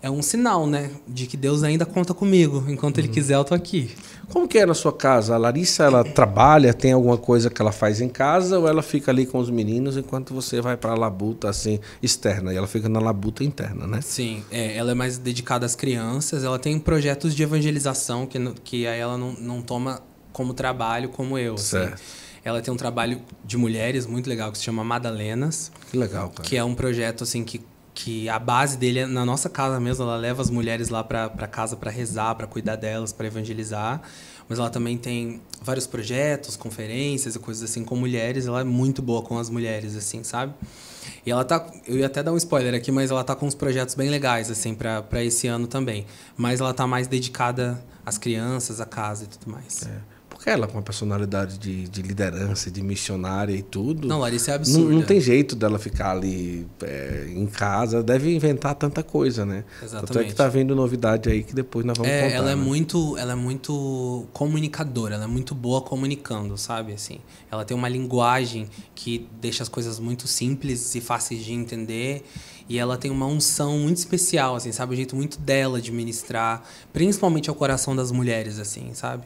é um sinal, né, de que Deus ainda conta comigo. Enquanto uhum. ele quiser, eu tô aqui. Como que é na sua casa? A Larissa, ela trabalha, tem alguma coisa que ela faz em casa ou ela fica ali com os meninos enquanto você vai para a labuta assim externa e ela fica na labuta interna, né? Sim, é, ela é mais dedicada às crianças, ela tem projetos de evangelização que que aí ela não, não toma como trabalho como eu, assim. certo. Assim. Ela tem um trabalho de mulheres muito legal que se chama Madalenas. Que legal, cara. Que é um projeto assim que que a base dele é na nossa casa mesmo, ela leva as mulheres lá para casa para rezar, para cuidar delas, para evangelizar. Mas ela também tem vários projetos, conferências e coisas assim com mulheres. Ela é muito boa com as mulheres, assim, sabe? E ela tá, eu ia até dar um spoiler aqui, mas ela tá com uns projetos bem legais assim para esse ano também. Mas ela tá mais dedicada às crianças, à casa e tudo mais. É. Porque ela com uma personalidade de, de liderança, de missionária e tudo. Não, Larissa é absurda. Não, não tem jeito dela ficar ali é, em casa. Deve inventar tanta coisa, né? Exatamente. Tanto é que tá vendo novidade aí que depois nós vamos é, contar, Ela é né? muito, ela é muito comunicadora. Ela é muito boa comunicando, sabe? Assim, ela tem uma linguagem que deixa as coisas muito simples e fáceis de entender. E ela tem uma unção muito especial, assim, sabe? O jeito muito dela de ministrar, principalmente ao coração das mulheres, assim, sabe?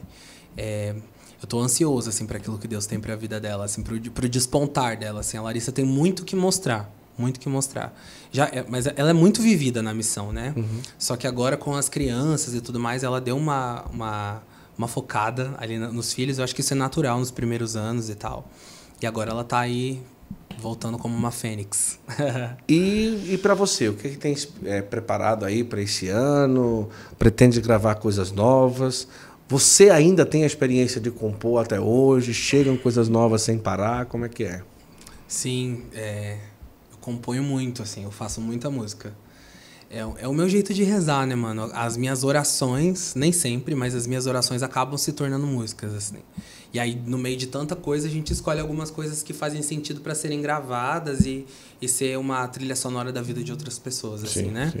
É, eu estou ansioso, assim, para aquilo que Deus tem para a vida dela, assim, para o despontar dela, assim. A Larissa tem muito que mostrar, muito que mostrar. Já, é, mas ela é muito vivida na missão, né? Uhum. Só que agora com as crianças e tudo mais, ela deu uma, uma, uma focada ali na, nos filhos. Eu acho que isso é natural nos primeiros anos e tal. E agora ela está aí voltando como uma fênix. e e para você, o que, que tem é, preparado aí para esse ano? Pretende gravar coisas novas? Você ainda tem a experiência de compor até hoje? Chegam coisas novas sem parar? Como é que é? Sim, é, eu componho muito, assim, eu faço muita música. É, é, o meu jeito de rezar, né, mano? As minhas orações, nem sempre, mas as minhas orações acabam se tornando músicas, assim. E aí, no meio de tanta coisa, a gente escolhe algumas coisas que fazem sentido para serem gravadas e, e ser uma trilha sonora da vida de outras pessoas, assim, sim, né? Sim.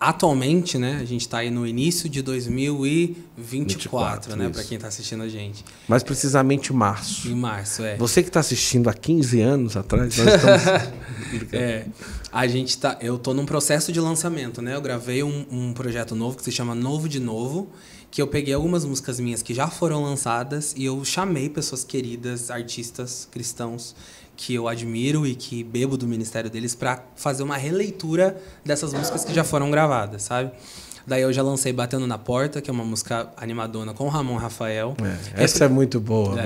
Atualmente, né, a gente tá aí no início de 2024, 24, né, para quem tá assistindo a gente. Mais precisamente março. Em março, é. Você que tá assistindo há 15 anos atrás, nós estamos É. A gente tá. Eu tô num processo de lançamento, né? Eu gravei um, um projeto novo que se chama Novo de Novo, que eu peguei algumas músicas minhas que já foram lançadas e eu chamei pessoas queridas, artistas cristãos que eu admiro e que bebo do ministério deles para fazer uma releitura dessas músicas que já foram gravadas, sabe? Daí eu já lancei Batendo na Porta, que é uma música animadona com Ramon Rafael. É, essa é, é muito boa, é.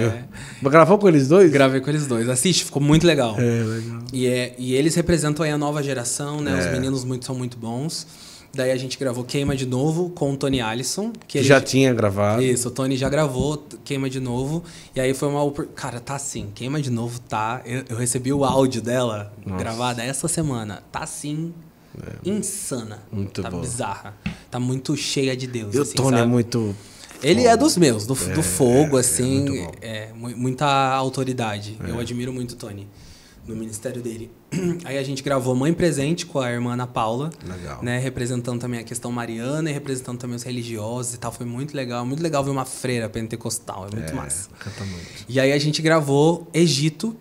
viu? Gravou com eles dois? Gravei com eles dois. Assiste, ficou muito legal. É, legal. E, é, e eles representam aí a nova geração, né? Os é. meninos muito, são muito bons. Daí a gente gravou Queima de Novo com o Tony Allison. Que já tinha gravado. Isso, o Tony já gravou Queima de Novo. E aí foi uma. Cara, tá assim, Queima de Novo tá. Eu, eu recebi o áudio dela Nossa. gravada essa semana. Tá assim, é. Insana. Muito tá boa. bizarra. Tá muito cheia de Deus. E o assim, Tony é sabe? é muito. Ele é dos meus, do, é, do fogo, é, é assim. É, muita autoridade. Eu admiro muito o Tony no ministério dele. Aí a gente gravou Mãe Presente com a irmã Ana Paula. Legal. Né, representando também a questão mariana e representando também os religiosos e tal. Foi muito legal. Muito legal ver uma freira pentecostal. É muito é, massa. Canta muito. E aí a gente gravou Egito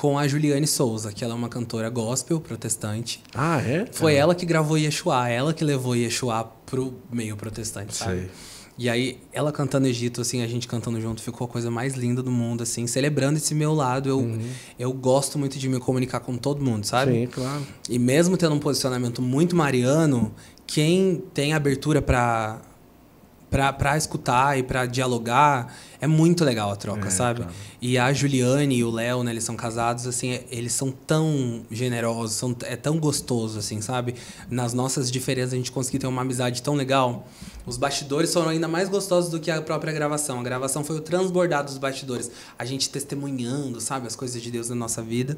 com a Juliane Souza, que ela é uma cantora gospel protestante. Ah, é? Foi é. ela que gravou Yeshua, ela que levou Yeshua pro meio protestante, sabe? Sei. E aí, ela cantando Egito, assim, a gente cantando junto, ficou a coisa mais linda do mundo, assim, celebrando esse meu lado. Eu, uhum. eu gosto muito de me comunicar com todo mundo, sabe? Sim, claro. E mesmo tendo um posicionamento muito mariano, quem tem abertura para para escutar e para dialogar. É muito legal a troca, é, sabe? E a Juliane e o Léo, né, eles são casados, assim, eles são tão generosos, são, é tão gostoso, assim, sabe? Nas nossas diferenças a gente conseguiu ter uma amizade tão legal. Os bastidores foram ainda mais gostosos do que a própria gravação. A gravação foi o transbordar dos bastidores. A gente testemunhando, sabe, as coisas de Deus na nossa vida.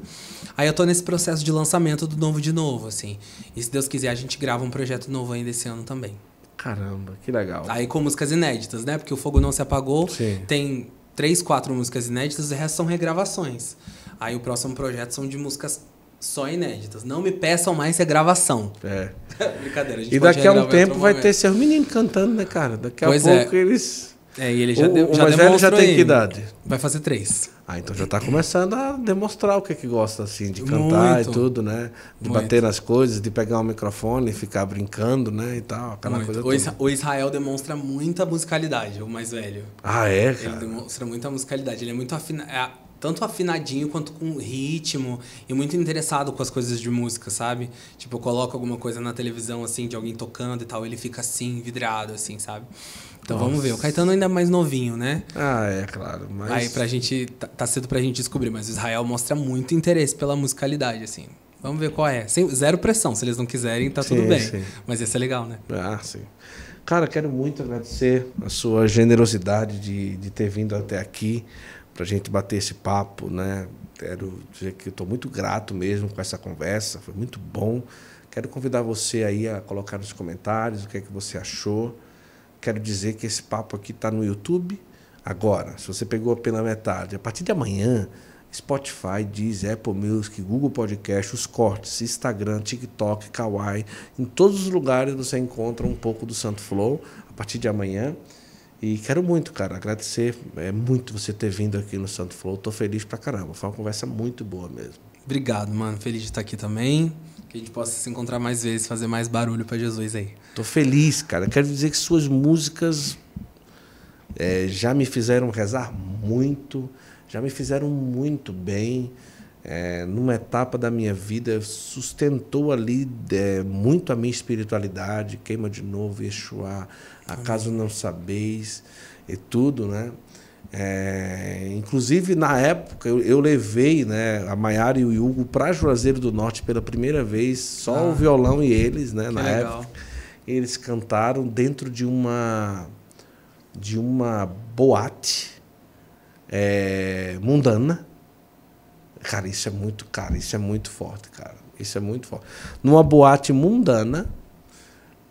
Aí eu tô nesse processo de lançamento do Novo de Novo, assim. E se Deus quiser, a gente grava um projeto novo ainda esse ano também. Caramba, que legal. Aí com músicas inéditas, né? Porque o Fogo Não Se Apagou Sim. tem três, quatro músicas inéditas, e o resto são regravações. Aí o próximo projeto são de músicas só inéditas. Não me peçam mais regravação. É. Brincadeira, a gente E daqui a um tempo vai momento. ter seus meninos cantando, né, cara? Daqui a é. pouco é. eles. É, e ele já, o, o mais velho já tem que idade? Vai fazer três. Ah, então já está começando a demonstrar o que, é que gosta, assim, de cantar Muito. e tudo, né? De Muito. bater nas coisas, de pegar o microfone e ficar brincando, né? E tal, aquela Muito. coisa o, o Israel demonstra muita musicalidade, o mais velho. Ah, é, cara? Ele demonstra muita musicalidade. Ele é muito afinado. É tanto afinadinho quanto com ritmo e muito interessado com as coisas de música, sabe? Tipo, coloca alguma coisa na televisão assim de alguém tocando e tal, ele fica assim vidrado assim, sabe? Então Nossa. vamos ver. O Caetano ainda é mais novinho, né? Ah, é, claro. Mas... Aí pra gente. Tá, tá cedo pra gente descobrir, mas o Israel mostra muito interesse pela musicalidade, assim. Vamos ver qual é. Sem, zero pressão. Se eles não quiserem, tá sim, tudo bem. Sim. Mas ia ser é legal, né? Ah, sim. Cara, quero muito agradecer a sua generosidade de, de ter vindo até aqui pra gente bater esse papo, né? Quero dizer que eu tô muito grato mesmo com essa conversa. Foi muito bom. Quero convidar você aí a colocar nos comentários o que é que você achou Quero dizer que esse papo aqui está no YouTube agora. Se você pegou pela metade, a partir de amanhã, Spotify, Deezer, Apple Music, Google Podcast, os cortes, Instagram, TikTok, Kawaii. Em todos os lugares você encontra um pouco do Santo Flow a partir de amanhã. E quero muito, cara, agradecer é muito você ter vindo aqui no Santo Flow. Tô feliz pra caramba. Foi uma conversa muito boa mesmo. Obrigado, mano. Feliz de estar aqui também. Que a gente possa se encontrar mais vezes, fazer mais barulho para Jesus aí. Tô feliz, cara. Quero dizer que suas músicas é, já me fizeram rezar muito, já me fizeram muito bem. É, numa etapa da minha vida, sustentou ali é, muito a minha espiritualidade, queima de novo, Yeshua, acaso não sabeis, e tudo, né? É, inclusive, na época, eu, eu levei né, a Maiara e o Hugo para Juazeiro do Norte pela primeira vez, só ah, o violão e eles, né, na legal. época. Eles cantaram dentro de uma, de uma boate é, mundana. Cara, isso é muito, cara, isso é muito forte, cara. Isso é muito forte. Numa boate mundana,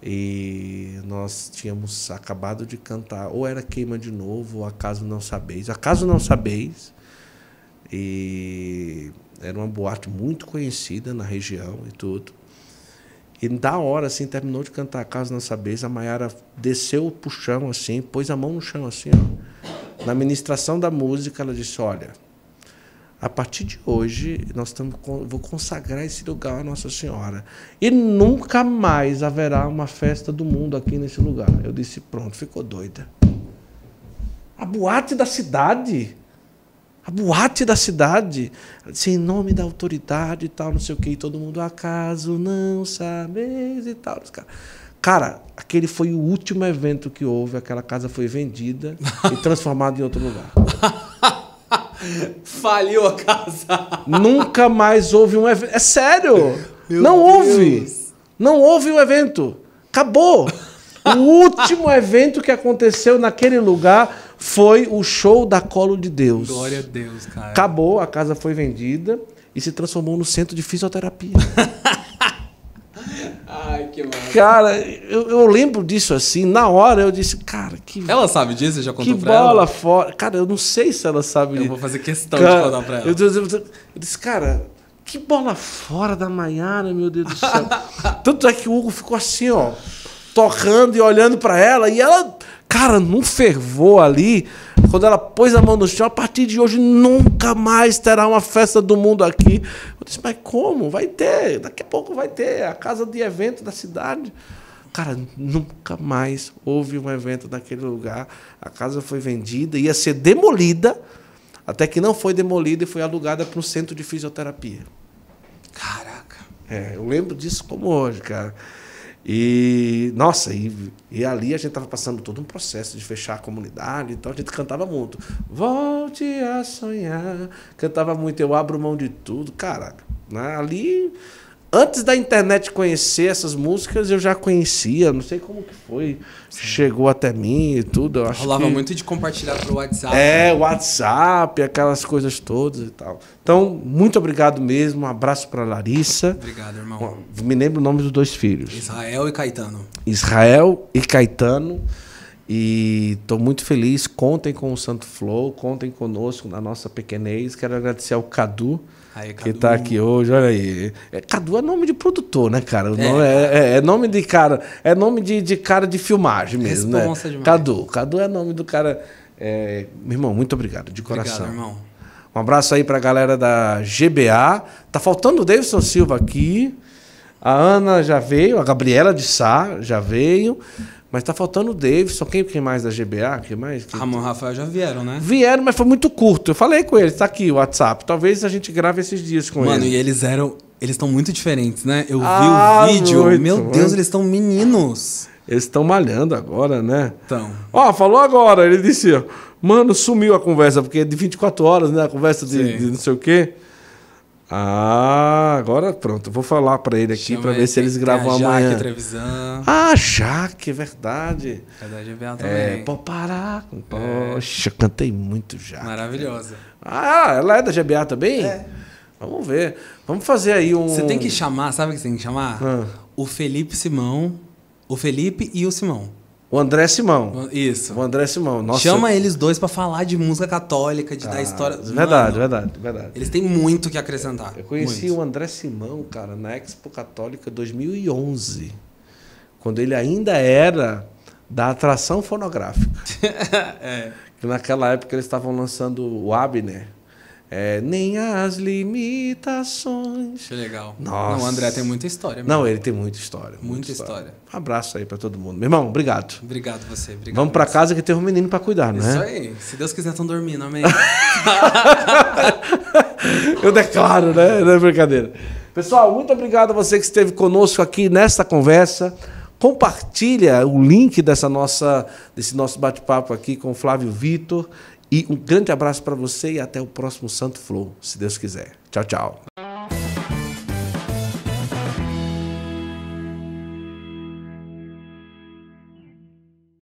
e nós tínhamos acabado de cantar, ou era Queima de Novo, ou Acaso Não Sabeis. Acaso Não Sabeis, e era uma boate muito conhecida na região e tudo. E da hora, assim, terminou de cantar a não Nossa a Mayara desceu o chão, assim, pôs a mão no chão, assim, ó. Na ministração da música, ela disse, olha, a partir de hoje, nós estamos vou consagrar esse lugar à Nossa Senhora. E nunca mais haverá uma festa do mundo aqui nesse lugar. Eu disse, pronto, ficou doida. A boate da cidade. A boate da cidade. Ela disse, em nome da autoridade e tal, não sei o que, e todo mundo, acaso não sabeis e tal. Cara, aquele foi o último evento que houve, aquela casa foi vendida e transformada em outro lugar. Faliu a casa. Nunca mais houve um evento. É sério! Meu não Deus. houve! Não houve o um evento. Acabou! O último evento que aconteceu naquele lugar foi o show da Colo de Deus. Glória a Deus, cara. Acabou, a casa foi vendida e se transformou no centro de fisioterapia. que Cara, eu, eu, lembro disso assim, na hora eu disse, cara, que. Ela sabe disso? Você já contou que pra bola ela? fora. Cara, eu não sei se ela sabe disso. Eu vou fazer questão cara, de contar pra ela. Eu, eu, eu disse, cara, que bola fora da Maiara, meu Deus do céu. Tanto é que o Hugo ficou assim, ó, tocando e olhando para ela, e ela, cara, num fervor ali. Quando ela pôs a mão no chão, a partir de hoje nunca mais terá uma festa do mundo aqui. Eu disse, mas como? Vai ter, daqui a pouco vai ter, a casa de evento da cidade. Cara, nunca mais houve um evento naquele lugar. A casa foi vendida, ia ser demolida, até que não foi demolida e foi alugada para um centro de fisioterapia. Caraca. É, eu lembro disso como hoje, cara. E, nossa, e, e ali a gente estava passando todo um processo de fechar a comunidade, então a gente cantava muito. Volte a sonhar, cantava muito, eu abro mão de tudo. Cara, né? ali Antes da internet conhecer essas músicas, eu já conhecia, não sei como que foi. Sim. Chegou até mim e tudo. Eu acho Rolava que... muito de compartilhar pro WhatsApp. É, né? WhatsApp, aquelas coisas todas e tal. Então, muito obrigado mesmo. Um abraço para Larissa. Obrigado, irmão. Me lembro o nome dos dois filhos. Israel e Caetano. Israel e Caetano. E estou muito feliz. Contem com o Santo Flow, contem conosco na nossa pequenez. Quero agradecer ao Cadu Aí, que tá aqui hoje, olha aí. É, Cadu é nome de produtor, né, cara? É, nome, é, é, é, nome de cara, é nome de, de cara de filmagem mesmo, Responsa né? Demais. Cadu, Cadu é nome do cara. É, meu irmão, muito obrigado, de coração. Obrigado, irmão. Um abraço aí pra galera da GBA. Tá faltando o Davidson Silva aqui. A Ana já veio, a Gabriela de Sá já veio. Mas tá faltando o Só Quem, quem mais da GBA? Quem mais? Quem... Ramon e Rafael já vieram, né? Vieram, mas foi muito curto. Eu falei com eles, tá aqui o WhatsApp. Talvez a gente grave esses dias com eles. Mano, e eles eram. Eles estão muito diferentes, né? Eu ah, vi o ah, vídeo. Muito, meu Deus, mano. eles estão meninos. Eles estão malhando agora, né? Então. Ó, falou agora. Ele disse, Mano, sumiu a conversa, porque é de 24 horas, né? A conversa de, de não sei o quê. Ah, agora pronto. Vou falar para ele aqui para ver se eles gravam a amanhã. Jaque Trevisan. Ah, Jaque, é verdade. Verdade, é, é também. É, pô, parar. Poxa, é. cantei muito já. Maravilhosa. Ah, ela é da GBA também? É. Vamos ver. Vamos fazer aí um. Você tem que chamar, sabe o que você tem que chamar? Ah. O Felipe Simão. O Felipe e o Simão. O André Simão. Isso. O André Simão. Nossa. Chama eles dois para falar de música católica, de ah, dar história. É verdade, Mano, verdade, verdade. Eles têm muito que acrescentar. Eu conheci muito. o André Simão, cara, na Expo Católica 2011, quando ele ainda era da atração fonográfica. é. Naquela época eles estavam lançando o Abner. É, nem as limitações. Que legal. Nossa. Não, o André tem muita história. Não, ele tem muita história. Muita, muita história. história. Um abraço aí para todo mundo. Meu irmão, obrigado. Obrigado você. Obrigado Vamos para casa que tem um menino para cuidar, né? Isso aí. Se Deus quiser, estão dormindo. Amém. Eu declaro, né? Não é brincadeira. Pessoal, muito obrigado a você que esteve conosco aqui nesta conversa. Compartilha o link dessa nossa, desse nosso bate-papo aqui com o Flávio Vitor. E um grande abraço para você e até o próximo Santo Flow, se Deus quiser. Tchau, tchau.